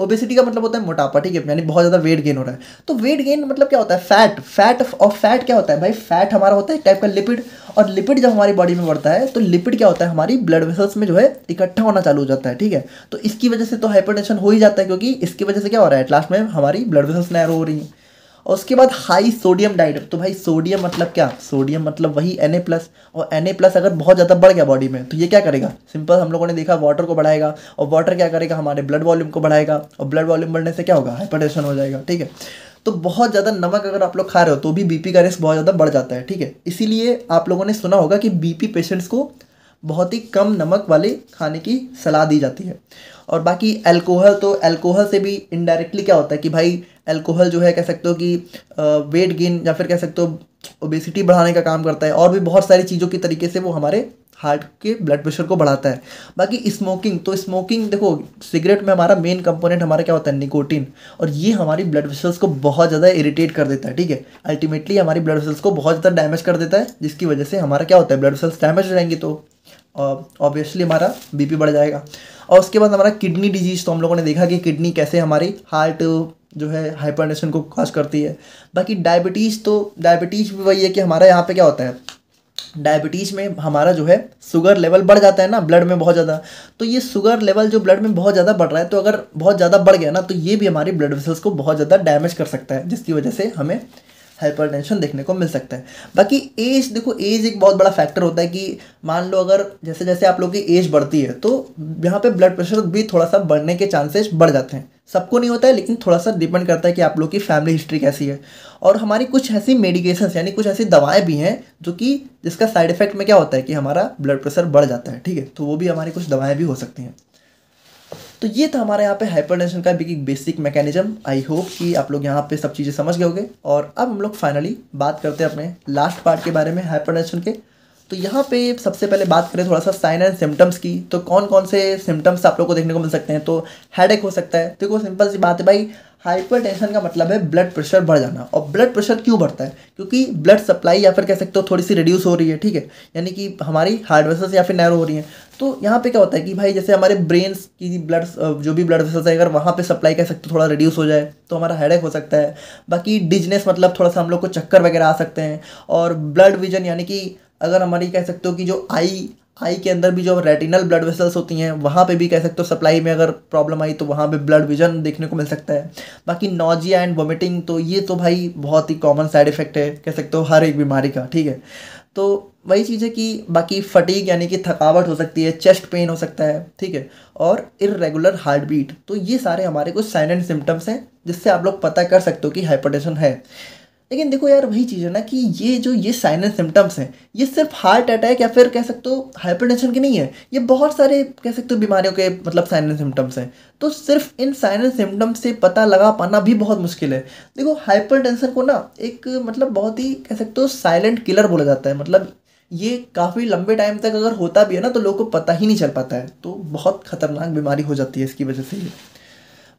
[SPEAKER 1] ओबेसिटी का मतलब होता है मोटापा ठीक है यानी बहुत ज़्यादा वेट गेन हो रहा है तो वेट गेन मतलब क्या होता है फैट फैट और फैट क्या होता है भाई फैट हमारा होता है एक टाइप का लिपिड और लिपिड जब हमारी बॉडी में बढ़ता है तो लिपिड क्या होता है हमारी ब्लड वेसल्स में जो है इकट्ठा होना चालू हो जाता है ठीक है तो इसकी वजह से तो हाइपरटेंशन हो ही जाता है क्योंकि इसकी वजह से क्या हो रहा है एट लास्ट में हमारी ब्लड वेसल्स नैरो हो रही हैं और उसके बाद हाई सोडियम डाइट तो भाई सोडियम मतलब क्या सोडियम मतलब वही एन प्लस और एन प्लस अगर बहुत ज़्यादा बढ़ गया बॉडी में तो ये क्या करेगा सिंपल हम लोगों ने देखा वाटर को बढ़ाएगा और वाटर क्या करेगा हमारे ब्लड वॉल्यूम को बढ़ाएगा और ब्लड वॉल्यूम बढ़ने से क्या होगा हाइपरटेंशन हो जाएगा ठीक है तो बहुत ज़्यादा नमक अगर आप लोग खा रहे हो तो भी बीपी का रिस्क बहुत ज़्यादा बढ़ जाता है ठीक है इसीलिए आप लोगों ने सुना होगा कि बीपी पेशेंट्स को बहुत ही कम नमक वाले खाने की सलाह दी जाती है और बाकी अल्कोहल तो अल्कोहल से भी इनडायरेक्टली क्या होता है कि भाई अल्कोहल जो है कह सकते हो कि वेट गेन या फिर कह सकते हो ओबेसिटी बढ़ाने का काम करता है और भी बहुत सारी चीज़ों के तरीके से वो हमारे हार्ट के ब्लड प्रेशर को बढ़ाता है बाकी स्मोकिंग तो स्मोकिंग देखो सिगरेट में हमारा मेन कंपोनेंट हमारा क्या होता है निकोटीन और ये हमारी ब्लड वेसल्स को बहुत ज़्यादा इरिटेट कर देता है ठीक है अल्टीमेटली हमारी ब्लड प्रेशर्स को बहुत ज़्यादा डैमेज कर देता है जिसकी वजह से हमारा क्या होता है ब्लड प्रेशर्स डैमेज रहेंगे तो ऑब्वियसली हमारा बीपी बढ़ जाएगा और उसके बाद हमारा किडनी डिजीज़ तो हम लोगों ने देखा कि किडनी कैसे हमारी हार्ट जो है हाइपरटेंशन को काज करती है बाकी डायबिटीज़ तो डायबिटीज़ भी वही है कि हमारा यहाँ पे क्या होता है डायबिटीज़ में हमारा जो है शुगर लेवल बढ़ जाता है ना ब्लड में बहुत ज़्यादा तो ये शुगर लेवल जो ब्लड में बहुत ज़्यादा बढ़ रहा है तो अगर बहुत ज़्यादा बढ़ गया ना तो ये भी हमारी ब्लड वेसल्स को बहुत ज़्यादा डैमेज कर सकता है जिसकी वजह से हमें हाइपरटेंशन देखने को मिल सकता है बाकी एज देखो एज एक बहुत बड़ा फैक्टर होता है कि मान लो अगर जैसे जैसे आप लोग की एज बढ़ती है तो यहाँ पे ब्लड प्रेशर भी थोड़ा सा बढ़ने के चांसेस बढ़ जाते हैं सबको नहीं होता है लेकिन थोड़ा सा डिपेंड करता है कि आप लोग की फैमिली हिस्ट्री कैसी है और हमारी कुछ ऐसी मेडिकेशंस यानी कुछ ऐसी दवाएं भी हैं जो कि जिसका साइड इफेक्ट में क्या होता है कि हमारा ब्लड प्रेशर बढ़ जाता है ठीक है तो वो भी हमारी कुछ दवाएं भी हो सकती हैं तो ये था हमारे यहाँ पे हाइपरटेंशन का एक बेसिक मैकेनिज्म आई होप कि आप लोग यहाँ पे सब चीज़ें समझ गए होंगे और अब हम लोग फाइनली बात करते हैं अपने लास्ट पार्ट के बारे में हाइपरटेंशन के तो यहाँ पे सबसे पहले बात करें थोड़ा सा साइन एंड सिम्टम्स की तो कौन कौन से सिम्टम्स आप लोग को देखने को मिल सकते हैं तो हेडेक हो सकता है देखो सिंपल सी बात है भाई हाइपरटेंशन का मतलब है ब्लड प्रेशर बढ़ जाना और ब्लड प्रेशर क्यों बढ़ता है क्योंकि ब्लड सप्लाई या फिर कह सकते हो थोड़ी सी रिड्यूस हो रही है ठीक है यानी कि हमारी हार्ट वेसल्स या फिर नैरो हो रही हैं तो यहाँ पे क्या होता है कि भाई जैसे हमारे ब्रेन्स की ब्लड जो भी ब्लड वेसल्स है अगर वहाँ पर सप्लाई कह सकते हो थोड़ा रिड्यूस हो जाए तो हमारा हेडेक हो सकता है बाकी डिजनेस मतलब थोड़ा सा हम लोग को चक्कर वगैरह आ सकते हैं और ब्लड विजन यानी कि अगर हमारी कह सकते हो कि जो आई आई के अंदर भी जो रेटिनल ब्लड वेसल्स होती हैं वहाँ पे भी कह सकते हो सप्लाई में अगर प्रॉब्लम आई तो वहाँ पे ब्लड विजन देखने को मिल सकता है बाकी नोजिया एंड वोमिटिंग तो ये तो भाई बहुत ही कॉमन साइड इफेक्ट है कह सकते हो हर एक बीमारी का ठीक है तो वही चीज़ है कि बाकी फटीक यानी कि थकावट हो सकती है चेस्ट पेन हो सकता है ठीक है और इरेगुलर हार्ट बीट तो ये सारे हमारे कुछ साइन एंड सिम्टम्स हैं जिससे आप लोग पता कर सकते हो कि हाइपरटेंशन है लेकिन देखो यार वही चीज़ है ना कि ये जो ये साइन एंड सिम्टम्स हैं ये सिर्फ हार्ट अटैक या फिर कह सकते हो टेंशन के नहीं है ये बहुत सारे कह सकते हो बीमारियों के मतलब साइन एंड सिम्टम्स हैं तो सिर्फ इन साइन एंड सिम्टम्स से पता लगा पाना भी बहुत मुश्किल है देखो हाइपरटेंशन को ना एक मतलब बहुत ही कह सकते हो साइलेंट किलर बोला जाता है मतलब ये काफ़ी लंबे टाइम तक अगर होता भी है ना तो लोगों को पता ही नहीं चल पाता है तो बहुत खतरनाक बीमारी हो जाती है इसकी वजह से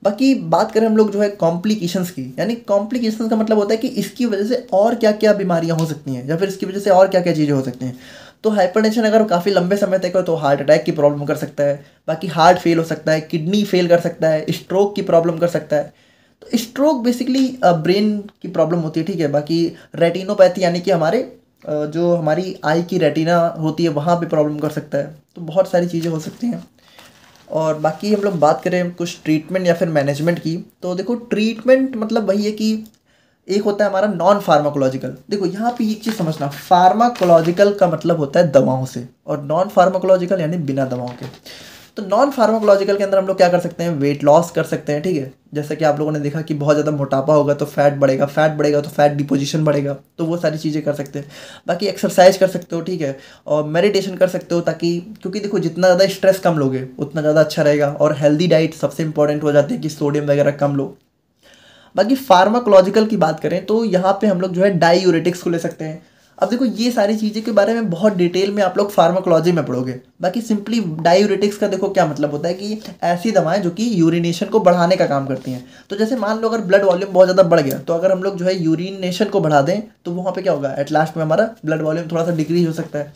[SPEAKER 1] बाकी बात करें हम लोग जो है कॉम्प्लिकेशंस की यानी कॉम्प्लिकेशंस का मतलब होता है कि इसकी वजह से और क्या क्या बीमारियाँ हो सकती हैं या फिर इसकी वजह से और क्या क्या चीज़ें हो सकती हैं तो हाइपरटेंशन अगर काफ़ी लंबे समय तक हो तो हार्ट अटैक की प्रॉब्लम कर सकता है बाकी हार्ट फेल हो सकता है किडनी फेल कर सकता है स्ट्रोक की प्रॉब्लम कर सकता है तो स्ट्रोक बेसिकली ब्रेन की प्रॉब्लम होती है ठीक है बाकी रेटिनोपैथी यानी कि हमारे uh, जो हमारी आई की रेटिना होती है वहाँ पे प्रॉब्लम कर सकता है तो बहुत सारी चीज़ें हो सकती हैं और बाकी हम लोग बात करें कुछ ट्रीटमेंट या फिर मैनेजमेंट की तो देखो ट्रीटमेंट मतलब वही है कि एक होता है हमारा नॉन फार्माकोलॉजिकल देखो यहाँ पे एक चीज़ समझना फार्माकोलॉजिकल का मतलब होता है दवाओं से और नॉन फार्माकोलॉजिकल यानी बिना दवाओं के तो नॉन फार्माकोलॉजिकल के अंदर हम लोग क्या कर सकते हैं वेट लॉस कर सकते हैं ठीक है जैसे कि आप लोगों ने देखा कि बहुत ज़्यादा मोटापा होगा तो फैट बढ़ेगा फैट बढ़ेगा तो फैट डिपोजिशन बढ़ेगा तो वो सारी चीज़ें कर सकते हैं बाकी एक्सरसाइज कर सकते हो ठीक है और मेडिटेशन कर सकते हो ताकि क्योंकि देखो जितना ज़्यादा स्ट्रेस कम लोगे उतना ज़्यादा अच्छा रहेगा और हेल्दी डाइट सबसे इंपॉर्टेंट हो जाती है कि सोडियम वगैरह कम लो बाकी फार्माकोलॉजिकल की बात करें तो यहाँ पे हम लोग जो है डाई को ले सकते हैं अब देखो ये सारी चीज़ें के बारे में बहुत डिटेल में आप लोग फार्माकोलॉजी में पढ़ोगे बाकी सिंपली डायूरेटिक्स का देखो क्या मतलब होता है कि ऐसी दवाएं जो कि यूरिनेशन को बढ़ाने का काम करती हैं तो जैसे मान लो अगर ब्लड वॉल्यूम बहुत ज़्यादा बढ़ गया तो अगर हम लोग जो है यूरिनेशन को बढ़ा दें तो वहाँ पर क्या होगा एट लास्ट में हमारा ब्लड वॉल्यूम थोड़ा सा डिक्रीज हो सकता है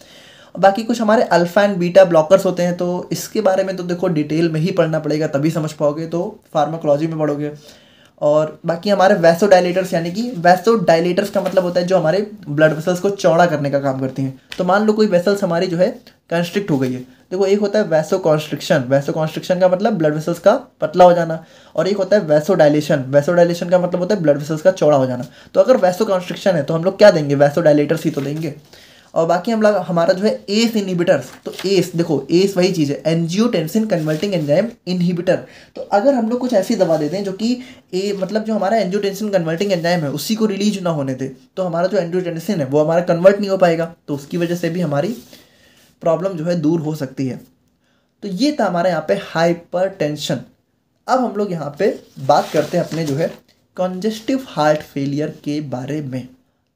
[SPEAKER 1] बाकी कुछ हमारे अल्फा एंड बीटा ब्लॉकर्स होते हैं तो इसके बारे में तो देखो डिटेल में ही पढ़ना पड़ेगा तभी समझ पाओगे तो फार्माकोलॉजी में पढ़ोगे और बाकी हमारे वैसो डायलेटर्स यानी कि वैसो डायलेटर्स का मतलब होता है जो हमारे ब्लड वेसल्स को चौड़ा करने का काम करती हैं तो मान लो कोई वेसल्स हमारी जो है कंस्ट्रिक्ट हो गई है देखो एक होता है वैसो कॉन्स्ट्रिक्शन वैसो कॉन्स्ट्रिक्शन का मतलब ब्लड वेसल्स का पतला हो जाना और एक होता है वैसो डायलेशन वैसो डायलेशन का मतलब होता है ब्लड वेसल्स का चौड़ा हो जाना तो अगर वैसो कॉन्स्ट्रिक्शन है तो हम लोग क्या देंगे वैसो डायलेटर्स ही तो देंगे और बाकी हम लोग हमारा जो है एस इनहिबिटर्स तो एस देखो एस वही चीज़ है angiotensin converting enzyme inhibitor तो अगर हम लोग कुछ ऐसी दवा देते हैं जो कि ए मतलब जो हमारा एनजीओ टेंसिन कन्वर्टिंग एंजाइम है उसी को रिलीज ना होने दे तो हमारा जो एनजीओ टेंसिन है वो हमारा कन्वर्ट नहीं हो पाएगा तो उसकी वजह से भी हमारी प्रॉब्लम जो है दूर हो सकती है तो ये था हमारे यहाँ पे टेंशन अब हम लोग यहाँ पे बात करते हैं अपने जो है कंजेस्टिव हार्ट फेलियर के बारे में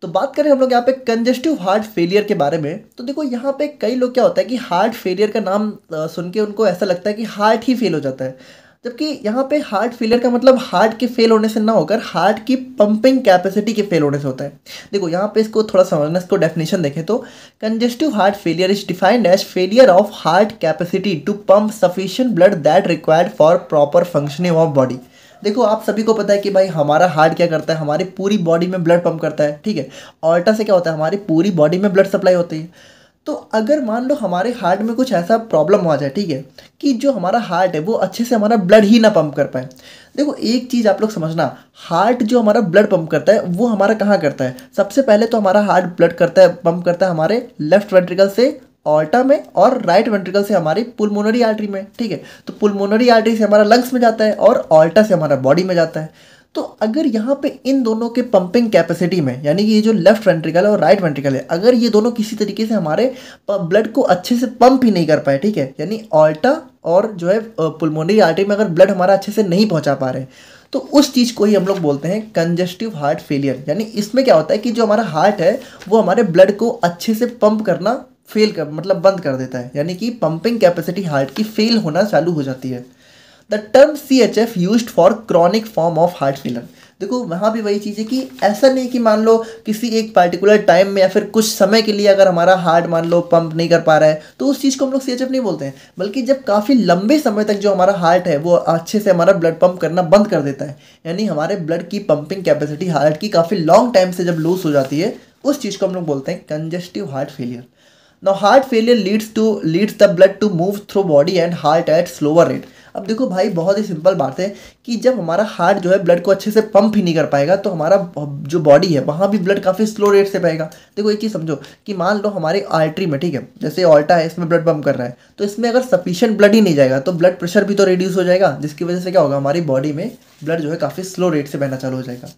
[SPEAKER 1] तो बात करें हम लोग यहाँ पे कंजेस्टिव हार्ट फेलियर के बारे में तो देखो यहाँ पे कई लोग क्या होता है कि हार्ट फेलियर का नाम सुन के उनको ऐसा लगता है कि हार्ट ही फेल हो जाता है जबकि यहाँ पे हार्ट फेलियर का मतलब हार्ट के फेल होने से ना होकर हार्ट की पंपिंग कैपेसिटी के फेल होने से होता है देखो यहाँ पे इसको थोड़ा समझना इसको डेफिनेशन देखें तो congestive heart failure is defined as failure of heart capacity to pump sufficient blood that required for proper functioning of body देखो आप सभी को पता है कि भाई हमारा हार्ट क्या करता है हमारी पूरी बॉडी में ब्लड पंप करता है ठीक है ऑल्टा से क्या होता है हमारी पूरी बॉडी में ब्लड सप्लाई होती है तो अगर मान लो हमारे हार्ट में कुछ ऐसा प्रॉब्लम आ जाए ठीक है कि जो हमारा हार्ट है वो अच्छे से हमारा ब्लड ही ना पंप कर पाए देखो एक चीज़ आप लोग समझना हार्ट जो हमारा ब्लड पंप करता है वो हमारा कहाँ करता है सबसे पहले तो हमारा हार्ट ब्लड करता है पंप करता है हमारे लेफ्ट वेंट्रिकल से ऑल्टा में और राइट वेंट्रिकल से हमारी पुलमोनरी आर्टरी में ठीक है तो पुलमोनरी आर्टरी से हमारा लंग्स में जाता है और ऑल्टा से हमारा बॉडी में जाता है तो अगर यहाँ पे इन दोनों के पंपिंग कैपेसिटी में यानी कि ये जो लेफ्ट वेंट्रिकल है और राइट वेंट्रिकल है अगर ये दोनों किसी तरीके से हमारे ब्लड को अच्छे से पंप ही नहीं कर पाए ठीक है यानी ऑल्टा और जो है पुलमोनरी आर्टरी में अगर ब्लड हमारा अच्छे से नहीं पहुँचा पा रहे तो उस चीज़ को ही हम लोग बोलते हैं कंजेस्टिव हार्ट फेलियर यानी इसमें क्या होता है कि जो हमारा हार्ट है वो हमारे ब्लड को अच्छे से पंप करना फेल कर मतलब बंद कर देता है यानी कि पंपिंग कैपेसिटी हार्ट की फेल होना चालू हो जाती है the term C H F use for chronic form of heart failure देखो वहाँ भी वही चीज़ है कि ऐसा नहीं कि मान लो किसी एक पर्टिकुलर टाइम में या फिर कुछ समय के लिए अगर हमारा हार्ट मान लो पंप नहीं कर पा रहा है तो उस चीज़ को हम लोग सी नहीं बोलते हैं बल्कि जब काफ़ी लंबे समय तक जो हमारा हार्ट है वो अच्छे से हमारा ब्लड पंप करना बंद कर देता है यानी हमारे ब्लड की पंपिंग कैपेसिटी हार्ट की काफ़ी लॉन्ग टाइम से जब लूज हो जाती है उस चीज़ को हम लोग बोलते हैं congestive heart failure no heart failure leads to leads the blood to move through body and heart at slower rate अब देखो भाई बहुत ही सिंपल बात है कि जब हमारा हार्ट जो है ब्लड को अच्छे से पंप ही नहीं कर पाएगा तो हमारा जो बॉडी है वहाँ भी ब्लड काफ़ी स्लो रेट से पाएगा देखो एक चीज़ समझो कि मान लो हमारे आर्टरी में ठीक है जैसे ऑल्टा है इसमें ब्लड पंप कर रहा है तो इसमें अगर सफिशियंट ब्लड ही नहीं जाएगा तो ब्लड प्रेशर भी तो रिड्यूस हो जाएगा जिसकी वजह से क्या होगा हमारी बॉडी में ब्लड जो है काफ़ी स्लो रेट से बहना चालू हो जाएगा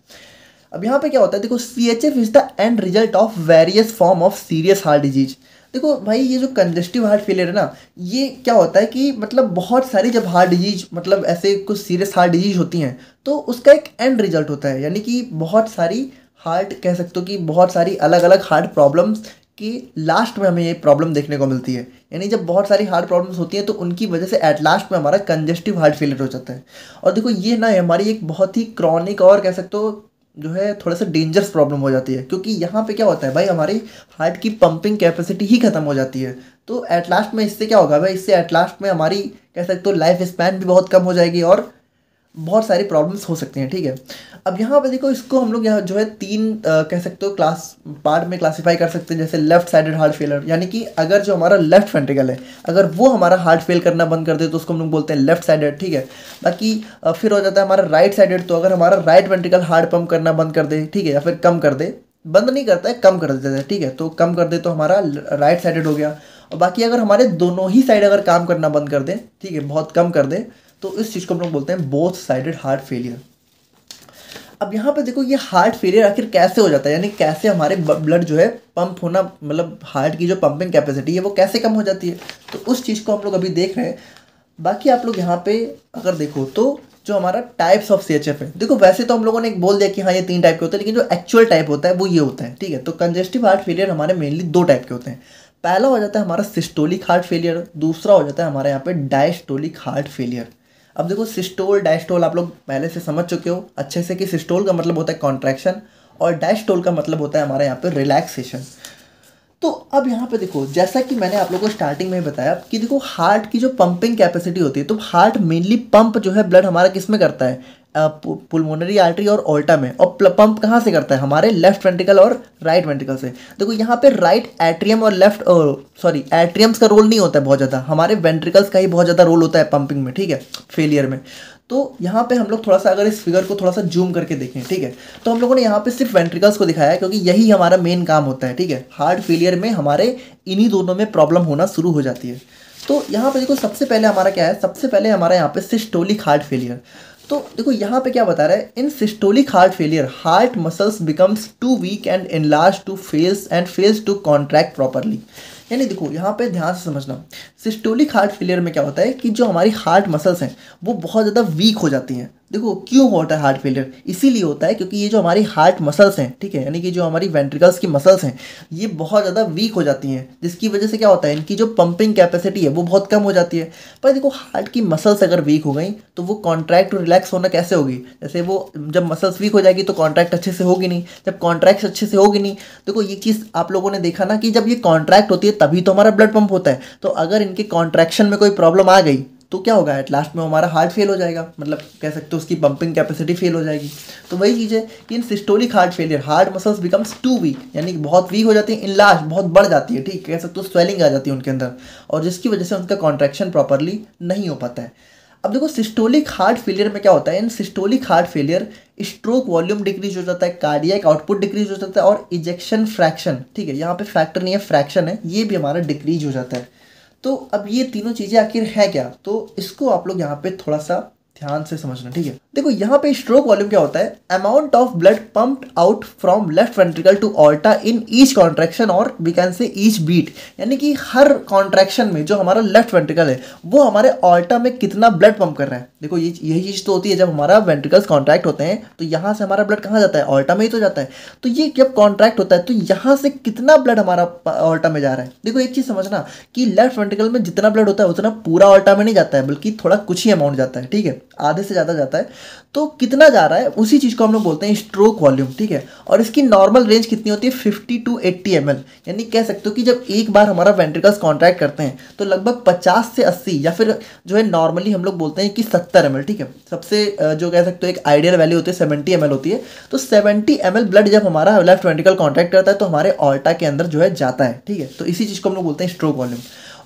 [SPEAKER 1] अब यहाँ पे क्या होता है देखो C H F is the end result of various form of serious heart disease देखो भाई ये जो कंजेस्टिव हार्ट फेलियर है ना ये क्या होता है कि मतलब बहुत सारी जब हार्ट डिजीज मतलब ऐसे कुछ सीरियस हार्ट डिजीज होती हैं तो उसका एक एंड रिजल्ट होता है यानी कि बहुत सारी हार्ट कह सकते हो कि बहुत सारी अलग अलग हार्ट प्रॉब्लम्स कि लास्ट में हमें ये प्रॉब्लम देखने को मिलती है यानी जब बहुत सारी हार्ट प्रॉब्लम्स होती हैं तो उनकी वजह से एट लास्ट में हमारा कंजेस्टिव हार्ट फेलियर हो जाता है और देखो ये ना हमारी एक बहुत ही क्रॉनिक और कह सकते हो जो है थोड़ा सा डेंजरस प्रॉब्लम हो जाती है क्योंकि यहाँ पे क्या होता है भाई हमारी हार्ट की पंपिंग कैपेसिटी ही ख़त्म हो जाती है तो एट लास्ट में इससे क्या होगा भाई इससे एट लास्ट में हमारी कह सकते हो लाइफ स्पैन भी बहुत कम हो जाएगी और बहुत सारी प्रॉब्लम्स हो सकती हैं ठीक है अब यहाँ पर देखो इसको हम लोग यहाँ जो है तीन आ, कह सकते हो क्लास पार्ट में क्लासीफाई कर सकते हैं जैसे लेफ्ट साइडेड हार्ट फेलर यानी कि अगर जो हमारा लेफ्ट वेंट्रिकल है अगर वो हमारा हार्ट फेल करना बंद कर दे तो उसको हम लोग बोलते हैं लेफ्ट साइडेड ठीक है बाकी फिर हो जाता है हमारा राइट साइडेड तो अगर हमारा राइट वेंट्रिकल हार्ट पम्प करना बंद कर दे ठीक है या फिर कम कर दे बंद नहीं करता है कम कर देता है ठीक है तो कम कर दे तो हमारा राइट साइडेड हो गया और बाकी अगर हमारे दोनों ही साइड अगर काम करना बंद कर दें ठीक है बहुत कम कर दें तो इस चीज़ को हम लोग बोलते हैं बोथ साइडेड हार्ट फेलियर अब यहाँ पर देखो ये हार्ट फेलियर आखिर कैसे हो जाता है यानी कैसे हमारे ब्लड जो है पंप होना मतलब हार्ट की जो पंपिंग कैपेसिटी है वो कैसे कम हो जाती है तो उस चीज़ को हम लोग अभी देख रहे हैं बाकी आप लोग यहाँ पे अगर देखो तो जो हमारा types of C H F है देखो वैसे तो हम लोगों ने एक बोल दिया कि हाँ ये तीन टाइप के होते हैं लेकिन जो एक्चुअल टाइप होता है वो ये होता है ठीक है तो कंजेस्टिव हार्ट फेलियर हमारे मेनली दो टाइप के होते हैं पहला हो जाता है हमारा सिस्टोलिक हार्ट फेलियर दूसरा हो जाता है हमारे यहाँ पे डायस्टोलिक हार्ट फेलियर अब देखो सिस्टोल डायस्टोल आप लोग पहले से समझ चुके हो अच्छे से कि सिस्टोल का मतलब होता है कॉन्ट्रैक्शन और डायस्टोल का मतलब होता है हमारे यहाँ पे रिलैक्सेशन तो अब यहाँ पे देखो जैसा कि मैंने आप लोगों को स्टार्टिंग में बताया कि देखो हार्ट की जो पंपिंग कैपेसिटी होती है तो हार्ट मेनली पंप जो है ब्लड हमारा किस में करता है पुलमोनरी आर्टरी और ओल्टा में और पंप कहाँ से करता है हमारे लेफ्ट वेंट्रिकल और राइट वेंट्रिकल से देखो यहाँ पे राइट एट्रियम और लेफ्ट सॉरी एट्रियम्स का रोल नहीं होता है बहुत ज़्यादा हमारे वेंट्रिकल्स का ही बहुत ज़्यादा रोल होता है पंपिंग में ठीक है फेलियर में तो यहाँ पे हम लोग थोड़ा सा अगर इस फिगर को थोड़ा सा जूम करके देखें ठीक है तो हम लोगों ने यहाँ पे सिर्फ वेंट्रिकल्स को दिखाया है क्योंकि यही हमारा मेन काम होता है ठीक है हार्ट फेलियर में हमारे इन्हीं दोनों में प्रॉब्लम होना शुरू हो जाती है तो यहाँ पे देखो सबसे पहले हमारा क्या है सबसे पहले हमारा यहाँ पे सिस्टोलिक हार्ट फेलियर तो देखो यहाँ पे क्या बता रहा है in systolic heart failure heart muscles becomes too weak and in to fails and fails to contract properly यानी देखो यहाँ पे ध्यान से समझना सिस्टोलिक हार्ट फेलियर में क्या होता है कि जो हमारी हार्ट मसल्स हैं वो बहुत ज़्यादा वीक हो जाती हैं देखो क्यों होता है हार्ट फेलियर इसीलिए होता है क्योंकि ये जो हमारी हार्ट मसल्स हैं ठीक है यानी कि जो हमारी वेंट्रिकल्स की मसल्स हैं ये बहुत ज़्यादा वीक हो जाती हैं जिसकी वजह से क्या होता है इनकी जो पंपिंग कैपेसिटी है वो बहुत कम हो जाती है पर देखो हार्ट की मसल्स अगर वीक हो गई तो वो कॉन्ट्रैक्ट और रिलैक्स होना कैसे होगी जैसे वो जब मसल्स वीक हो जाएगी तो कॉन्ट्रैक्ट अच्छे से होगी नहीं जब कॉन्ट्रैक्ट अच्छे से होगी नहीं देखो ये चीज़ आप लोगों ने देखा ना कि जब ये कॉन्ट्रैक्ट होती है तभी तो हमारा ब्लड पंप होता है तो अगर इनके कॉन्ट्रैक्शन में कोई प्रॉब्लम आ गई तो क्या होगा एट लास्ट में हमारा हार्ट फेल हो जाएगा मतलब कह सकते हो उसकी बंपिंग कैपेसिटी फेल हो जाएगी तो वही चीज़ है कि in systolic heart failure heart muscles becomes too weak यानी कि बहुत वीक हो जाती है इन लास्ट बहुत बढ़ जाती है ठीक कह सकते हो स्वेलिंग आ जाती है उनके अंदर और जिसकी वजह से उनका कॉन्ट्रैक्शन प्रॉपरली नहीं हो पाता है अब देखो सिस्टोलिक हार्ट फेलियर में क्या होता है in systolic heart failure stroke volume decrease हो जाता है कार्डियक आउटपुट डिक्रीज हो जाता है और इजेक्शन फ्रैक्शन ठीक है यहाँ पे फैक्टर नहीं है फ्रैक्शन है ये भी हमारा डिक्रीज हो जाता है तो अब ये तीनों चीज़ें आखिर है क्या तो इसको आप लोग यहाँ पे थोड़ा सा ध्यान से समझना ठीक है देखो यहाँ पे स्ट्रोक वॉल्यूम क्या होता है amount of blood pumped out from left ventricle to aorta in each contraction और we can say each beat यानी कि हर कॉन्ट्रैक्शन में जो हमारा लेफ्ट वेंट्रिकल है वो हमारे ऑल्टा में कितना ब्लड पम्प कर रहा है देखो ये यही चीज़ तो होती है जब हमारा वेंट्रिकल्स कॉन्ट्रैक्ट होते हैं तो यहाँ से हमारा ब्लड कहाँ जाता है ऑल्टा में ही तो जाता है तो ये जब कॉन्ट्रैक्ट होता है तो यहाँ से कितना ब्लड हमारा ऑल्टा में जा रहा है देखो एक चीज़ समझना कि लेफ्ट वेंट्रिकल में जितना ब्लड होता है उतना पूरा ऑल्टा में नहीं जाता है बल्कि थोड़ा कुछ ही अमाउंट जाता है ठीक है आधे से ज़्यादा जाता है तो कितना जा रहा है उसी चीज़ को हम लोग बोलते हैं स्ट्रोक वॉल्यूम ठीक है और इसकी नॉर्मल रेंज कितनी होती है फिफ्टी टू एट्टी एम यानी कह सकते हो कि जब एक बार हमारा वेंट्रिकल्स कॉन्ट्रैक्ट करते हैं तो लगभग पचास से अस्सी या फिर जो है नॉर्मली हम लोग बोलते हैं कि सत्तर एम ठीक है सबसे जो कह सकते हो एक आइडियल वैल्यू होती है सेवेंटी एम होती है तो सेवेंटी एम ब्लड जब हमारा लेफ्ट वेंट्रिकल कॉन्ट्रैक्ट करता है तो हमारे ऑल्टा के अंदर जो है जाता है ठीक है तो इसी चीज़ को हम लोग बोलते हैं स्ट्रोक वॉल्यूम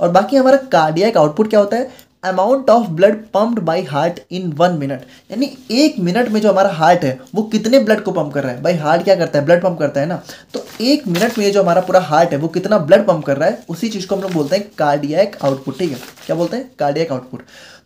[SPEAKER 1] और बाकी हमारा कार्डियक आउटपुट क्या होता है amount of blood pumped by heart in one minute यानी एक मिनट में जो हमारा हार्ट है वो कितने ब्लड को पम्प कर रहा है भाई हार्ट क्या करता है ब्लड पम्प करता है ना तो एक मिनट में जो हमारा पूरा हार्ट है वो कितना ब्लड पम्प कर रहा है उसी चीज़ को हम लोग बोलते हैं कार्डियक आउटपुट ठीक है क्या बोलते हैं कार्डियक आउटपुट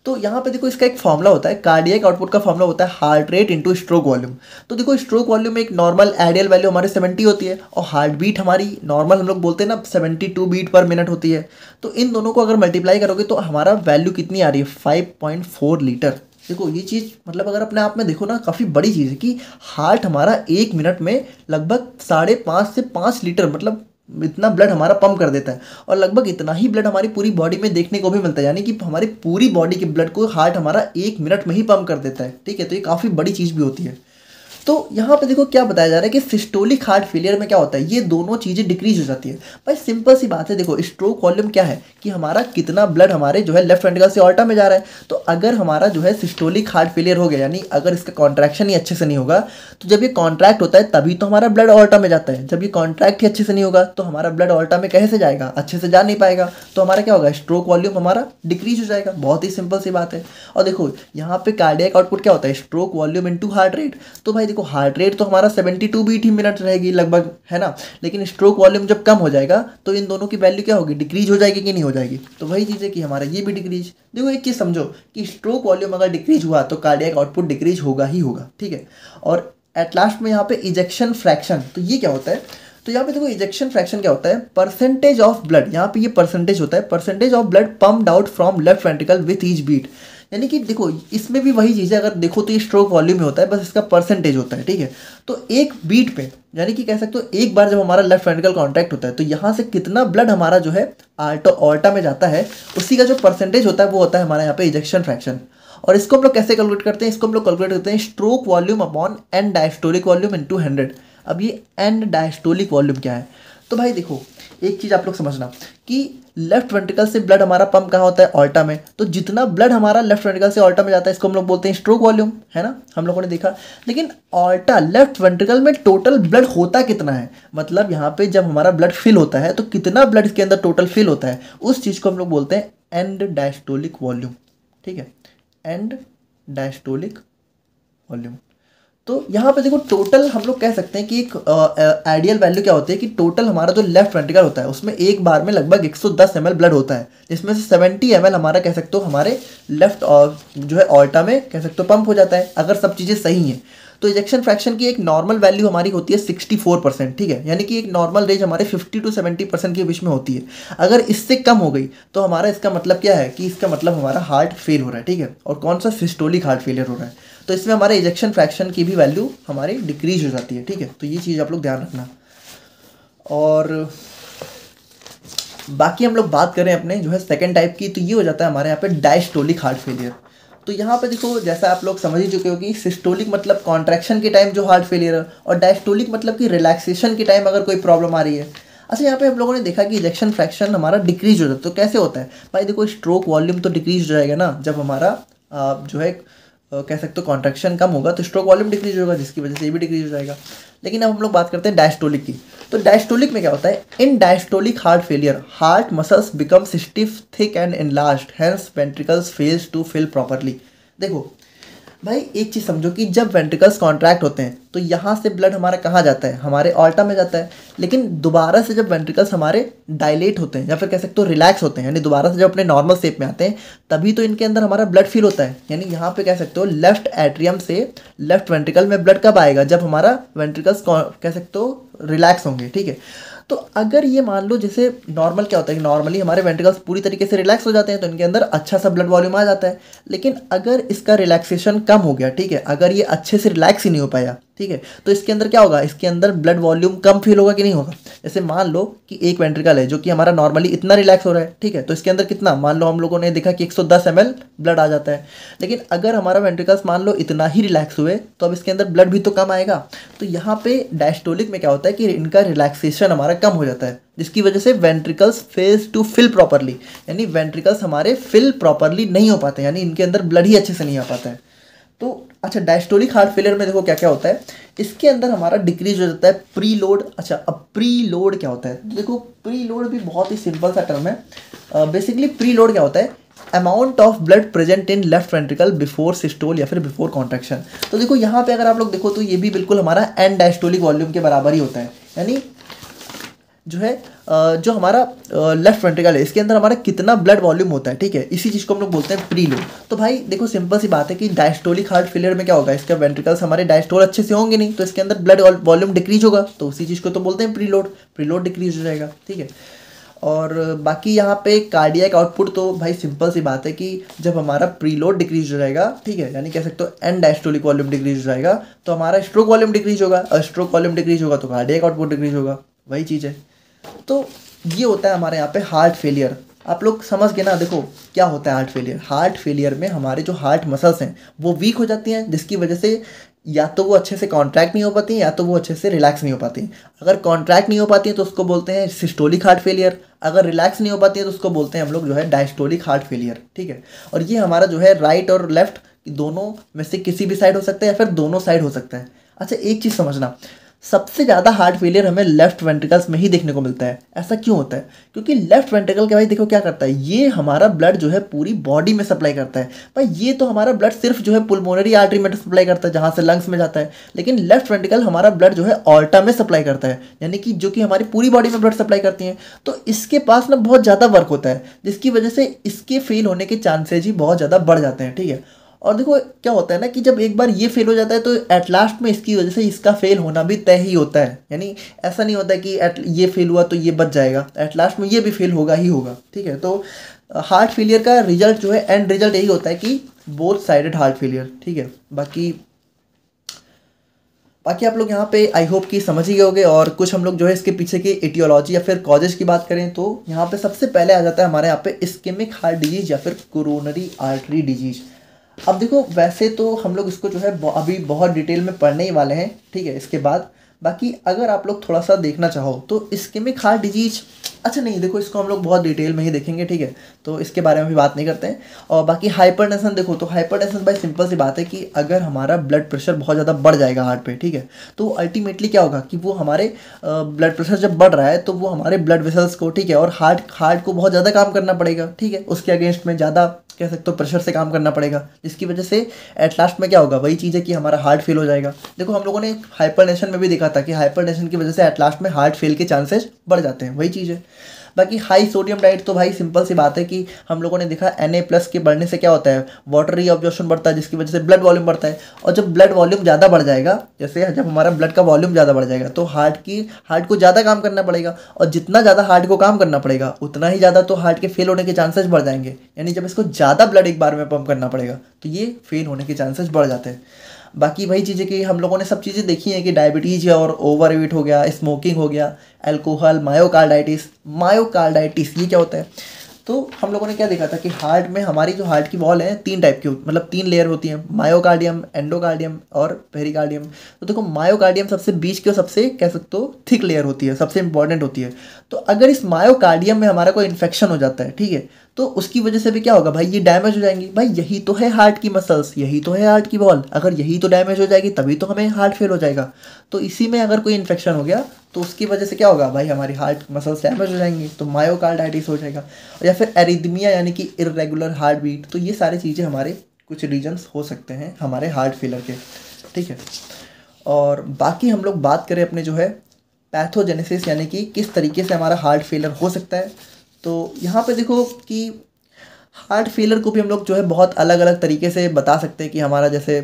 [SPEAKER 1] तो यहाँ पे देखो इसका एक फॉर्मूला होता है कार्डियक आउटपुट का फॉर्मूला होता है heart rate into stroke volume तो देखो स्ट्रोक वॉल्यूम में एक नॉर्मल आइडियल वैल्यू हमारे 70 होती है और हार्ट बीट हमारी नॉर्मल हम लोग बोलते हैं ना 72 बीट पर मिनट होती है तो इन दोनों को अगर मल्टीप्लाई करोगे तो हमारा वैल्यू कितनी आ रही है फाइव लीटर देखो ये चीज़ मतलब अगर अपने आप में देखो ना काफ़ी बड़ी चीज़ है कि हार्ट हमारा एक मिनट में लगभग साढ़े पाँच से पाँच लीटर मतलब इतना ब्लड हमारा पम्प कर देता है और लगभग इतना ही ब्लड हमारी पूरी बॉडी में देखने को भी मिलता है यानी कि हमारी पूरी बॉडी के ब्लड को हार्ट हमारा एक मिनट में ही पम्प कर देता है ठीक है तो ये काफ़ी बड़ी चीज़ भी होती है तो यहाँ पे देखो क्या बताया जा रहा है कि सिस्टोलिक हार्ट फेलियर में क्या होता है ये दोनों चीज़ें डिक्रीज हो जाती है भाई सिंपल सी बात है देखो स्ट्रोक वॉल्यूम क्या है कि हमारा कितना ब्लड हमारे जो है लेफ्ट वेंटिकल से ऑल्टा में जा रहा है तो अगर हमारा जो है सिस्टोलिक हार्ट फेलियर हो गया यानी अगर इसका कॉन्ट्रैक्शन ही अच्छे से नहीं होगा तो जब ये कॉन्ट्रैक्ट होता है तभी तो हमारा ब्लड ऑल्टा में जाता है जब ये कॉन्ट्रैक्ट ही अच्छे से नहीं होगा तो हमारा ब्लड ऑल्टा में कैसे जाएगा अच्छे से जा नहीं पाएगा तो हमारा क्या होगा स्ट्रोक वॉल्यूम हमारा डिक्रीज हो जाएगा बहुत ही सिंपल सी बात है और देखो यहाँ पे कार्डियक आउटपुट क्या होता है stroke volume in heart rate तो भाई देखो हार्ट रेट तो हमारा सेवेंटी टू बीट ही मिनट रहेगी लगभग है ना लेकिन स्ट्रोक वॉल्यूम जब कम हो जाएगा तो इन दोनों की वैल्यू क्या होगी डिक्रीज हो जाएगी कि नहीं हो जाएगी तो वही चीज़ है कि हमारा ये भी डिक्रीज देखो एक चीज़ समझो कि स्ट्रोक वॉल्यूम अगर डिक्रीज हुआ तो कार्डियक आउटपुट डिक्रीज होगा ही होगा ठीक है और एट लास्ट में यहाँ पे इजेक्शन फ्रैक्शन तो ये क्या होता है तो यहाँ पे देखो इजेक्शन फ्रैक्शन क्या होता है परसेंटेज ऑफ ब्लड यहाँ पे ये परसेंटेज होता है percentage of blood pump out from left ventricle with each beat यानी कि देखो इसमें भी वही चीज़ है अगर देखो तो ये स्ट्रोक वॉल्यूम में होता है बस इसका परसेंटेज होता है ठीक है तो एक बीट पे यानी कि कह सकते हो एक बार जब हमारा लेफ्ट वेंट्रिकल कॉन्टैक्ट होता है तो यहाँ से कितना ब्लड हमारा जो है आल्टो ऑल्टा में जाता है उसी का जो परसेंटेज होता है वो होता है हमारा यहाँ पे इजेक्शन फ्रैक्शन और इसको हम लोग कैसे कैलकुलेट करते हैं इसको हम लोग कैलकुलेट करते हैं stroke volume upon end diastolic volume in hundred अब ये एन डायस्टोलिक वॉल्यूम क्या है तो भाई देखो एक चीज़ आप लोग समझना कि लेफ्ट वेंट्रिकल से ब्लड हमारा पंप कहाँ होता है ऑल्टा में तो जितना ब्लड हमारा लेफ्ट वेंट्रिकल से ऑल्टा में जाता है इसको हम लोग बोलते हैं स्ट्रोक वॉल्यूम है ना हम लोगों ने देखा लेकिन ऑल्टा लेफ्ट वेंटिकल में टोटल ब्लड होता कितना है मतलब यहाँ पे जब हमारा ब्लड फिल होता है तो कितना ब्लड इसके अंदर टोटल फिल होता है उस चीज़ को हम लोग बोलते हैं एंड डायस्टोलिक वॉल्यूम ठीक है एंड डायस्टोलिक वॉल्यूम तो यहाँ पे देखो टोटल हम लोग कह सकते हैं कि एक आइडियल वैल्यू क्या होती है कि टोटल हमारा जो लेफ्ट वेंट्रिकल होता है उसमें एक बार में लगभग 110 एम ब्लड होता है जिसमें से 70 एम हमारा कह सकते हो हमारे लेफ्ट और जो है ऑल्टा में कह सकते हो पंप हो जाता है अगर सब चीज़ें सही हैं तो इजेक्शन फ्रैक्शन की एक नॉर्मल वैल्यू हमारी होती है सिक्सटी परसेंट ठीक है यानी कि एक नॉर्मल रेंज हमारे फिफ्टी टू सेवेंटी परसेंट के बीच में होती है अगर इससे कम हो गई तो हमारा इसका मतलब क्या है कि इसका मतलब हमारा हार्ट फेल हो रहा है ठीक है और कौन सा सिस्टोलिक हार्ट फेलियर हो रहा है तो इसमें हमारे इजेक्शन फ्रैक्शन की भी वैल्यू हमारी डिक्रीज हो जाती है ठीक है तो ये चीज़ आप लोग ध्यान रखना और बाकी हम लोग बात करें अपने जो है सेकेंड टाइप की तो ये हो जाता है हमारे यहाँ पे डायस्टोलिक हार्ट फेलियर तो यहाँ पे देखो जैसा आप लोग समझ ही चुके हो कि सिस्टोलिक मतलब कॉन्ट्रैक्शन के टाइम जो हार्ट फेलियर है और डायस्टोलिक मतलब कि रिलैक्सेशन के टाइम अगर कोई प्रॉब्लम आ रही है अच्छा यहाँ पे हम लोगों ने देखा कि इजेक्शन फ्रैक्शन हमारा डिक्रीज हो जाता है तो कैसे होता है भाई देखो स्ट्रोक वॉल्यूम तो डिक्रीज हो जाएगा ना जब हमारा जो है कह सकते हो कॉन्ट्रेक्शन कम होगा तो स्ट्रोक वॉल्यूम डिक्रीज होगा जिसकी वजह से ये भी डिक्रीज हो जाएगा लेकिन अब हम लोग बात करते हैं डायस्टोलिक की तो डायस्टोलिक में क्या होता है in diastolic heart failure heart muscles become stiff thick and in last hence ventricles fails to fill properly देखो भाई एक चीज़ समझो कि जब वेंटिकल्स कॉन्ट्रैक्ट होते हैं तो यहाँ से ब्लड हमारा कहाँ जाता है हमारे ऑल्टा में जाता है लेकिन दोबारा से जब वेंट्रिकल्स हमारे डायलेट होते हैं या फिर कह सकते हो रिलैक्स होते हैं यानी दोबारा से जब अपने नॉर्मल सेप में आते हैं तभी तो इनके अंदर हमारा ब्लड फील होता है यानी यहाँ पे कह सकते हो लेफ्ट एट्रियम से लेफ्ट वेंट्रिकल में ब्लड कब आएगा जब हमारा वेंट्रिकल्स कह सकते हो रिलैक्स होंगे ठीक है तो अगर ये मान लो जैसे नॉर्मल क्या होता है कि नॉर्मली हमारे वेंटिकल्स पूरी तरीके से रिलैक्स हो जाते हैं तो इनके अंदर अच्छा सा ब्लड वॉल्यूम आ जाता है लेकिन अगर इसका रिलैक्सेशन कम हो गया ठीक है अगर ये अच्छे से रिलैक्स ही नहीं हो पाया ठीक है तो इसके अंदर क्या होगा इसके अंदर ब्लड वॉल्यूम कम फील होगा कि नहीं होगा जैसे मान लो कि एक वेंट्रिकल है जो कि हमारा नॉर्मली इतना रिलैक्स हो रहा है ठीक है तो इसके अंदर कितना मान लो हम लोगों ने देखा कि 110 सौ ब्लड आ जाता है लेकिन अगर हमारा वेंट्रिकल्स मान लो इतना ही रिलैक्स हुए तो अब इसके अंदर ब्लड भी तो कम आएगा तो यहाँ पे डायस्टोलिक में क्या होता है कि इनका रिलैक्सेशन हमारा कम हो जाता है जिसकी वजह से ventricles fails to fill properly यानी वेंट्रिकल्स हमारे फिल प्रॉपरली नहीं हो पाते यानी इनके अंदर ब्लड ही अच्छे से नहीं आ पाता है तो अच्छा डायस्टोलिक हार्ट फेलियर में देखो क्या क्या होता है इसके अंदर हमारा डिक्रीज हो जाता है प्री लोड अच्छा अब प्री लोड क्या होता है तो देखो प्री लोड भी बहुत ही सिंपल सा टर्म है बेसिकली प्री लोड क्या होता है amount of blood present in left ventricle before systole या फिर बिफोर कॉन्ट्रेक्शन तो देखो यहाँ पे अगर आप लोग देखो तो ये भी बिल्कुल हमारा एंड डायस्टोलिक वॉल्यूम के बराबर ही होता है यानी जो है जो हमारा लेफ्ट वेंट्रिकल है इसके अंदर हमारा कितना ब्लड वॉल्यूम होता है ठीक है इसी चीज़ को हम लोग बोलते हैं प्री लो तो भाई देखो सिंपल सी बात है कि डायस्टोलिक हार्ट फेलियर में क्या होगा इसके वेंट्रिकल्स हमारे डायस्टोल अच्छे से होंगे नहीं तो इसके अंदर ब्लड वॉल्यूम डिक्रीज होगा तो उसी चीज़ को तो बोलते हैं preload preload decrease हो जाएगा ठीक है और बाकी यहाँ पे कार्डियक आउटपुट तो भाई सिंपल सी बात है कि जब हमारा प्रीलोड डिक्रीज हो जाएगा ठीक है यानी कह सकते हो एंड डायस्टोलिक वॉल्यूम डिक्रीज हो जाएगा तो हमारा स्ट्रोक वॉल्यूम डिक्रीज होगा और स्ट्रोक वॉल्यूम डिक्रीज होगा तो कार्डियक आउटपुट डिक्रीज होगा वही चीज़ है तो ये होता है हमारे यहाँ पे हार्ट फेलियर आप लोग समझ गए ना देखो क्या होता है हार्ट फेलियर हार्ट फेलियर में हमारे जो हार्ट मसल्स हैं वो वीक हो जाती हैं जिसकी वजह से या तो वो अच्छे से कॉन्ट्रैक्ट नहीं हो पाती हैं या तो वो अच्छे से रिलैक्स नहीं हो पाती हैं अगर कॉन्ट्रैक्ट नहीं हो पाती हैं तो उसको बोलते हैं सिस्टोलिक हार्ट फेलियर अगर रिलैक्स नहीं हो पाती है तो उसको बोलते हैं हम लोग जो है डायस्टोलिक हार्ट फेलियर ठीक है और ये हमारा जो है राइट और लेफ्ट दोनों में से किसी भी साइड हो सकता है या फिर दोनों साइड हो सकता है अच्छा एक चीज़ समझना सबसे ज़्यादा हार्ट फेलियर हमें लेफ्ट वेंट्रिकल्स में ही देखने को मिलता है ऐसा क्यों होता है क्योंकि लेफ्ट वेंट्रिकल के भाई देखो क्या करता है ये हमारा ब्लड जो है पूरी बॉडी में सप्लाई करता है भाई ये तो हमारा ब्लड सिर्फ जो है पुलमोनरी आर्टरी में सप्लाई करता है जहाँ से लंग्स में जाता है लेकिन लेफ्ट वेंटिकल हमारा ब्लड जो है ऑल्टा में सप्लाई करता है यानी कि जो कि हमारी पूरी बॉडी में ब्लड सप्लाई करती है तो इसके पास ना बहुत ज़्यादा वर्क होता है जिसकी वजह से इसके फेल होने के चांसेज ही बहुत ज़्यादा बढ़ जाते हैं ठीक है और देखो क्या होता है ना कि जब एक बार ये फेल हो जाता है तो एट लास्ट में इसकी वजह से इसका फेल होना भी तय ही होता है यानी ऐसा नहीं होता कि एट ये फेल हुआ तो ये बच जाएगा एट लास्ट में ये भी फेल होगा ही होगा ठीक है तो हार्ट फेलियर का रिजल्ट जो है एंड रिजल्ट यही होता है कि बोथ साइडेड हार्ट फेलियर ठीक है बाकी बाकी आप लोग यहाँ पे आई होप कि समझ ही गए और कुछ हम लोग जो है इसके पीछे की एटियोलॉजी या फिर कॉजेज की बात करें तो यहाँ पे सबसे पहले आ जाता है हमारे यहाँ पे स्केमिक हार्ट डिजीज या फिर कोरोनरी आर्टरी डिजीज़ अब देखो वैसे तो हम लोग इसको जो है अभी बहुत डिटेल में पढ़ने ही वाले हैं ठीक है इसके बाद बाकी अगर आप लोग थोड़ा सा देखना चाहो तो इसके में खास डिजीज अच्छा नहीं देखो इसको हम लोग बहुत डिटेल में ही देखेंगे ठीक है तो इसके बारे में भी बात नहीं करते हैं और बाकी हाइपरटेंशन देखो तो हाइपरटेंशन भाई सिंपल सी बात है कि अगर हमारा ब्लड प्रेशर बहुत ज़्यादा बढ़ जाएगा हार्ट पे ठीक है तो अल्टीमेटली क्या होगा कि वो हमारे ब्लड प्रेशर जब बढ़ रहा है तो वो हमारे ब्लड वेसल्स को ठीक है और हार्ट हार्ट को बहुत ज़्यादा काम करना पड़ेगा ठीक है उसके अगेंस्ट में ज़्यादा कह सकते हो प्रेशर से काम करना पड़ेगा जिसकी वजह से एट लास्ट में क्या होगा वही चीज़ है कि हमारा हार्ट फेल हो जाएगा देखो हम लोगों ने हाइपरटेंशन में भी देखा था कि हाइपरटेंशन की वजह से एट लास्ट में हार्ट फेल के चांसेस बढ़ जाते हैं वही चीज़ है बाकी हाई सोडियम डाइट तो भाई सिंपल सी बात है कि हम लोगों ने देखा एन प्लस के बढ़ने से क्या होता है वाटर ऑब्जॉर्शन बढ़ता है जिसकी वजह से ब्लड वॉल्यूम बढ़ता है और जब ब्लड वॉल्यूम ज़्यादा बढ़ जाएगा जैसे जब हमारा ब्लड का वॉल्यूम ज़्यादा बढ़ जाएगा तो हार्ट की हार्ट को ज़्यादा काम करना पड़ेगा और जितना ज़्यादा हार्ट को काम करना पड़ेगा उतना ही ज़्यादा तो हार्ट के फेल होने के चांसेस बढ़ जाएंगे यानी जब इसको ज़्यादा ब्लड एक बार में पम्प करना पड़ेगा तो ये फेल होने के चांसेस बढ़ जाते हैं बाकी वही चीज़ें कि हम लोगों ने सब चीज़ें देखी हैं कि डायबिटीज़ और ओवर वेट हो गया स्मोकिंग हो गया एल्कोहल मायोकार्डाइटिस मायोकार्डाइटिस ये क्या होता है तो हम लोगों ने क्या देखा था कि हार्ट में हमारी जो हार्ट की वॉल है तीन टाइप की मतलब तीन लेयर होती है मायोकार्डियम एंडोकार्डियम और पेरिकार्डियम तो देखो मायोकार्डियम सबसे बीच की और सबसे कह सकते हो थिक लेयर होती है सबसे इंपॉर्टेंट होती है तो अगर इस मायोकार्डियम में हमारा कोई इन्फेक्शन हो जाता है ठीक है तो उसकी वजह से भी क्या होगा भाई ये डैमेज हो जाएंगी भाई यही तो है हार्ट की मसल्स यही तो है हार्ट की वॉल अगर यही तो डैमेज हो जाएगी तभी तो हमें हार्ट फेल हो जाएगा तो इसी में अगर कोई इन्फेक्शन हो गया तो उसकी वजह से क्या होगा भाई हमारी हार्ट मसल्स डैमेज हो जाएंगी तो मायोकार्डाइटिस हो जाएगा या फिर एरिदमिया यानी कि इरेगुलर हार्ट बीट तो ये सारी चीज़ें हमारे कुछ रीजन्स हो सकते हैं हमारे हार्ट फेलर के ठीक है और बाकी हम लोग बात करें अपने जो है पैथोजेनेसिस यानी कि किस तरीके से हमारा हार्ट फेलर हो सकता है तो यहाँ पे देखो कि हार्ट फेलर को भी हम लोग जो है बहुत अलग अलग तरीके से बता सकते हैं कि हमारा जैसे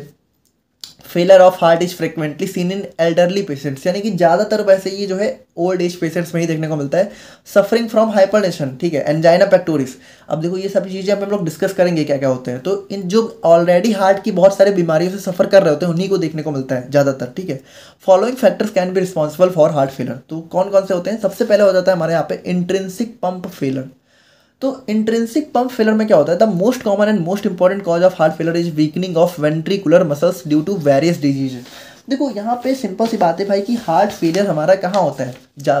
[SPEAKER 1] failure of heart is frequently seen in elderly patients यानी कि ज़्यादातर वैसे ये जो है ओल्ड एज पेशेंट्स में ही देखने को मिलता है सफरिंग फ्रॉम हाइपरटेंशन ठीक है एंजाइना पैक्टोरिस अब देखो ये सभी चीज़ें हम लोग डिस्कस करेंगे क्या क्या होते हैं तो इन जो ऑलरेडी हार्ट की बहुत सारी बीमारियों से सफर कर रहे होते हैं उन्हीं को देखने को मिलता है ज़्यादातर ठीक है following factors can be responsible for heart failure तो कौन कौन से होते हैं सबसे पहले हो जाता है हमारे यहाँ पे इंट्रेंसिक पंप फेलर तो इंट्रेंसिक पंप फेलर में क्या होता है the most common and most important cause of heart failure is weakening of ventricular muscles due to various diseases देखो यहाँ पे सिंपल सी बात है भाई कि हार्ट फेलियर हमारा कहाँ होता है जा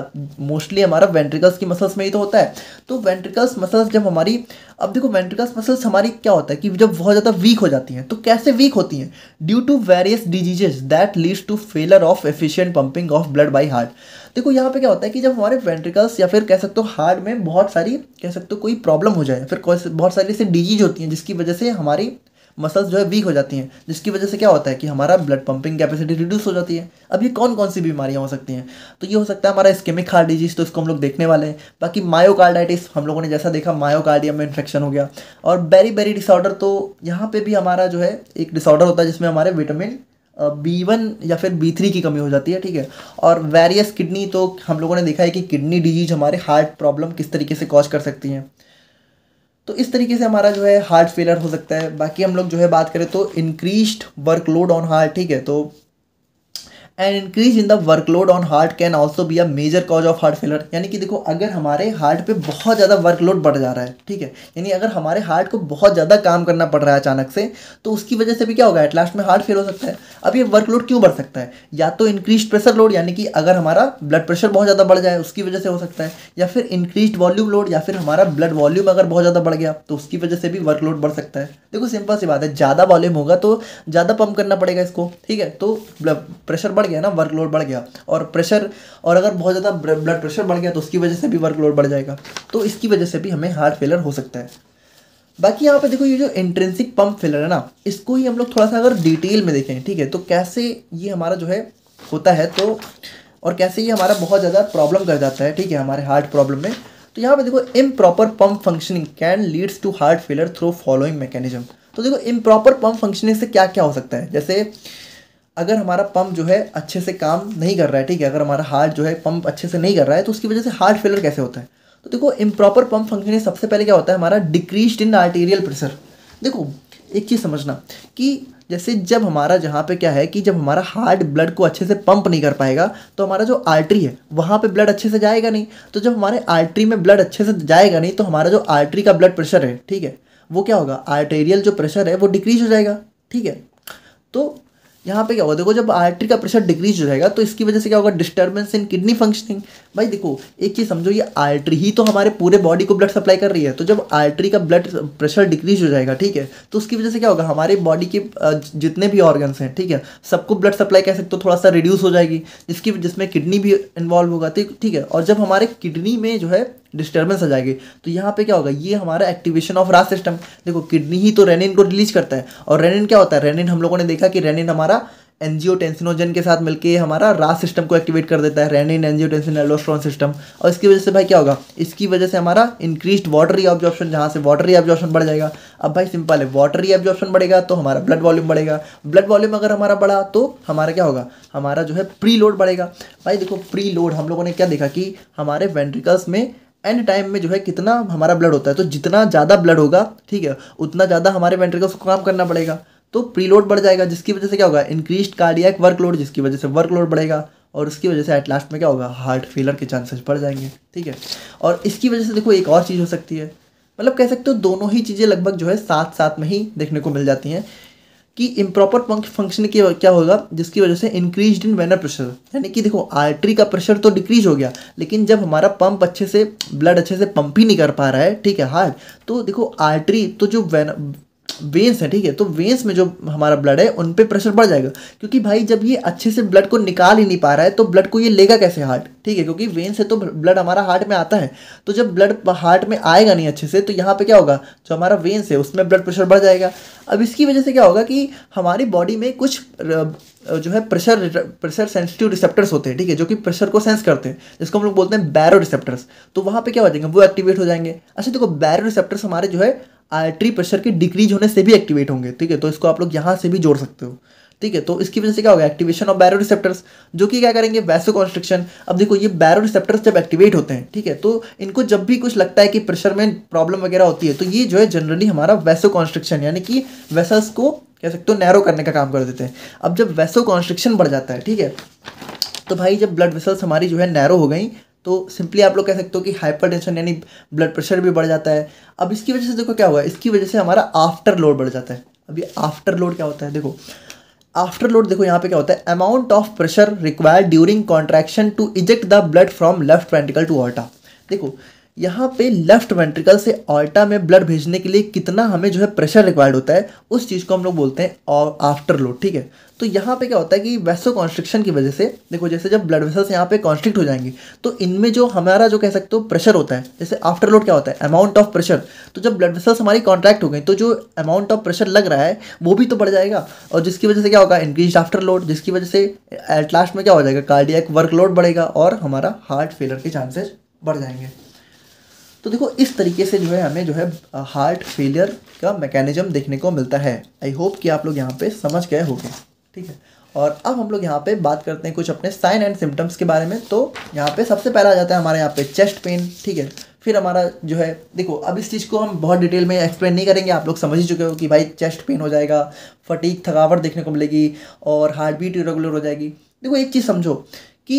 [SPEAKER 1] मोस्टली हमारा वेंट्रिकल्स की मसल्स में ही तो होता है तो वेंट्रिकल्स मसल्स जब हमारी अब देखो वेंट्रिकल्स मसल्स हमारी क्या होता है कि जब बहुत ज़्यादा वीक हो जाती हैं तो कैसे वीक होती हैं due to various diseases that leads to failure of efficient pumping of blood by heart देखो यहाँ पे क्या होता है कि जब हमारे वेंट्रिकल्स या फिर कह सकते हो हार्ट में बहुत सारी कह सकते हो कोई प्रॉब्लम हो जाए फिर बहुत सारी ऐसी डिजीज होती हैं जिसकी वजह से हमारी मसल्स जो है वीक हो जाती हैं जिसकी वजह से क्या होता है कि हमारा ब्लड पंपिंग कैपेसिटी रिड्यूस हो जाती है अब ये कौन कौन सी बीमारियाँ हो सकती हैं तो ये हो सकता है हमारा स्केमिक हार्ट डिजीज़ तो इसको हम लोग देखने वाले हैं बाकी मायोकार्डाइटिस हम लोगों ने जैसा देखा मायोकार्डियम में इन्फेक्शन हो गया और बेरी बेरी डिसऑर्डर तो यहाँ पर भी हमारा जो है एक डिसऑर्डर होता है जिसमें हमारे विटामिन बी वन या फिर बी थ्री की कमी हो जाती है ठीक है और वेरियस किडनी तो हम लोगों ने देखा है कि किडनी डिजीज हमारे हार्ट प्रॉब्लम किस तरीके से कॉज कर सकती हैं तो इस तरीके से हमारा जो है हार्ट फेलर हो सकता है बाकी हम लोग जो है बात करें तो इंक्रीज्ड वर्कलोड ऑन हार्ट ठीक है तो and increase in the workload on heart can also be a major cause of heart failure यानी कि देखो अगर हमारे हार्ट पे बहुत ज़्यादा वर्कलोड बढ़ जा रहा है ठीक है यानी अगर हमारे हार्ट को बहुत ज़्यादा काम करना पड़ रहा है अचानक से तो उसकी वजह से भी क्या होगा एट लास्ट में हार्ट फेल हो सकता है अब ये वर्कलोड क्यों बढ़ सकता है या तो इंक्रीज प्रेशर लोड यानी कि अगर हमारा ब्लड प्रेशर बहुत ज़्यादा बढ़ जाए उसकी वजह से हो सकता है या फिर इंक्रीज वॉल्यूम लोड या फिर हमारा ब्लड वॉल्यूम अगर बहुत ज़्यादा बढ़ गया तो उसकी वजह से भी वर्कलोड बढ़ सकता है देखो सिंपल सी बात है ज़्यादा वॉल्यूम होगा तो ज़्यादा पंप करना पड़ेगा इसको ठीक है तो प्रेशर बढ़ बढ़ गया ना वर्कलोड बढ़ गया और प्रेशर और अगर बहुत ज़्यादा ब्लड प्रेशर बढ़ गया तो उसकी वजह से भी वर्कलोड बढ़ जाएगा तो इसकी वजह से भी हमें हार्ट फेलर हो सकता है बाकी यहाँ पे देखो ये जो इंट्रेंसिक पंप फेलर है ना इसको ही हम लोग थोड़ा सा अगर डिटेल में देखें ठीक है तो कैसे ये हमारा जो है होता है तो और कैसे ये हमारा बहुत ज़्यादा प्रॉब्लम कर जाता है ठीक है हमारे हार्ट प्रॉब्लम में तो यहाँ पे देखो improper pump functioning can leads to heart failure through following mechanism तो देखो इम प्रॉपर पम्प फंक्शनिंग से क्या क्या हो सकता है जैसे अगर हमारा पंप जो है अच्छे से काम नहीं कर रहा है ठीक है अगर हमारा हार्ट जो है पंप अच्छे से नहीं कर रहा है तो उसकी वजह से हार्ट फेलर कैसे होता है तो देखो इम्प्रॉपर पंप फंक्शन सबसे पहले क्या होता है हमारा डिक्रीज इन आर्टीरियल प्रेशर देखो एक चीज़ समझना कि जैसे जब हमारा जहाँ पे क्या है कि जब हमारा हार्ट ब्लड को अच्छे से पंप नहीं कर पाएगा तो हमारा जो आर्टरी है वहाँ पे ब्लड अच्छे से जाएगा नहीं तो जब हमारे आर्टरी में ब्लड अच्छे से जाएगा नहीं तो हमारा जो आर्टरी का ब्लड प्रेशर है ठीक है वो क्या होगा आर्टेरियल जो प्रेशर है वो डिक्रीज हो जाएगा ठीक है तो यहाँ पे क्या होगा देखो जब आर्टरी का प्रेशर डिक्रीज हो जाएगा तो इसकी वजह से क्या होगा डिस्टर्बेंस इन किडनी फंक्शनिंग भाई देखो एक चीज़ समझो ये आर्टरी ही तो हमारे पूरे बॉडी को ब्लड सप्लाई कर रही है तो जब आर्टरी का ब्लड प्रेशर डिक्रीज हो जाएगा ठीक है तो उसकी वजह से क्या होगा हमारे बॉडी के जितने भी ऑर्गन्स हैं ठीक है सबको ब्लड सप्लाई कह सकते हो थोड़ा सा रिड्यूस हो जाएगी जिसकी जिसमें किडनी भी इन्वॉल्व होगा तो, ठीक है और जब हमारे किडनी में जो है डिस्टर्बेंस आ जाएगी तो यहाँ पे क्या होगा ये हमारा एक्टिवेशन ऑफ रास सिस्टम देखो किडनी ही तो रेनिन को रिलीज करता है और रेनिन क्या होता है रेनिन हम लोगों ने देखा कि रेनिन हमारा एनजियोटेंसिनोजन के साथ मिलकर हमारा रास सिस्टम को एक्टिवेट कर देता है रेनिन एनजियोटेंसिन एलोस्ट्रॉन सिस्टम और इसकी वजह से भाई क्या होगा इसकी वजह से हमारा इंक्रीज वाटर ऑब्जॉर्प्शन जहाँ से वाटर ऑब्जॉर्प्शन बढ़ जाएगा अब भाई सिंपल है वाटर ऑब्जॉर्प्शन बढ़ेगा तो हमारा ब्लड वॉल्यूम बढ़ेगा ब्लड वॉल्यूम अगर हमारा बढ़ा तो हमारा क्या होगा हमारा जो है प्री लोड बढ़ेगा भाई देखो प्री लोड हम लोगों ने क्या देखा कि हमारे वेंट्रिकल्स में एंड टाइम में जो है कितना हमारा ब्लड होता है तो जितना ज़्यादा ब्लड होगा ठीक है उतना ज़्यादा हमारे वेंट्रिकल्स को काम करना पड़ेगा तो प्रीलोड बढ़ जाएगा जिसकी वजह से क्या होगा इंक्रीज कार्डियक वर्कलोड जिसकी वजह से वर्कलोड बढ़ेगा और उसकी वजह से एट लास्ट में क्या होगा हार्ट फेलर के चांसेस बढ़ जाएंगे ठीक है और इसकी वजह से देखो एक और चीज़ हो सकती है मतलब कह सकते हो दोनों ही चीज़ें लगभग जो है साथ साथ में ही देखने को मिल जाती हैं कि इम्प्रॉपर फंक्शन की क्या होगा जिसकी वजह से इंक्रीज इन वेनर प्रेशर यानी कि देखो आर्टरी का प्रेशर तो डिक्रीज हो गया लेकिन जब हमारा पंप अच्छे से ब्लड अच्छे से पंप ही नहीं कर पा रहा है ठीक है हार्ट तो देखो आर्टरी तो जो वेन वेंस है ठीक है तो वेंस में जो हमारा ब्लड है उन पर प्रेशर बढ़ जाएगा क्योंकि भाई जब ये अच्छे से ब्लड को निकाल ही नहीं पा रहा है तो ब्लड को ये लेगा कैसे हार्ट ठीक है क्योंकि वेंस है तो ब्लड हमारा हार्ट में आता है तो जब ब्लड हार्ट में आएगा नहीं अच्छे से तो यहाँ पे क्या होगा जो हमारा वेंस है उसमें ब्लड प्रेशर बढ़ जाएगा अब इसकी वजह से क्या होगा कि हमारी बॉडी में कुछ जो है प्रेशर प्रेशर सेंसिटिव रिसेप्टर्स होते हैं ठीक है जो कि प्रेशर को सेंस करते हैं जिसको हम लोग बोलते हैं बैरो रिसेप्टर्स तो वहाँ पर क्या हो जाएंगे वो एक्टिवेट हो जाएंगे अच्छा देखो बैरो रिसेप्टर्स हमारे जो है आर्टरी प्रेशर के डिक्रीज होने से भी एक्टिवेट होंगे ठीक है तो इसको आप लोग यहाँ से भी जोड़ सकते हो ठीक है तो इसकी वजह से क्या होगा एक्टिवेशन ऑफ बैरो रिसेप्टर्स जो कि क्या करेंगे वैसो कॉन्स्ट्रिक्शन अब देखो ये बैरो रिसेप्टर्स जब एक्टिवेट होते हैं ठीक है तो इनको जब भी कुछ लगता है कि प्रेशर में प्रॉब्लम वगैरह होती है तो ये जो है जनरली हमारा वैसो कॉन्स्ट्रिक्शन यानी कि वैसल्स को कह सकते हो नैरो करने का काम कर देते हैं अब जब वैसो कॉन्स्ट्रिक्शन बढ़ जाता है ठीक है तो भाई जब ब्लड वेसल्स हमारी जो है नैरो हो गई तो सिंपली आप लोग कह सकते हो कि हाइपरटेंशन यानी ब्लड प्रेशर भी बढ़ जाता है अब इसकी वजह से देखो क्या हुआ इसकी वजह से हमारा आफ्टर लोड बढ़ जाता है अभी आफ्टर लोड क्या होता है देखो आफ्टर लोड देखो यहाँ पे क्या होता है amount of pressure required during contraction to eject the blood from left ventricle to aorta देखो यहाँ पे लेफ्ट वेंट्रिकल से ऑल्टा में ब्लड भेजने के लिए कितना हमें जो है प्रेशर रिक्वायर्ड होता है उस चीज़ को हम लोग बोलते हैं और आफ्टर लोड ठीक है तो यहाँ पे क्या होता है कि वैसो कॉन्स्ट्रिक्शन की वजह से देखो जैसे जब ब्लड वेसल्स यहाँ पे कॉन्स्ट्रिक्ट हो जाएंगे तो इनमें जो हमारा जो कह सकते हो प्रेशर होता है जैसे आफ्टर लोड क्या होता है अमाउंट ऑफ प्रेशर तो जब ब्लड वेसल्स हमारी कॉन्ट्रैक्ट हो गई तो जो अमाउंट ऑफ प्रेशर लग रहा है वो भी तो बढ़ जाएगा और जिसकी वजह से क्या होगा इंक्रीज आफ्टर लोड जिसकी वजह से एट लास्ट में क्या हो जाएगा कार्डियक वर्कलोड बढ़ेगा और हमारा हार्ट फेलर के चांसेज बढ़ जाएंगे तो देखो इस तरीके से जो है हमें जो है हार्ट फेलियर का मैकेनिज्म देखने को मिलता है आई होप कि आप लोग यहाँ पे समझ गए होंगे ठीक है और अब हम लोग यहाँ पे बात करते हैं कुछ अपने साइन एंड सिम्टम्स के बारे में तो यहाँ पे सबसे पहला आ जाता है हमारे यहाँ पे चेस्ट पेन ठीक है फिर हमारा जो है देखो अब इस चीज़ को हम बहुत डिटेल में एक्सप्लेन नहीं करेंगे आप लोग समझ ही चुके हो कि भाई चेस्ट पेन हो जाएगा फटीक थकावट देखने को मिलेगी और हार्ट बीट इरेगुलर हो जाएगी देखो एक चीज़ समझो कि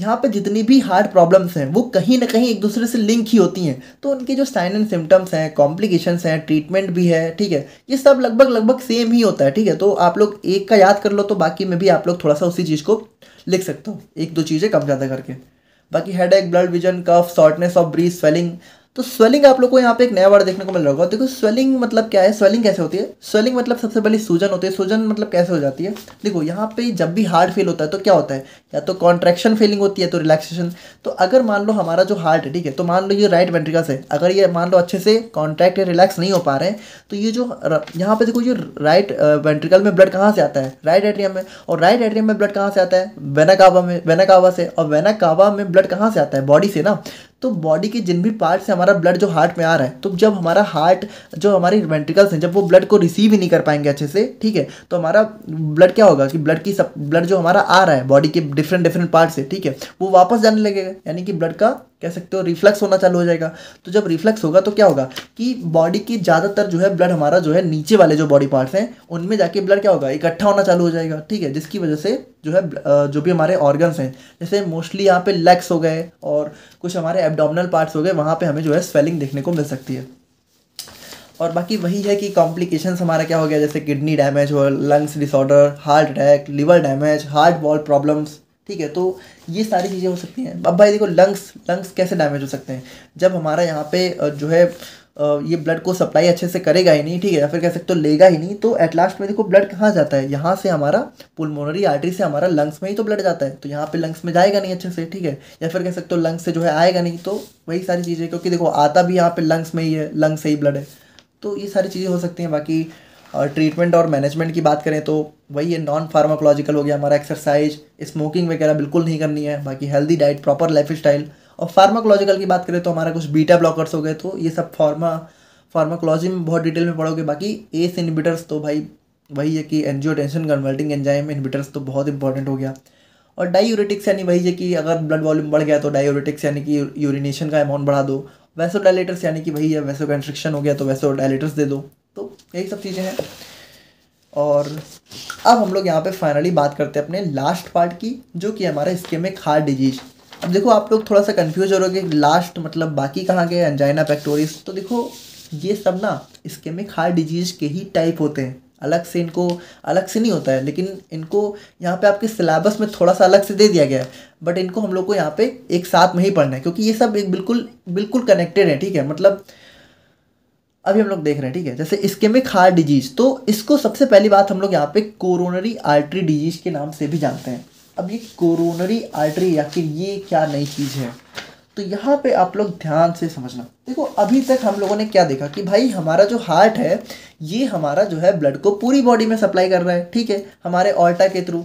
[SPEAKER 1] यहाँ पे जितनी भी हार्ट प्रॉब्लम्स हैं वो कहीं ना कहीं एक दूसरे से लिंक ही होती हैं तो उनके जो साइन एंड सिम्टम्स हैं कॉम्प्लिकेशंस हैं ट्रीटमेंट भी है ठीक है ये सब लगभग लगभग सेम ही होता है ठीक है तो आप लोग एक का याद कर लो तो बाकी में भी आप लोग थोड़ा सा उसी चीज़ को लिख सकते हो एक दो चीज़ें कम ज़्यादा करके बाकी head blurred vision cough shortness of breath swelling तो स्वेलिंग आप लोग को यहाँ पे एक नया वर्ड देखने को मिल रहा होगा देखो स्वेलिंग मतलब क्या है स्वेलिंग कैसे होती है स्वेलिंग मतलब सबसे पहले सूजन होती है सूजन मतलब कैसे हो जाती है देखो यहाँ पे जब भी हार्ट फील होता है तो क्या होता है या तो कॉन्ट्रेक्शन फीलिंग होती है तो रिलैक्सेशन तो अगर मान लो हमारा जो हार्ट है ठीक है तो मान लो ये राइट वेंट्रिकल्स है अगर ये मान लो अच्छे से कॉन्ट्रैक्ट या रिलैक्स नहीं हो पा रहे हैं तो ये जो यहाँ पे देखो ये राइट वेंट्रिकल में ब्लड कहाँ से आता है राइट एट्रियम में और राइट एट्रियम में ब्लड कहाँ से आता है वेनाकावा में वेनाकावा से और वेनाकावा में ब्लड कहाँ से आता है बॉडी से ना तो बॉडी के जिन भी पार्ट से हमारा ब्लड जो हार्ट में आ रहा है तो जब हमारा हार्ट जो हमारे वेंट्रिकल्स हैं जब वो ब्लड को रिसीव ही नहीं कर पाएंगे अच्छे से ठीक है तो हमारा ब्लड क्या होगा कि ब्लड की सब ब्लड जो हमारा आ रहा है बॉडी के डिफरेंट डिफरेंट पार्ट से ठीक है वो वापस जाने लगेगा यानी कि ब्लड का कह सकते हो रिफ्लेक्स होना चालू हो जाएगा तो जब रिफ्लक्स होगा तो क्या होगा कि बॉडी की ज़्यादातर जो है ब्लड हमारा जो है नीचे वाले जो बॉडी पार्ट्स हैं उनमें जाके ब्लड क्या होगा इकट्ठा होना चालू हो जाएगा ठीक है जिसकी वजह से जो है जो भी हमारे ऑर्गन्स हैं जैसे मोस्टली यहाँ पे लेग्स हो गए और कुछ हमारे एबडोमिनल पार्ट्स हो गए वहाँ पर हमें जो है स्वेलिंग देखने को मिल सकती है और बाकी वही है कि कॉम्प्लिकेशंस हमारा क्या हो गया जैसे किडनी डैमेज हो lungs disorder heart attack liver damage heart valve problems ठीक है तो ये सारी चीज़ें हो सकती हैं अब भाई देखो लंग्स लंग्स कैसे डैमेज हो सकते हैं जब हमारा यहाँ पे जो है ये ब्लड को सप्लाई अच्छे से करेगा ही नहीं ठीक है या फिर कह सकते हो लेगा ही नहीं तो एट लास्ट में देखो ब्लड कहाँ जाता है यहाँ से हमारा पुलमोनरी आर्टरी से हमारा लंग्स में ही तो ब्लड जाता है तो यहाँ पे लंग्स में जाएगा नहीं अच्छे से ठीक है या फिर कह सकते हो लंग्स से जो है आएगा नहीं तो वही सारी चीज़ें क्योंकि देखो आता भी यहाँ पर लंग्स में ही है लंग्स से ही ब्लड है तो ये सारी चीज़ें हो सकती हैं बाकी ट्रीटमेंट और मैनेजमेंट की बात करें तो वही है नॉन फार्माकोलॉजिकल हो गया हमारा एक्सरसाइज स्मोकिंग वगैरह बिल्कुल नहीं करनी है बाकी healthy diet proper lifestyle और फार्माकोलॉजिकल की बात करें तो हमारा कुछ बीटा ब्लॉकर्स हो गए तो ये सब फार्मा फार्माकोलॉजी में बहुत डिटेल में पढ़ोगे बाकी एस इनबिटर्स तो भाई वही है कि angiotensin converting enzyme inhibitors तो बहुत इंपॉर्टेंट हो गया और डायूरेटिक्स यानी वही है कि अगर ब्लड वॉल्यूम बढ़ गया तो डायूरेटिक्स यानी कि यूरिनेशन का अमाउंट बढ़ा दो वैसो डायलेटर्स यानी कि वही है वैसो कंस्ट्रिक्शन हो गया तो वैसो डायलेटर्स दे दो तो यही सब चीज़ें हैं और अब हम लोग यहाँ पे फाइनली बात करते हैं अपने लास्ट पार्ट की जो कि हमारा इस्केमिक हार्ट डिजीज अब देखो आप लोग थोड़ा सा कन्फ्यूज हो रहे हो कि लास्ट मतलब बाकी कहाँ गए अंजाइना पैक्टोरिस तो देखो ये सब ना इस्केमिक हार्ट डिजीज के ही टाइप होते हैं अलग से इनको अलग से नहीं होता है लेकिन इनको यहाँ पे आपके सिलेबस में थोड़ा सा अलग से दे दिया गया है बट इनको हम लोग को यहाँ पे एक साथ में ही पढ़ना है क्योंकि ये सब एक बिल्कुल बिल्कुल कनेक्टेड है ठीक है मतलब अभी हम लोग देख रहे हैं ठीक है जैसे इस्केमिक हार्ट डिजीज तो इसको सबसे पहली बात हम लोग यहाँ पे कोरोनरी आर्टरी डिजीज के नाम से भी जानते हैं अब ये कोरोनरी आर्टरी या फिर ये क्या नई चीज़ है तो यहाँ पे आप लोग ध्यान से समझना देखो अभी तक हम लोगों ने क्या देखा कि भाई हमारा जो हार्ट है ये हमारा जो है ब्लड को पूरी बॉडी में सप्लाई कर रहा है ठीक है हमारे ऑल्टा के थ्रू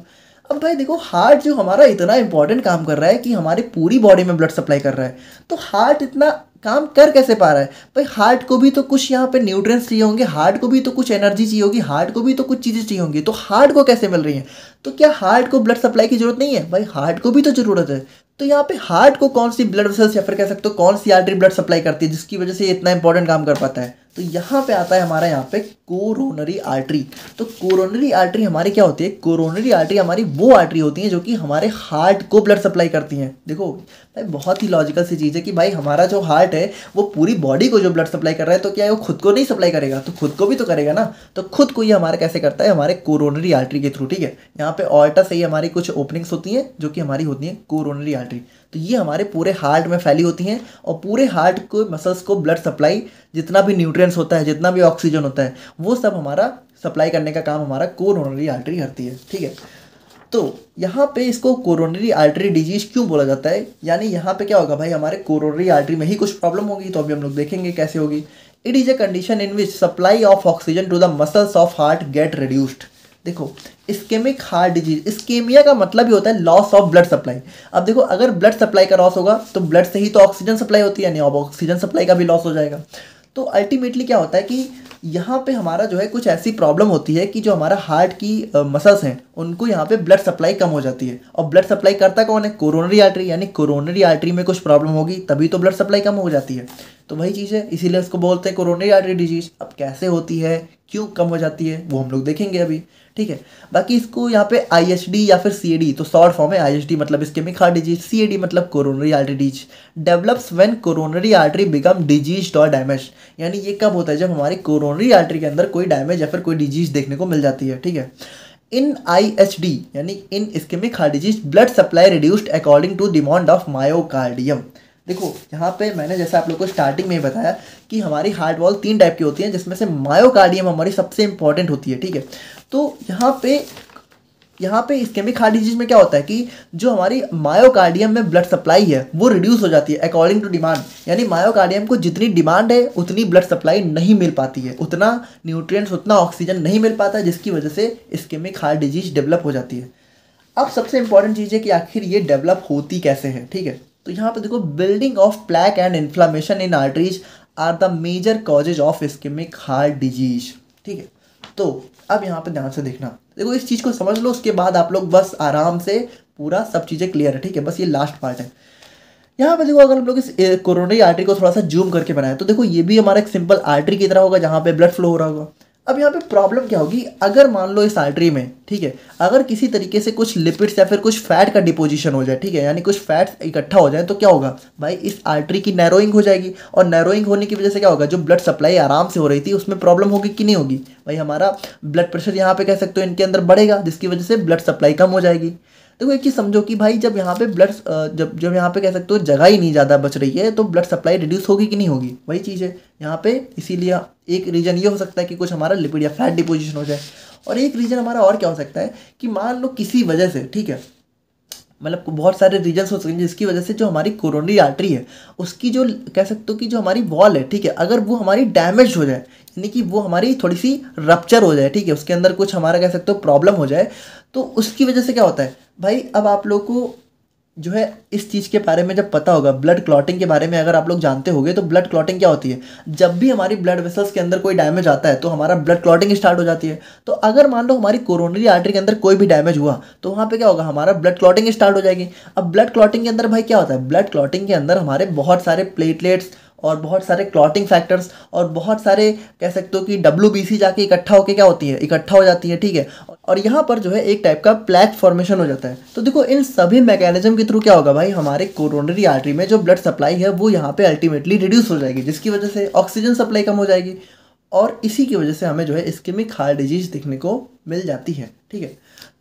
[SPEAKER 1] अब भाई देखो हार्ट जो हमारा इतना इंपॉर्टेंट काम कर रहा है कि हमारी पूरी बॉडी में ब्लड सप्लाई कर रहा है तो हार्ट इतना काम कर कैसे पा रहा है भाई हार्ट को भी तो कुछ यहाँ पे न्यूट्रिएंट्स चाहिए होंगे हार्ट को भी तो कुछ एनर्जी चाहिए होगी हार्ट को भी तो कुछ चीज़ें चाहिए होंगी तो हार्ट को कैसे मिल रही हैं तो क्या हार्ट को ब्लड सप्लाई की जरूरत नहीं है भाई हार्ट को भी तो ज़रूरत है तो यहाँ पे हार्ट को कौन सी ब्लड वेसल्स या फिर कह सकते हो कौन सी आर्टरी ब्लड सप्लाई करती है जिसकी वजह से इतना इंपॉर्टेंट काम कर पाता है तो यहाँ पे आता है हमारा यहाँ पे कोरोनरी आर्टरी तो कोरोनरी आर्टरी हमारी क्या होती है कोरोनरी आर्टरी हमारी वो आर्टरी होती है जो कि हमारे हार्ट को ब्लड सप्लाई करती हैं देखो भाई बहुत ही लॉजिकल सी चीज़ है कि भाई हमारा जो हार्ट है वो पूरी बॉडी को जो ब्लड सप्लाई कर रहा है तो क्या है वो खुद को नहीं सप्लाई करेगा तो खुद को भी तो करेगा ना तो खुद को ये हमारा कैसे करता है हमारे कोरोनरी आर्टरी के थ्रू ठीक है यहाँ पे ऑर्टा से ही हमारी कुछ ओपनिंग्स होती हैं जो कि हमारी होती हैं कोरोनरी आर्टरी तो ये हमारे पूरे हार्ट में फैली होती हैं और पूरे हार्ट को मसल्स को ब्लड सप्लाई जितना भी न्यूट्रिएंट्स होता है जितना भी ऑक्सीजन होता है वो सब हमारा सप्लाई करने का काम हमारा कोरोनरी आर्टरी करती है ठीक है तो यहाँ पे इसको कोरोनरी आर्टरी डिजीज क्यों बोला जाता है यानी यहाँ पे क्या होगा भाई हमारे कोरोनरी आर्टरी में ही कुछ प्रॉब्लम होगी तो अभी हम लोग देखेंगे कैसे होगी it is a condition in which supply of oxygen to the muscles of heart get reduced देखो स्केमिक हार्ट डिजीज स्केमिया का मतलब ही होता है लॉस ऑफ ब्लड सप्लाई अब देखो अगर ब्लड सप्लाई का लॉस होगा तो ब्लड से ही तो ऑक्सीजन सप्लाई होती है यानी अब ऑक्सीजन सप्लाई का भी लॉस हो जाएगा तो अल्टीमेटली क्या होता है कि यहाँ पे हमारा जो है कुछ ऐसी प्रॉब्लम होती है कि जो हमारा हार्ट की मसल्स हैं उनको यहाँ पे ब्लड सप्लाई कम हो जाती है और ब्लड सप्लाई करता कौन है कोरोनरी आर्टरी यानी कोरोनरी आर्टरी में कुछ प्रॉब्लम होगी तभी तो ब्लड सप्लाई कम हो जाती है तो वही चीज़ है इसीलिए उसको बोलते हैं कोरोनरी आर्टरी डिजीज अब कैसे होती है क्यों कम हो जाती है वो हम लोग देखेंगे अभी ठीक है बाकी इसको यहाँ पे आई या फिर सी तो शॉर्ट फॉर्म है आई मतलब स्केमिक हार्ट डिजीज सी मतलब coronary artery disease develops when coronary artery become disease और डैमेज यानी ये कब होता है जब हमारी कोरोनरी आर्टरी के अंदर कोई डैमेज या फिर कोई डिजीज देखने को मिल जाती है ठीक है इन आई एच डी यानी in ischemic heart disease blood supply reduced according to demand of myocardium देखो यहाँ पे मैंने जैसे आप लोग को स्टार्टिंग में बताया कि हमारी हार्ट वॉल तीन टाइप की होती है जिसमें से मायोकार्डियम हमारी सबसे इंपॉर्टेंट होती है ठीक है तो यहाँ पे यहाँ पे इसकेमिक हार्ट डिजीज में क्या होता है कि जो हमारी मायोकार्डियम में ब्लड सप्लाई है वो रिड्यूस हो जाती है अकॉर्डिंग टू डिमांड यानी मायोकार्डियम को जितनी डिमांड है उतनी ब्लड सप्लाई नहीं मिल पाती है उतना न्यूट्रिएंट्स उतना ऑक्सीजन नहीं मिल पाता जिसकी वजह से इसकेमिक हार्ट डिजीज डेवलप हो जाती है अब सबसे इंपॉर्टेंट चीज़ है कि आखिर ये डेवलप होती कैसे है ठीक है तो यहाँ पे देखो building of plaque and inflammation in arteries are the major causes of ischemic heart disease ठीक है तो अब यहाँ पे ध्यान से देखना देखो इस चीज़ को समझ लो उसके बाद आप लोग बस आराम से पूरा सब चीज़ें क्लियर है ठीक है बस ये लास्ट पार्ट है यहाँ पे देखो अगर हम लोग इस कोरोनरी आर्टरी को थोड़ा सा जूम करके बनाए तो देखो ये भी हमारा एक सिंपल आर्टरी की तरह होगा जहाँ पे ब्लड फ्लो हो रहा होगा अब यहाँ पे प्रॉब्लम क्या होगी अगर मान लो इस आर्टरी में ठीक है अगर किसी तरीके से कुछ लिपिड्स या फिर कुछ फैट का डिपोजिशन हो जाए ठीक है यानी कुछ फैट्स इकट्ठा हो जाए तो क्या होगा भाई इस आर्टरी की नैरोइंग हो जाएगी और नैरोइंग होने की वजह से क्या होगा जो ब्लड सप्लाई आराम से हो रही थी उसमें प्रॉब्लम होगी कि नहीं होगी भाई हमारा ब्लड प्रेशर यहाँ पर कह सकते हो इनके अंदर बढ़ेगा जिसकी वजह से ब्लड सप्लाई कम हो जाएगी देखो एक चीज़ समझो कि भाई जब यहाँ पे ब्लड जब जब यहाँ पे कह सकते हो जगह ही नहीं ज़्यादा बच रही है तो ब्लड सप्लाई रिड्यूस होगी कि नहीं होगी वही चीज़ है यहाँ पे इसीलिए एक रीज़न ये हो सकता है कि कुछ हमारा लिपिड या फैट डिपोजिशन हो जाए और एक रीज़न हमारा और क्या हो सकता है कि मान लो किसी वजह से ठीक है मतलब बहुत सारे रीजन्स हो सकते हैं जिसकी वजह से जो हमारी कोरोनरी आर्टरी है उसकी जो कह सकते हो कि जो हमारी वॉल है ठीक है अगर वो हमारी डैमेज हो जाए यानी कि वो हमारी थोड़ी सी रप्चर हो जाए ठीक है उसके अंदर कुछ हमारा कह सकते हो प्रॉब्लम हो जाए तो उसकी वजह से क्या होता है भाई अब आप लोग को जो है इस चीज़ के बारे में जब पता होगा ब्लड क्लॉटिंग के बारे में अगर आप लोग जानते होंगे तो ब्लड क्लॉटिंग क्या होती है जब भी हमारी ब्लड वेसल्स के अंदर कोई डैमेज आता है तो हमारा ब्लड क्लॉटिंग स्टार्ट हो जाती है तो अगर मान लो हमारी कोरोनरी आर्टरी के अंदर कोई भी डैमेज हुआ तो वहाँ पर क्या होगा हमारा ब्लड क्लॉटिंग स्टार्ट हो जाएगी अब ब्लड क्लॉटिंग के अंदर भाई क्या होता है ब्लड क्लॉटिंग के अंदर हमारे बहुत सारे प्लेटलेट्स और बहुत सारे क्लॉटिंग फैक्टर्स और बहुत सारे कह सकते हो कि डब्ल्यू बी सी जाके इकट्ठा होकर क्या होती है इकट्ठा हो जाती है ठीक है और यहाँ पर जो है एक टाइप का प्लैक फॉर्मेशन हो जाता है तो देखो इन सभी मैकेनिज्म के थ्रू क्या होगा भाई हमारे कोरोनरी आर्टरी में जो ब्लड सप्लाई है वो यहाँ पे अल्टीमेटली रिड्यूस हो जाएगी जिसकी वजह से ऑक्सीजन सप्लाई कम हो जाएगी और इसी की वजह से हमें जो है में खाल डिजीज देखने को मिल जाती है ठीक है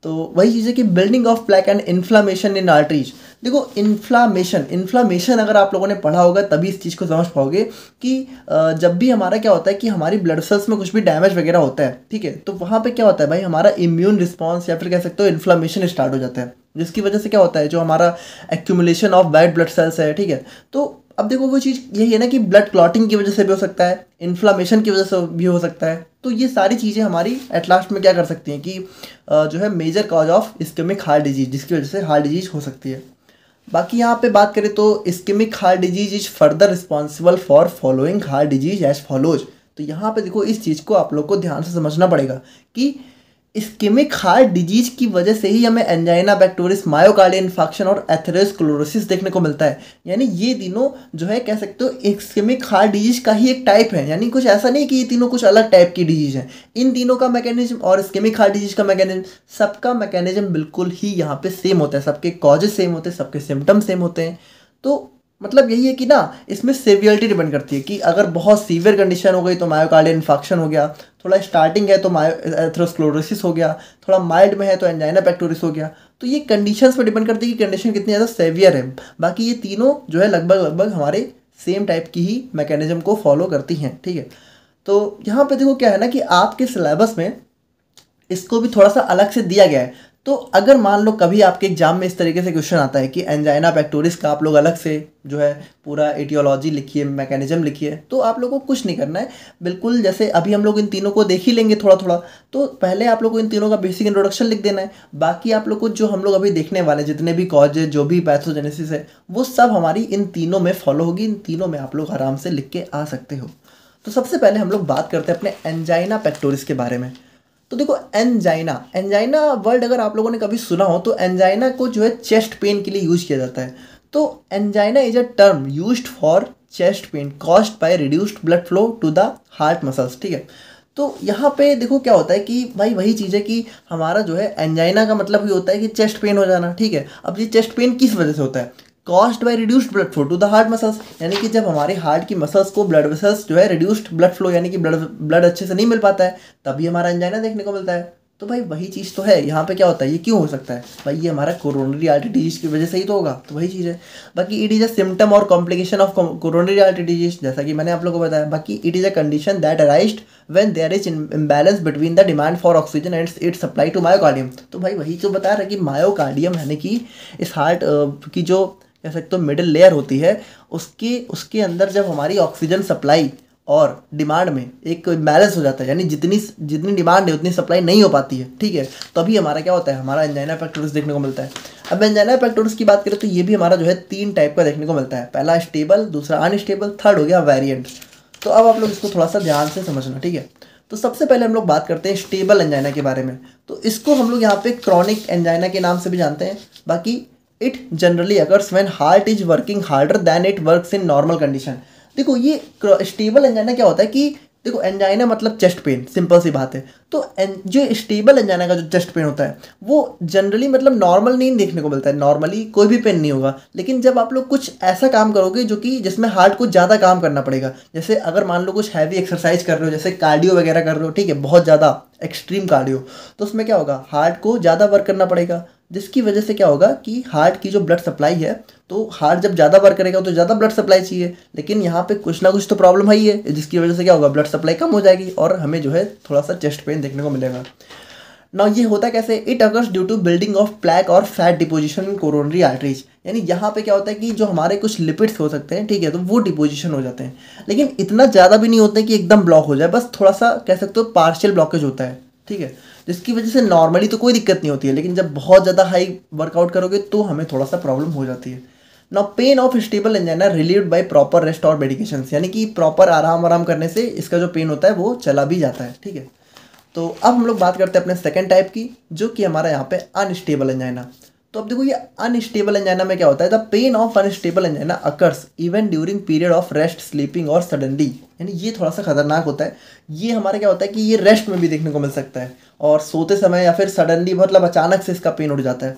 [SPEAKER 1] तो वही चीज़ है कि building of plaque and inflammation in arteries देखो इन्फ्लामेशन इन्फ्लामेशन अगर आप लोगों ने पढ़ा होगा तभी इस चीज़ को समझ पाओगे कि जब भी हमारा क्या होता है कि हमारी ब्लड सेल्स में कुछ भी डैमेज वगैरह होता है ठीक है तो वहाँ पे क्या होता है भाई हमारा इम्यून रिस्पॉन्स या फिर कह सकते हो इन्फ्लामेशन स्टार्ट हो जाता है जिसकी वजह से क्या होता है जो हमारा accumulation of white blood cells है ठीक है तो अब देखो वो चीज़ यही है ना कि ब्लड क्लॉटिंग की वजह से भी हो सकता है इन्फ्लामेशन की वजह से भी हो सकता है तो ये सारी चीज़ें हमारी एट लास्ट में क्या कर सकती हैं कि जो है major cause of ischemic heart disease जिसकी वजह से हार्ट डिजीज हो सकती है बाकी यहाँ पे बात करें तो ischemic heart disease is further responsible for following heart disease as follows तो यहाँ पे देखो इस चीज़ को आप लोग को ध्यान से समझना पड़ेगा कि इस्केमिक हार्ट डिजीज की वजह से ही हमें एंजाइना बैक्टोरिस मायोकार्डियल इन्फेक्शन और क्लोरोसिस देखने को मिलता है यानी ये तीनों जो है कह सकते हो इस्केमिक हार्ट डिजीज का ही एक टाइप है यानी कुछ ऐसा नहीं कि ये तीनों कुछ अलग टाइप की डिजीज है इन तीनों का मैकेनिज्म और इस्केमिक हार्ट डिजीज का मैकेनिज्म सबका मैकेनिज्म बिल्कुल ही यहाँ पे सेम होता है सबके कॉजेज सेम होते हैं सबके सिम्टम सेम होते हैं तो मतलब यही है कि ना इसमें सीवियरिटी डिपेंड करती है कि अगर बहुत सीवियर कंडीशन हो गई तो मायोकार्डियल इन्फेक्शन हो गया थोड़ा स्टार्टिंग है तो मायो एथ्रोस्क्लोरोसिस हो गया थोड़ा माइल्ड में है तो एंजाइना पैक्टोरिस हो गया तो ये कंडीशंस पर डिपेंड करती है कि कंडीशन कितनी ज़्यादा सेवियर है बाकी ये तीनों जो है लगभग लगभग हमारे सेम टाइप की ही मैकेनिज्म को फॉलो करती हैं ठीक है तो यहाँ पर देखो क्या है ना कि आपके सिलेबस में इसको भी थोड़ा सा अलग से दिया गया है तो अगर मान लो कभी आपके एग्जाम में इस तरीके से क्वेश्चन आता है कि एंजाइना पैक्टोरिस का आप लोग अलग से जो है पूरा एटियोलॉजी लिखिए मैकेनिज्म लिखिए तो आप लोगों को कुछ नहीं करना है बिल्कुल जैसे अभी हम लोग इन तीनों को देख ही लेंगे थोड़ा थोड़ा तो पहले आप लोग को इन तीनों का बेसिक इंट्रोडक्शन लिख देना है बाकी आप लोग को जो हम लोग अभी देखने वाले जितने भी कॉजेज जो भी पैथोजेनेसिस है वो सब हमारी इन तीनों में फॉलो होगी इन तीनों में आप लोग आराम से लिख के आ सकते हो तो सबसे पहले हम लोग बात करते हैं अपने एंजाइना पैक्टोरिस के बारे में तो देखो एंजाइना एंजाइना वर्ड अगर आप लोगों ने कभी सुना हो तो एंजाइना को जो है चेस्ट पेन के लिए यूज किया जाता है तो angina is a term use for chest pain caused by reduced blood flow to the heart muscles ठीक है तो यहाँ पे देखो क्या होता है कि भाई वही चीज़ है कि हमारा जो है एंजाइना का मतलब ये होता है कि चेस्ट पेन हो जाना ठीक है अब ये चेस्ट पेन किस वजह से होता है caused by reduced blood flow to the heart muscles यानी कि जब हमारे हार्ट की मसल्स को ब्लड मसल्स जो है रिड्यूस्ड ब्लड फ्लो यानी कि ब्लड ब्लड अच्छे से नहीं मिल पाता है तभी हमारा एंजाइना देखने को मिलता है तो भाई वही चीज़ तो है यहाँ पे क्या होता है ये क्यों हो सकता है भाई ये हमारा कोरोनरी आर्टी डिजीज की वजह से ही तो होगा तो वही चीज़ है बाकी इट इज़ अ सिम्टम और complication of coronary artery disease जैसा कि मैंने आप लोगों को बताया बाकी it is a condition that arise when there is imbalance between the demand for oxygen and it supply to myocardium तो भाई वही जो बता रहा है कि मायोकार्डियम यानी कि इस हार्ट की जो कह सकते हो मिडिल लेयर होती है उसकी उसके अंदर जब हमारी ऑक्सीजन सप्लाई और डिमांड में एक बैलेंस हो जाता है यानी जितनी जितनी डिमांड है उतनी सप्लाई नहीं हो पाती है ठीक है तो अभी हमारा क्या होता है हमारा एंजाइना फैक्टोरिस देखने को मिलता है अब एंजाइना फैक्टोरिस की बात करें तो ये भी हमारा जो है तीन टाइप का देखने को मिलता है पहला स्टेबल दूसरा अनस्टेबल थर्ड हो गया वेरियंट तो अब आप लोग इसको थोड़ा सा ध्यान से समझना ठीक है तो सबसे पहले हम लोग बात करते हैं स्टेबल एंजाइना के बारे में तो इसको हम लोग यहाँ पे क्रॉनिक एंजाइना के नाम से भी जानते हैं बाकी it generally occurs when heart is working harder than it work in normal condition देखो ये स्टेबल एंजाइना क्या होता है कि देखो एंजाइना मतलब चेस्ट पेन सिंपल सी बात है तो जो स्टेबल एंजाइना का जो चेस्ट पेन होता है वो जनरली मतलब नॉर्मल नहीं देखने को मिलता है नॉर्मली कोई भी पेन नहीं होगा लेकिन जब आप लोग कुछ ऐसा काम करोगे जो कि जिसमें हार्ट को ज़्यादा काम करना पड़ेगा जैसे अगर मान लो कुछ हैवी एक्सरसाइज कर रहे हो जैसे कार्डियो वगैरह कर रहे हो ठीक है बहुत ज़्यादा एक्सट्रीम कार्डियो तो उसमें क्या होगा हार्ट को ज़्यादा वर्क करना पड़ेगा जिसकी वजह से क्या होगा कि हार्ट की जो ब्लड सप्लाई है तो हार्ट जब ज़्यादा वर्क करेगा तो ज़्यादा ब्लड सप्लाई चाहिए लेकिन यहाँ पे कुछ ना कुछ तो प्रॉब्लम है ही है जिसकी वजह से क्या होगा ब्लड सप्लाई कम हो जाएगी और हमें जो है थोड़ा सा चेस्ट पेन देखने को मिलेगा ना ये होता कैसे it occurs due to building of plaque और fat deposition in coronary arteries यानी यहाँ पे क्या होता है कि जो हमारे कुछ लिपिड्स हो सकते हैं ठीक है तो वो डिपोजिशन हो जाते हैं लेकिन इतना ज़्यादा भी नहीं होता कि एकदम ब्लॉक हो जाए बस थोड़ा सा कह सकते हो पार्शियल ब्लॉकेज होता है ठीक है जिसकी वजह से नॉर्मली तो कोई दिक्कत नहीं होती है लेकिन जब बहुत ज़्यादा हाई वर्कआउट करोगे तो हमें थोड़ा सा प्रॉब्लम हो जाती है now pain of stable angina relieve by proper rest और मेडिकेशन यानी कि प्रॉपर आराम आराम करने से इसका जो पेन होता है वो चला भी जाता है ठीक है तो अब हम लोग बात करते हैं अपने सेकेंड टाइप की जो कि हमारा यहाँ पे अनस्टेबल एंजाइना तो अब देखो ये अनस्टेबल एंजाइना में क्या होता है the pain of unstable angina occurs even during period of rest sleeping और सडनली यानी ये थोड़ा सा खतरनाक होता है ये हमारा क्या होता है कि ये रेस्ट में भी देखने को मिल सकता है और सोते समय या फिर सडनली मतलब अचानक से इसका पेन उठ जाता है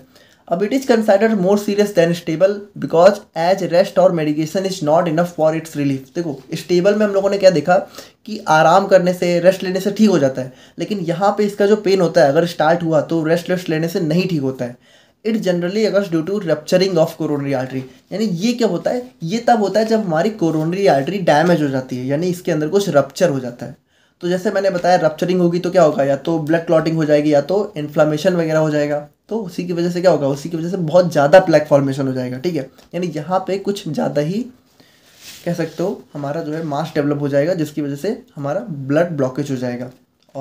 [SPEAKER 1] अब it is considered more serious than stable because as rest और medication is not enough for its relief देखो स्टेबल में हम लोगों ने क्या देखा कि आराम करने से रेस्ट लेने से ठीक हो जाता है लेकिन यहाँ पे इसका जो पेन होता है अगर स्टार्ट हुआ तो रेस्ट रेस्ट लेने से नहीं ठीक होता है it generally occur due to rupturing of coronary artery यानी ये क्या होता है ये तब होता है जब हमारी कोरोनरी आर्टरी डैमेज हो जाती है यानी इसके अंदर कुछ रप्चर हो जाता है तो जैसे मैंने बताया रप्चरिंग होगी तो क्या होगा या तो ब्लड क्लॉटिंग हो जाएगी या तो इन्फ्लामेशन वगैरह हो जाएगा तो उसी की वजह से क्या होगा उसी की वजह से बहुत ज़्यादा प्लैक फॉर्मेशन हो जाएगा ठीक है यानी यहाँ पे कुछ ज़्यादा ही कह सकते हो हमारा जो है मास डेवलप हो जाएगा जिसकी वजह से हमारा ब्लड ब्लॉकेज हो जाएगा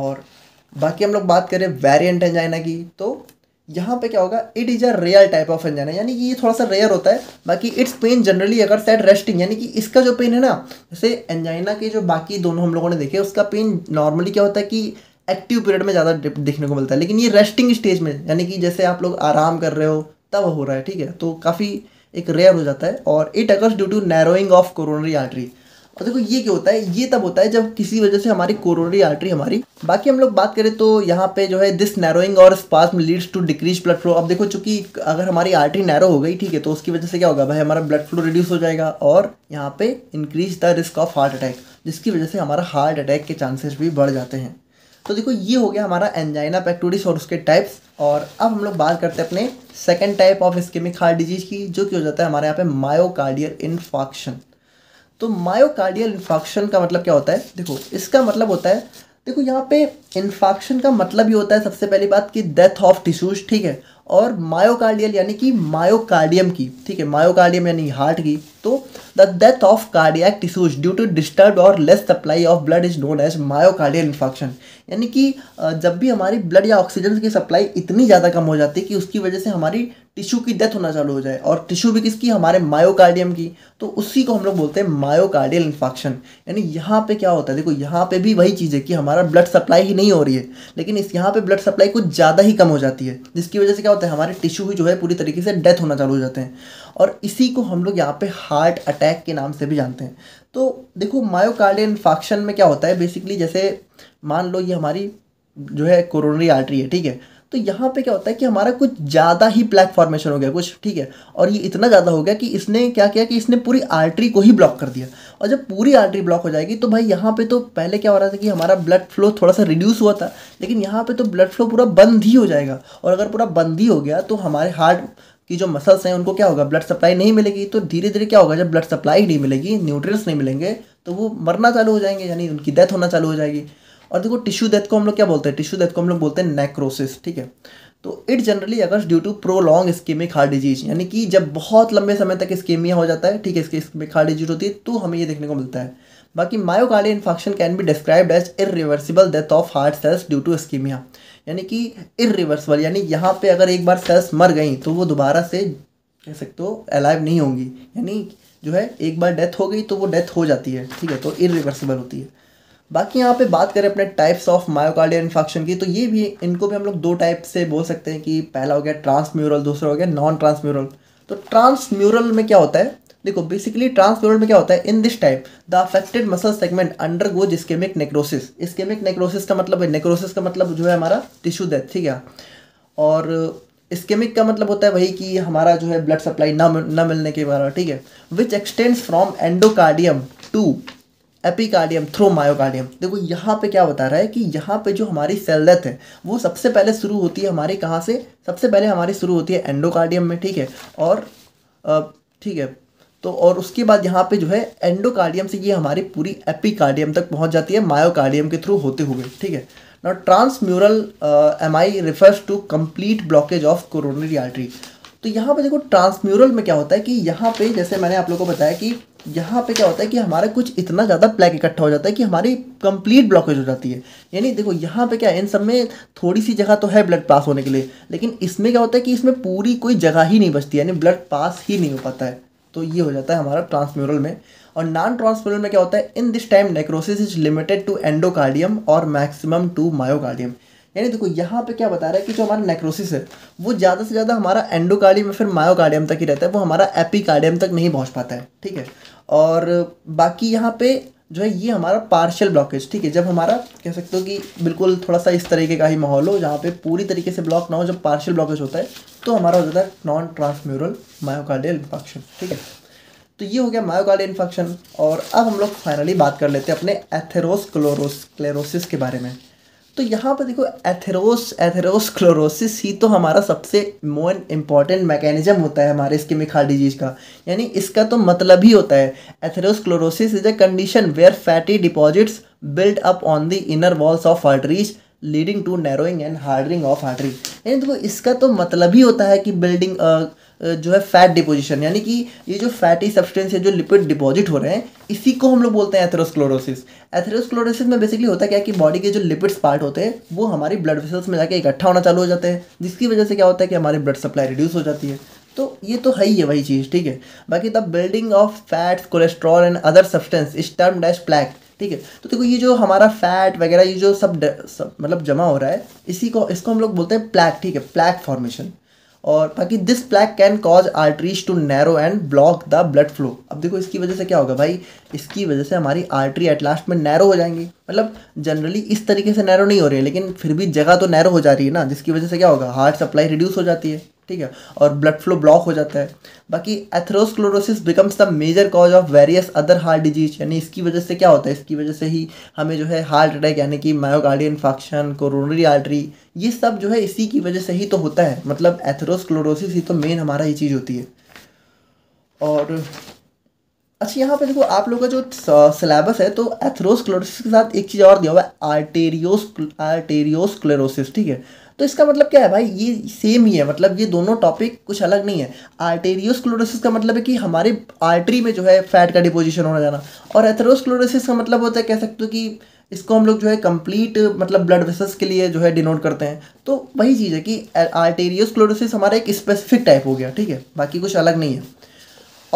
[SPEAKER 1] और बाकी हम लोग बात करें वेरियंट एंजाइना की तो यहाँ पे क्या होगा it is a rare type of है यानी कि ये थोड़ा सा रेयर होता है बाकी it's pain generally occur set resting यानी कि इसका जो पेन है ना जैसे एंजाइना के जो बाकी दोनों हम लोगों ने देखे उसका पेन नॉर्मली क्या होता है कि एक्टिव पीरियड में ज़्यादा देखने को मिलता है लेकिन ये रेस्टिंग स्टेज में यानी कि जैसे आप लोग आराम कर रहे हो तब हो रहा है ठीक है तो काफ़ी एक रेयर हो जाता है और it occurs due to narrowing of coronary artery और देखो ये क्या होता है ये तब होता है जब किसी वजह से हमारी कोरोनरी आर्टरी हमारी बाकी हम लोग बात करें तो यहाँ पे जो है दिस नैरोइंग और spasm leads to decrease blood flow अब देखो चूंकि अगर हमारी आर्टरी नैरो हो गई ठीक है तो उसकी वजह से क्या होगा भाई हमारा ब्लड फ्लो रिड्यूस हो जाएगा और यहाँ पे increase the risk of heart attack जिसकी वजह से हमारा हार्ट अटैक के चांसेस भी बढ़ जाते हैं तो देखो ये हो गया हमारा एंजाइना पैक्टोरिस और उसके टाइप्स और अब हम लोग बात करते हैं अपने second type of ischemic heart disease की जो कि हो जाता है हमारे यहाँ पे मायोकार्डियल इन्फॉक्शन तो मायोकार्डियल इन्फॉक्शन का मतलब क्या होता है देखो इसका मतलब होता है देखो यहाँ पे इन्फॉक्शन का मतलब ये होता है सबसे पहली बात कि डेथ ऑफ टिश्यूज ठीक है और मायोकार्डियल यानी कि मायोकार्डियम की ठीक है मायोकार्डियम यानी हार्ट की तो the death of cardiac tissues due to disturb और less supply of blood is known as myocardial infection यानी कि जब भी हमारी ब्लड या ऑक्सीजन की सप्लाई इतनी ज़्यादा कम हो जाती है कि उसकी वजह से हमारी टिश्यू की डेथ होना चालू हो जाए और टिश्यू भी किसकी हमारे मायोकार्डियम की तो उसी को हम लोग बोलते हैं मायोकार्डियल इन्फेक्शन यानी यहाँ पे क्या होता है देखो यहाँ पे भी वही चीज़ है कि हमारा ब्लड सप्लाई ही नहीं हो रही है लेकिन इस यहाँ पे ब्लड सप्लाई कुछ ज़्यादा ही कम हो जाती है जिसकी वजह से क्या होता है हमारे टिश्यू ही जो है पूरी तरीके से डेथ होना चालू हो जाते हैं और इसी को हम लोग यहाँ पे हार्ट अटैक के नाम से भी जानते हैं तो देखो मायोकार्डियन इन्फाक्शन में क्या होता है बेसिकली जैसे मान लो ये हमारी जो है कोरोनरी आर्टरी है ठीक है तो यहाँ पे क्या होता है कि हमारा कुछ ज़्यादा ही ब्लैक फॉर्मेशन हो गया कुछ ठीक है और ये इतना ज़्यादा हो गया कि इसने क्या किया कि इसने पूरी आर्टरी को ही ब्लॉक कर दिया और जब पूरी आर्टरी ब्लॉक हो जाएगी तो भाई यहाँ पे तो पहले क्या हो रहा था कि हमारा ब्लड फ्लो थोड़ा सा रिड्यूस हुआ था लेकिन यहाँ पे तो ब्लड फ्लो पूरा बंद ही हो जाएगा और अगर पूरा बंद ही हो गया तो हमारे हार्ट कि जो मसल्स हैं उनको क्या होगा ब्लड सप्लाई नहीं मिलेगी तो धीरे धीरे क्या होगा जब ब्लड सप्लाई नहीं मिलेगी न्यूट्रिएंट्स नहीं मिलेंगे तो वो मरना चालू हो जाएंगे यानी उनकी डेथ होना चालू हो जाएगी और देखो टिश्यू डेथ को हम लोग क्या बोलते हैं टिश्यू डेथ को हम लोग बोलते हैं नेक्रोसिस ठीक है तो it generally occur due to prolong ischemic heart disease यानी कि जब बहुत लंबे समय तक स्कीमिया हो जाता है ठीक है इसकी स्कीमिक हार्ट डिजीज होती है तो हमें ये देखने को मिलता है बाकी myocardial infection can be described as irreversible death of heart cells due to ischemia यानी कि इरिवर्सबल यानी यहाँ पे अगर एक बार सेल्स मर गई तो वो दोबारा से कह सकते हो अलाइव नहीं होंगी यानी जो है एक बार डेथ हो गई तो वो डेथ हो जाती है ठीक है तो इरिवर्सिबल होती है बाकी यहाँ पे बात करें अपने टाइप्स ऑफ मायोकार्डियल इन्फेक्शन की तो ये भी इनको भी हम लोग दो टाइप से बोल सकते हैं कि पहला हो गया ट्रांसम्यूरल दूसरा हो गया नॉन ट्रांसम्यूरल तो ट्रांसम्यूरल में क्या होता है देखो बेसिकली ट्रांसप्लोरल में क्या होता है in this type the affected muscle segment undergoes ischemic necrosis ischemic necrosis का मतलब है नेक्रोसिस का मतलब जो है हमारा टिश्यू डेथ ठीक है और स्केमिक uh, का मतलब होता है वही कि हमारा जो है ब्लड सप्लाई ना ना मिलने के बारे में ठीक है which extends from endocardium to epicardium through myocardium देखो यहाँ पे क्या बता रहा है कि यहाँ पे जो हमारी सेल डेथ है वो सबसे पहले शुरू होती है हमारे कहाँ से सबसे पहले हमारी शुरू होती है एंडोकार्डियम में ठीक है और uh, ठीक है तो और उसके बाद यहाँ पे जो है एंडोकार्डियम से ये हमारी पूरी एपिकार्डियम तक पहुँच जाती है मायोकार्डियम के थ्रू होते हुए ठीक है ना transmural M I refers to complete blockage of coronary artery तो यहाँ पे देखो ट्रांसम्यूरल में क्या होता है कि यहाँ पे जैसे मैंने आप लोगों को बताया कि यहाँ पे क्या होता है कि हमारा कुछ इतना ज़्यादा प्लैक इकट्ठा हो जाता है कि हमारी कंप्लीट ब्लॉकेज हो जाती है यानी देखो यहाँ पे क्या है इन सब में थोड़ी सी जगह तो है ब्लड पास होने के लिए लेकिन इसमें क्या होता है कि इसमें पूरी कोई जगह ही नहीं बचती यानी ब्लड पास ही नहीं हो पाता है तो ये हो जाता है हमारा ट्रांसम्यूरल में और नॉन ट्रांसम्यूरल में क्या होता है in this time necrosis is limited to endocardium और मैक्सिमम टू मायोकार्डियम यानी देखो यहाँ पे क्या बता रहा है कि जो हमारा नेक्रोसिस है वो ज़्यादा से ज़्यादा हमारा एंडोकार्डियम या फिर मायोकार्डियम तक ही रहता है वो हमारा एपिकार्डियम तक नहीं पहुँच पाता है ठीक है और बाकी यहाँ पे जो है ये हमारा पार्शियल ब्लॉकेज ठीक है जब हमारा कह सकते हो कि बिल्कुल थोड़ा सा इस तरीके का ही माहौल हो जहाँ पे पूरी तरीके से ब्लॉक ना हो जब पार्शियल ब्लॉकेज होता है तो हमारा हो जाता है नॉन ट्रांसम्यूरल मायोकार्डियल इन्फेक्शन ठीक है तो ये हो गया मायोकार्डियल इन्फेक्शन और अब हम लोग फाइनली बात कर लेते हैं अपने एथेरोस्क्लोरोस्क्लेरोसिस के बारे में तो यहाँ पर देखो एथेरोस एथेरोसक्लोरोसिस ही तो हमारा सबसे मोर इम्पॉर्टेंट मैकेनिज्म होता है हमारे इसके मिखार डिजीज का यानी इसका तो मतलब ही होता है atherosclerosis is a condition where fatty deposits build up on the inner walls of arteries leading to narrowing and hardening of artery यानी देखो इसका तो मतलब ही होता है कि बिल्डिंग जो है फैट डिपोजिशन यानी कि ये जो फैटी सब्सटेंस है जो लिपिड डिपॉजिट हो रहे हैं इसी को हम लोग बोलते हैं एथेरोस्क्लोरोसिस एथेरोस्क्लोरोसिस में बेसिकली होता क्या है कि बॉडी के जो लिपिड्स पार्ट होते हैं वो हमारी ब्लड वेसल्स में जाके इकट्ठा होना चालू हो जाते हैं जिसकी वजह से क्या होता है कि हमारी ब्लड सप्लाई रिड्यूस हो जाती है तो ये तो है ही है वही चीज़ ठीक है बाकी the building of fats cholesterol and other substance is term dash plaque ठीक है तो देखो ये जो हमारा फैट वगैरह ये जो सब, सब मतलब जमा हो रहा है इसी को इसको हम लोग बोलते हैं प्लैक ठीक है प्लैक फॉर्मेशन और बाकी this plaque can cause arteries to narrow and block the blood flow अब देखो इसकी वजह से क्या होगा भाई इसकी वजह से हमारी आर्टरी एट लास्ट में नैरो हो जाएंगी मतलब जनरली इस तरीके से नैरो नहीं हो रही है लेकिन फिर भी जगह तो नैरो हो जा रही है ना जिसकी वजह से क्या होगा हार्ट सप्लाई रिड्यूस हो जाती है ठीक है और ब्लड फ्लो ब्लॉक हो जाता है बाकी atherosclerosis becomes the major cause of various other heart disease यानी इसकी वजह से क्या होता है इसकी वजह से ही हमें जो है हार्ट अटैक यानी कि मायोकार्डियल इन्फेक्शन कोरोनरी आर्टरी ये सब जो है इसी की वजह से ही तो होता है मतलब एथरोस्क्लोरोसिस ही तो मेन हमारा ये चीज़ होती है और अच्छा यहाँ पे देखो आप लोग का जो सिलेबस है तो एथरोस्क्लोरोसिस के साथ एक चीज़ और दिया हुआ है आर्टेरियोस आर्टेरियोस्क्लेरोसिस ठीक है तो इसका मतलब क्या है भाई ये सेम ही है मतलब ये दोनों टॉपिक कुछ अलग नहीं है आर्टेरियोस्क्लोरोसिस का मतलब है कि हमारे आर्टरी में जो है फैट का डिपोजिशन होना जाना और एथेरोस्क्लोरोसिस का मतलब होता है कह सकते हो कि इसको हम लोग जो है कंप्लीट मतलब ब्लड वेसल्स के लिए जो है डिनोट करते हैं तो वही चीज़ है कि आर्टेरियोस्क्लोरोसिस हमारा एक स्पेसिफिक टाइप हो गया ठीक है बाकी कुछ अलग नहीं है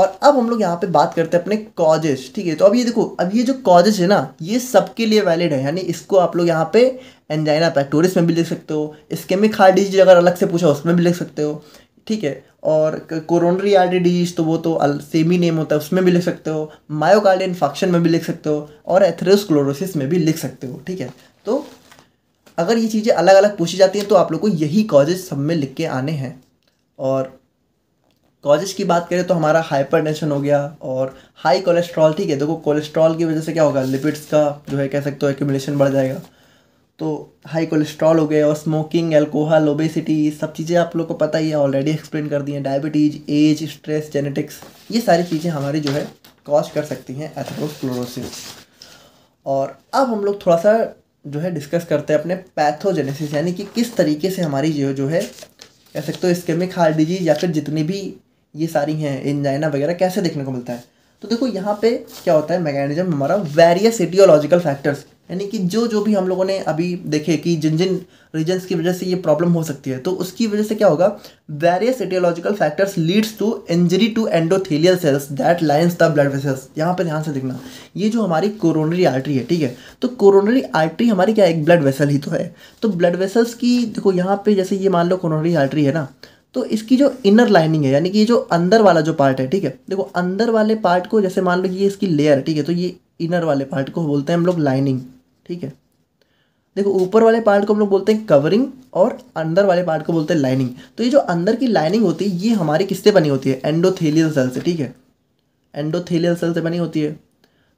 [SPEAKER 1] और अब हम लोग यहाँ पे बात करते हैं अपने कॉजेज ठीक है तो अब ये देखो अब ये जो कॉजेज है ना ये सबके लिए वैलिड है यानी इसको आप लोग यहाँ पे एंजाइना आता है टूरिस्ट में भी लिख सकते हो स्केमिक हार्ट डिजीज अगर अलग से पूछा उसमें भी लिख सकते हो ठीक है और कोरोनरी आर्टरी डिजीज तो वो तो सेम ही नेम होता है उसमें भी लिख सकते हो मायोकार्डियल इन्फेक्शन में भी लिख सकते हो और एथेरोस्क्लोरोसिस में भी लिख सकते हो ठीक है तो अगर ये चीज़ें अलग अलग पूछी जाती हैं तो आप लोग को यही कॉजेज सब में लिख के आने हैं और कॉजेज की बात करें तो हमारा हाइपरटेंशन हो गया और हाई कोलेस्ट्रॉल ठीक है देखो कोलेस्ट्रॉल की वजह से क्या होगा लिपिड्स का जो है कह सकते हो एक्यूमुलेशन बढ़ जाएगा तो हाई कोलेस्ट्रॉल हो गया और स्मोकिंग एल्कोहल ओबेसिटी सब चीज़ें आप लोग को पता ही है ऑलरेडी एक्सप्लेन कर दी हैं डायबिटीज एज स्ट्रेस जेनेटिक्स ये सारी चीज़ें हमारी जो है कॉज कर सकती हैं एथरोस्क्लोरोसिस और अब हम लोग थोड़ा सा जो है डिस्कस करते हैं अपने पैथोजेनेसिस यानी कि किस तरीके से हमारी जो जो है कह सकते हो स्केमिक हार्ट डिजीज या फिर जितनी भी ये सारी हैं इंजाइना वगैरह कैसे देखने को मिलता है तो देखो यहाँ पे क्या होता है मैकेनिज्म हमारा वेरियस एटियोलॉजिकल फैक्टर्स यानी कि जो जो भी हम लोगों ने अभी देखे कि जिन जिन रीजन्स की वजह से ये प्रॉब्लम हो सकती है तो उसकी वजह से क्या होगा various etiological factors leads to injury to endothelial cells that lines the blood vessels यहाँ पर ध्यान से देखना ये जो हमारी कोरोनरी आर्टरी है ठीक है तो कोरोनरी आर्टरी हमारी क्या एक ब्लड वेसल ही तो है तो ब्लड वेसल्स की देखो यहाँ पे जैसे ये मान लो कोरोनरी आर्टरी है ना तो इसकी जो इनर लाइनिंग है यानी कि ये जो अंदर वाला जो पार्ट है ठीक है देखो अंदर वाले पार्ट को जैसे मान लो कि ये इसकी लेयर ठीक है तो ये इनर वाले पार्ट को बोलते हैं हम लोग लाइनिंग ठीक है देखो ऊपर वाले पार्ट को हम लोग बोलते हैं कवरिंग और अंदर वाले पार्ट को बोलते हैं लाइनिंग तो ये जो अंदर की लाइनिंग होती है ये हमारी किससे बनी होती है एंडोथेलियल सेल से ठीक है एंडोथेलियल सेल से बनी होती है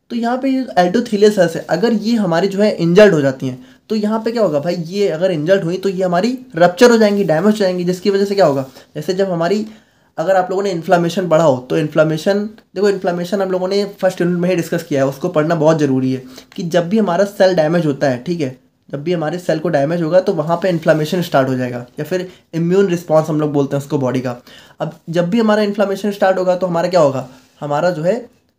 [SPEAKER 1] तो यहाँ पे एंडोथेलियल सेल से है अगर ये हमारी जो है इंजर्ड हो जाती हैं तो यहाँ पे क्या होगा भाई ये अगर इंजर्ड हुई तो ये हमारी रप्चर हो जाएंगी डैमेज हो जाएंगी जिसकी वजह से क्या होगा जैसे जब हमारी अगर आप लोगों ने इन्फ्लामेशन पढ़ा हो तो इन्फ्लामेशन देखो इन्फ्लामेशन हम लोगों ने फर्स्ट यूनिट में ही डिस्कस किया है उसको पढ़ना बहुत ज़रूरी है कि जब भी हमारा सेल डैमेज होता है ठीक है जब भी हमारे सेल को डैमेज होगा तो वहाँ पे इन्फ्लामेशन स्टार्ट हो जाएगा या फिर इम्यून रिस्पॉन्स हम लोग बोलते हैं उसको बॉडी का अब जब भी हमारा इन्फ्लामेशन स्टार्ट होगा तो हमारा क्या होगा हमारा जो है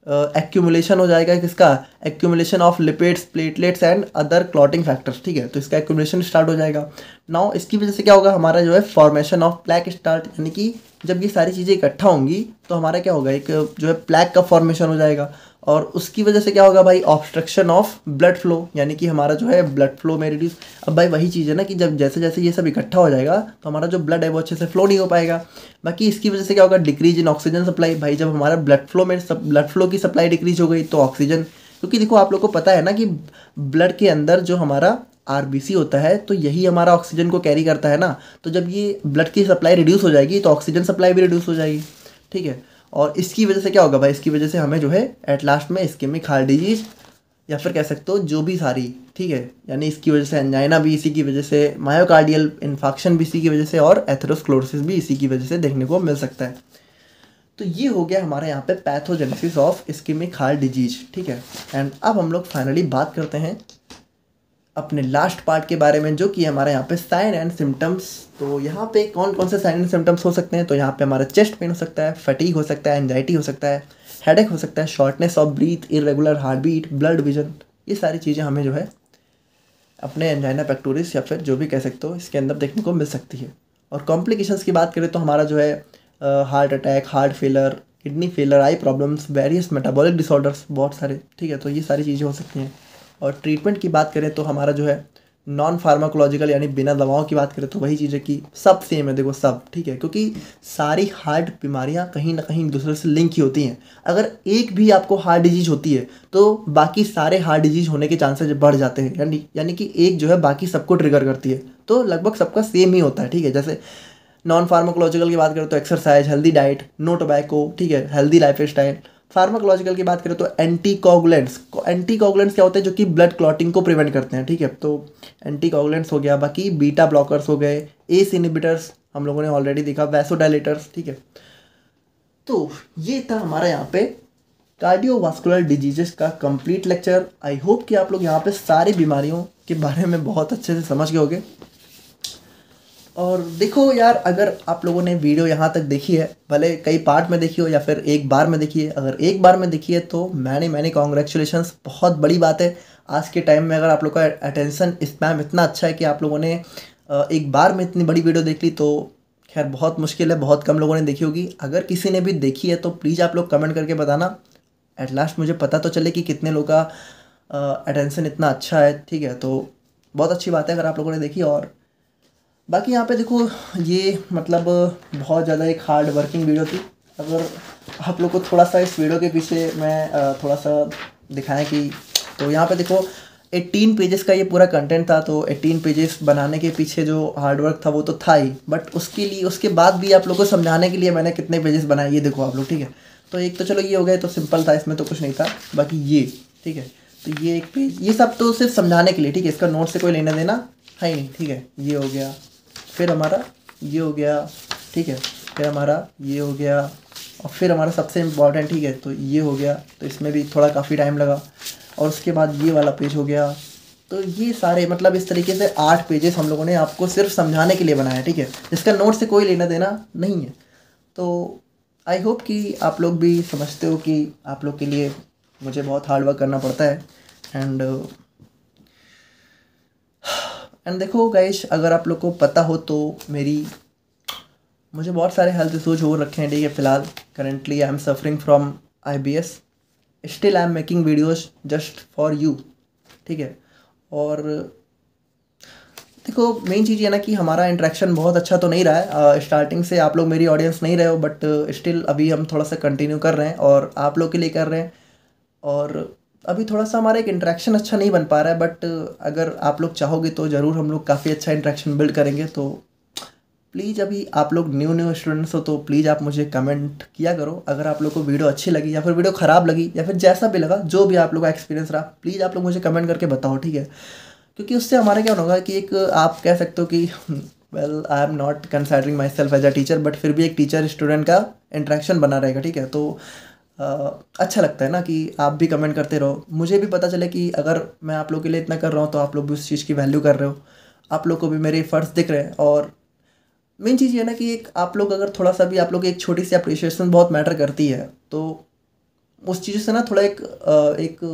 [SPEAKER 1] एक्यूमुलेशन हो जाएगा किसका accumulation of lipids platelets and other clotting factors ठीक है तो इसका एक्यूमुलेशन स्टार्ट हो जाएगा नाउ इसकी वजह से क्या होगा हमारा जो है फॉर्मेशन ऑफ प्लैक स्टार्ट यानी कि जब ये सारी चीज़ें इकट्ठा होंगी तो हमारा क्या होगा एक जो है प्लैक का फॉर्मेशन हो जाएगा और उसकी वजह से क्या होगा भाई ऑब्स्ट्रक्शन ऑफ ब्लड फ्लो यानी कि हमारा जो है ब्लड फ्लो में रिड्यूस अब भाई वही चीज़ है ना कि जब जैसे जैसे ये सब इकट्ठा हो जाएगा तो हमारा जो ब्लड है वो अच्छे से फ्लो नहीं हो पाएगा बाकी इसकी वजह से क्या होगा डिक्रीज इन ऑक्सीजन सप्लाई भाई जब हमारा ब्लड फ्लो में ब्लड फ्लो की सप्लाई डिक्रीज हो गई तो ऑक्सीजन क्योंकि देखो आप लोग को पता है ना कि ब्लड के अंदर जो हमारा आर होता है तो यही हमारा ऑक्सीजन को कैरी करता है ना तो जब ये ब्लड की सप्लाई रिड्यूस हो जाएगी तो ऑक्सीजन सप्लाई भी रिड्यूस हो जाएगी ठीक है और इसकी वजह से क्या होगा भाई इसकी वजह से हमें जो है एट लास्ट में स्कीमिक हार्ट डिजीज या फिर कह सकते हो जो भी सारी ठीक है यानी इसकी वजह से एंजाइना भी इसी की वजह से मायोकार्डियल इन्फेक्शन भी इसी की वजह से और एथरोस्क्लोरोसिस भी इसी की वजह से देखने को मिल सकता है तो ये हो गया हमारे यहाँ पे pathogenesis of ischemic heart disease ठीक है एंड अब हम लोग फाइनली बात करते हैं अपने लास्ट पार्ट के बारे में जो कि हमारे यहाँ पे साइन एंड सिम्टम्स तो यहाँ पे कौन कौन से साइन एंड सिम्टम्स हो सकते हैं तो यहाँ पे हमारा चेस्ट पेन हो सकता है फटीक हो सकता है एनजाइटी हो सकता है हेडेक हो सकता है shortness of breath irregular heart beat blood vision ये सारी चीज़ें हमें जो है अपने एनजाइना पैक्टोरिस या फिर जो भी कह सकते हो इसके अंदर देखने को मिल सकती है और कॉम्प्लिकेशंस की बात करें तो हमारा जो है heart attack heart failure kidney failure eye problems various metabolic disorders बहुत सारे ठीक है तो ये सारी चीज़ें हो सकती हैं और ट्रीटमेंट की बात करें तो हमारा जो है नॉन फार्माकोलॉजिकल यानी बिना दवाओं की बात करें तो वही चीज़ है कि सब सेम है देखो सब ठीक है क्योंकि सारी हार्ट बीमारियां कहीं ना कहीं एक दूसरे से लिंक ही होती हैं अगर एक भी आपको हार्ट डिजीज होती है तो बाकी सारे हार्ट डिजीज होने के चांसेज बढ़ जाते हैं यानी यानी कि एक जो है बाकी सबको ट्रिगर करती है तो लगभग सबका सेम ही होता है ठीक है जैसे नॉन फार्माकोलॉजिकल की बात करें तो exercise healthy diet no tobacco ठीक है हेल्दी लाइफ स्टाइल फार्माकोलॉजिकल की बात करें तो एंटीकॉगुलेंट्स एंटीकॉगुलेंट्स क्या होते हैं जो कि ब्लड क्लॉटिंग को प्रिवेंट करते हैं ठीक है तो एंटीकॉगुलेंट्स हो गया बाकी बीटा ब्लॉकर्स हो गए एस इनिबिटर्स हम लोगों ने ऑलरेडी देखा वैसोडाइलेटर्स ठीक है तो ये था हमारा यहाँ पे कार्डियोवास्कुलर डिजीजेस का कंप्लीट लेक्चर आई होप कि आप लोग यहाँ पे सारी बीमारियों के बारे में बहुत अच्छे से समझ गए होगे और देखो यार अगर आप लोगों ने वीडियो यहाँ तक देखी है भले कई पार्ट में देखी हो या फिर एक बार में देखी है अगर एक बार में देखी है तो मैंने मैंने कॉन्ग्रेचुलेशन बहुत बड़ी बात है आज के टाइम में अगर आप लोग का अटेंशन स्पैम इतना अच्छा है कि आप लोगों ने एक बार में इतनी बड़ी वीडियो देख ली तो खैर बहुत मुश्किल है बहुत कम लोगों ने देखी होगी अगर किसी ने भी देखी है तो प्लीज़ आप लोग कमेंट करके बताना एट लास्ट मुझे पता तो चले कि कितने लोग का अटेंशन इतना अच्छा है ठीक है तो बहुत अच्छी बात है अगर आप लोगों ने देखी और बाकी यहाँ पे देखो ये मतलब बहुत ज़्यादा एक हार्ड वर्किंग वीडियो थी अगर आप लोग को थोड़ा सा इस वीडियो के पीछे मैं थोड़ा सा दिखाएं कि तो यहाँ पे देखो 18 पेजेस का ये पूरा कंटेंट था तो 18 पेजेस बनाने के पीछे जो हार्डवर्क था वो तो था ही बट उसके लिए उसके बाद भी आप लोग को समझाने के लिए मैंने कितने पेजेस बनाए ये देखो आप लोग ठीक है तो एक तो चलो ये हो गया तो सिंपल था इसमें तो कुछ नहीं था बाकी ये ठीक है तो ये एक पेज ये सब तो सिर्फ समझाने के लिए ठीक है इसका नोट से कोई लेना देना है ही नहीं ठीक है ये हो गया फिर हमारा ये हो गया ठीक है फिर हमारा ये हो गया और फिर हमारा सबसे इम्पॉर्टेंट ठीक है तो ये हो गया तो इसमें भी थोड़ा काफ़ी टाइम लगा और उसके बाद ये वाला पेज हो गया तो ये सारे मतलब इस तरीके से आठ पेजेस हम लोगों ने आपको सिर्फ समझाने के लिए बनाया ठीक है इसका नोट से कोई लेना देना नहीं है तो आई होप कि आप लोग भी समझते हो कि आप लोग के लिए मुझे बहुत हार्ड वर्क करना पड़ता है एंड एंड देखो गैश अगर आप लोग को पता हो तो मेरी मुझे बहुत सारे हेल्थ इशूज हो रखे हैं ठीक है फिलहाल currently I am suffering from I B S still I am making videos just for you ठीक है और देखो मेन चीज़ ये ना कि हमारा इंट्रैक्शन बहुत अच्छा तो नहीं रहा है स्टार्टिंग uh, से आप लोग मेरी ऑडियंस नहीं रहे हो बट स्टिल अभी हम थोड़ा सा कंटिन्यू कर रहे हैं और आप लोग के लिए कर रहे हैं और अभी थोड़ा सा हमारा एक इंट्रैक्शन अच्छा नहीं बन पा रहा है बट अगर आप लोग चाहोगे तो ज़रूर हम लोग काफ़ी अच्छा इंट्रैक्शन बिल्ड करेंगे तो प्लीज़ अभी आप लोग न्यू न्यू स्टूडेंट्स हो तो प्लीज़ आप मुझे कमेंट किया करो अगर आप लोग को वीडियो अच्छी लगी या फिर वीडियो ख़राब लगी या फिर जैसा भी लगा जो भी आप लोग का एक्सपीरियंस रहा प्लीज़ आप लोग मुझे कमेंट करके बताओ ठीक है क्योंकि उससे हमारा क्या होगा कि एक आप कह सकते हो कि well I am not considering myself as a teacher but फिर भी एक टीचर स्टूडेंट का इंट्रैक्शन बना रहेगा ठीक है तो अच्छा लगता है ना कि आप भी कमेंट करते रहो मुझे भी पता चले कि अगर मैं आप लोगों के लिए इतना कर रहा हूँ तो आप लोग भी उस चीज़ की वैल्यू कर रहे हो आप लोग को भी मेरे फ़र्ज दिख रहे हैं और मेन चीज़ ये ना कि एक आप लोग अगर थोड़ा सा भी आप लोग की एक छोटी सी अप्रिशिएशन बहुत मैटर करती है तो उस चीज़ से ना थोड़ा एक एक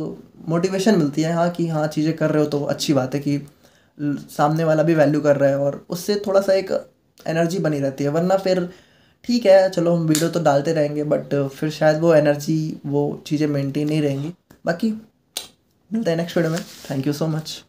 [SPEAKER 1] मोटिवेशन मिलती है हाँ कि हाँ चीज़ें कर रहे हो तो अच्छी बात है कि सामने वाला भी वैल्यू कर रहा है और उससे थोड़ा सा एक एनर्जी बनी रहती है वरना फिर ठीक है चलो हम वीडियो तो डालते रहेंगे बट uh, फिर शायद वो एनर्जी वो चीज़ें मेंटेन नहीं रहेंगी बाकी मिलते हैं नेक्स्ट वीडियो में थैंक यू सो मच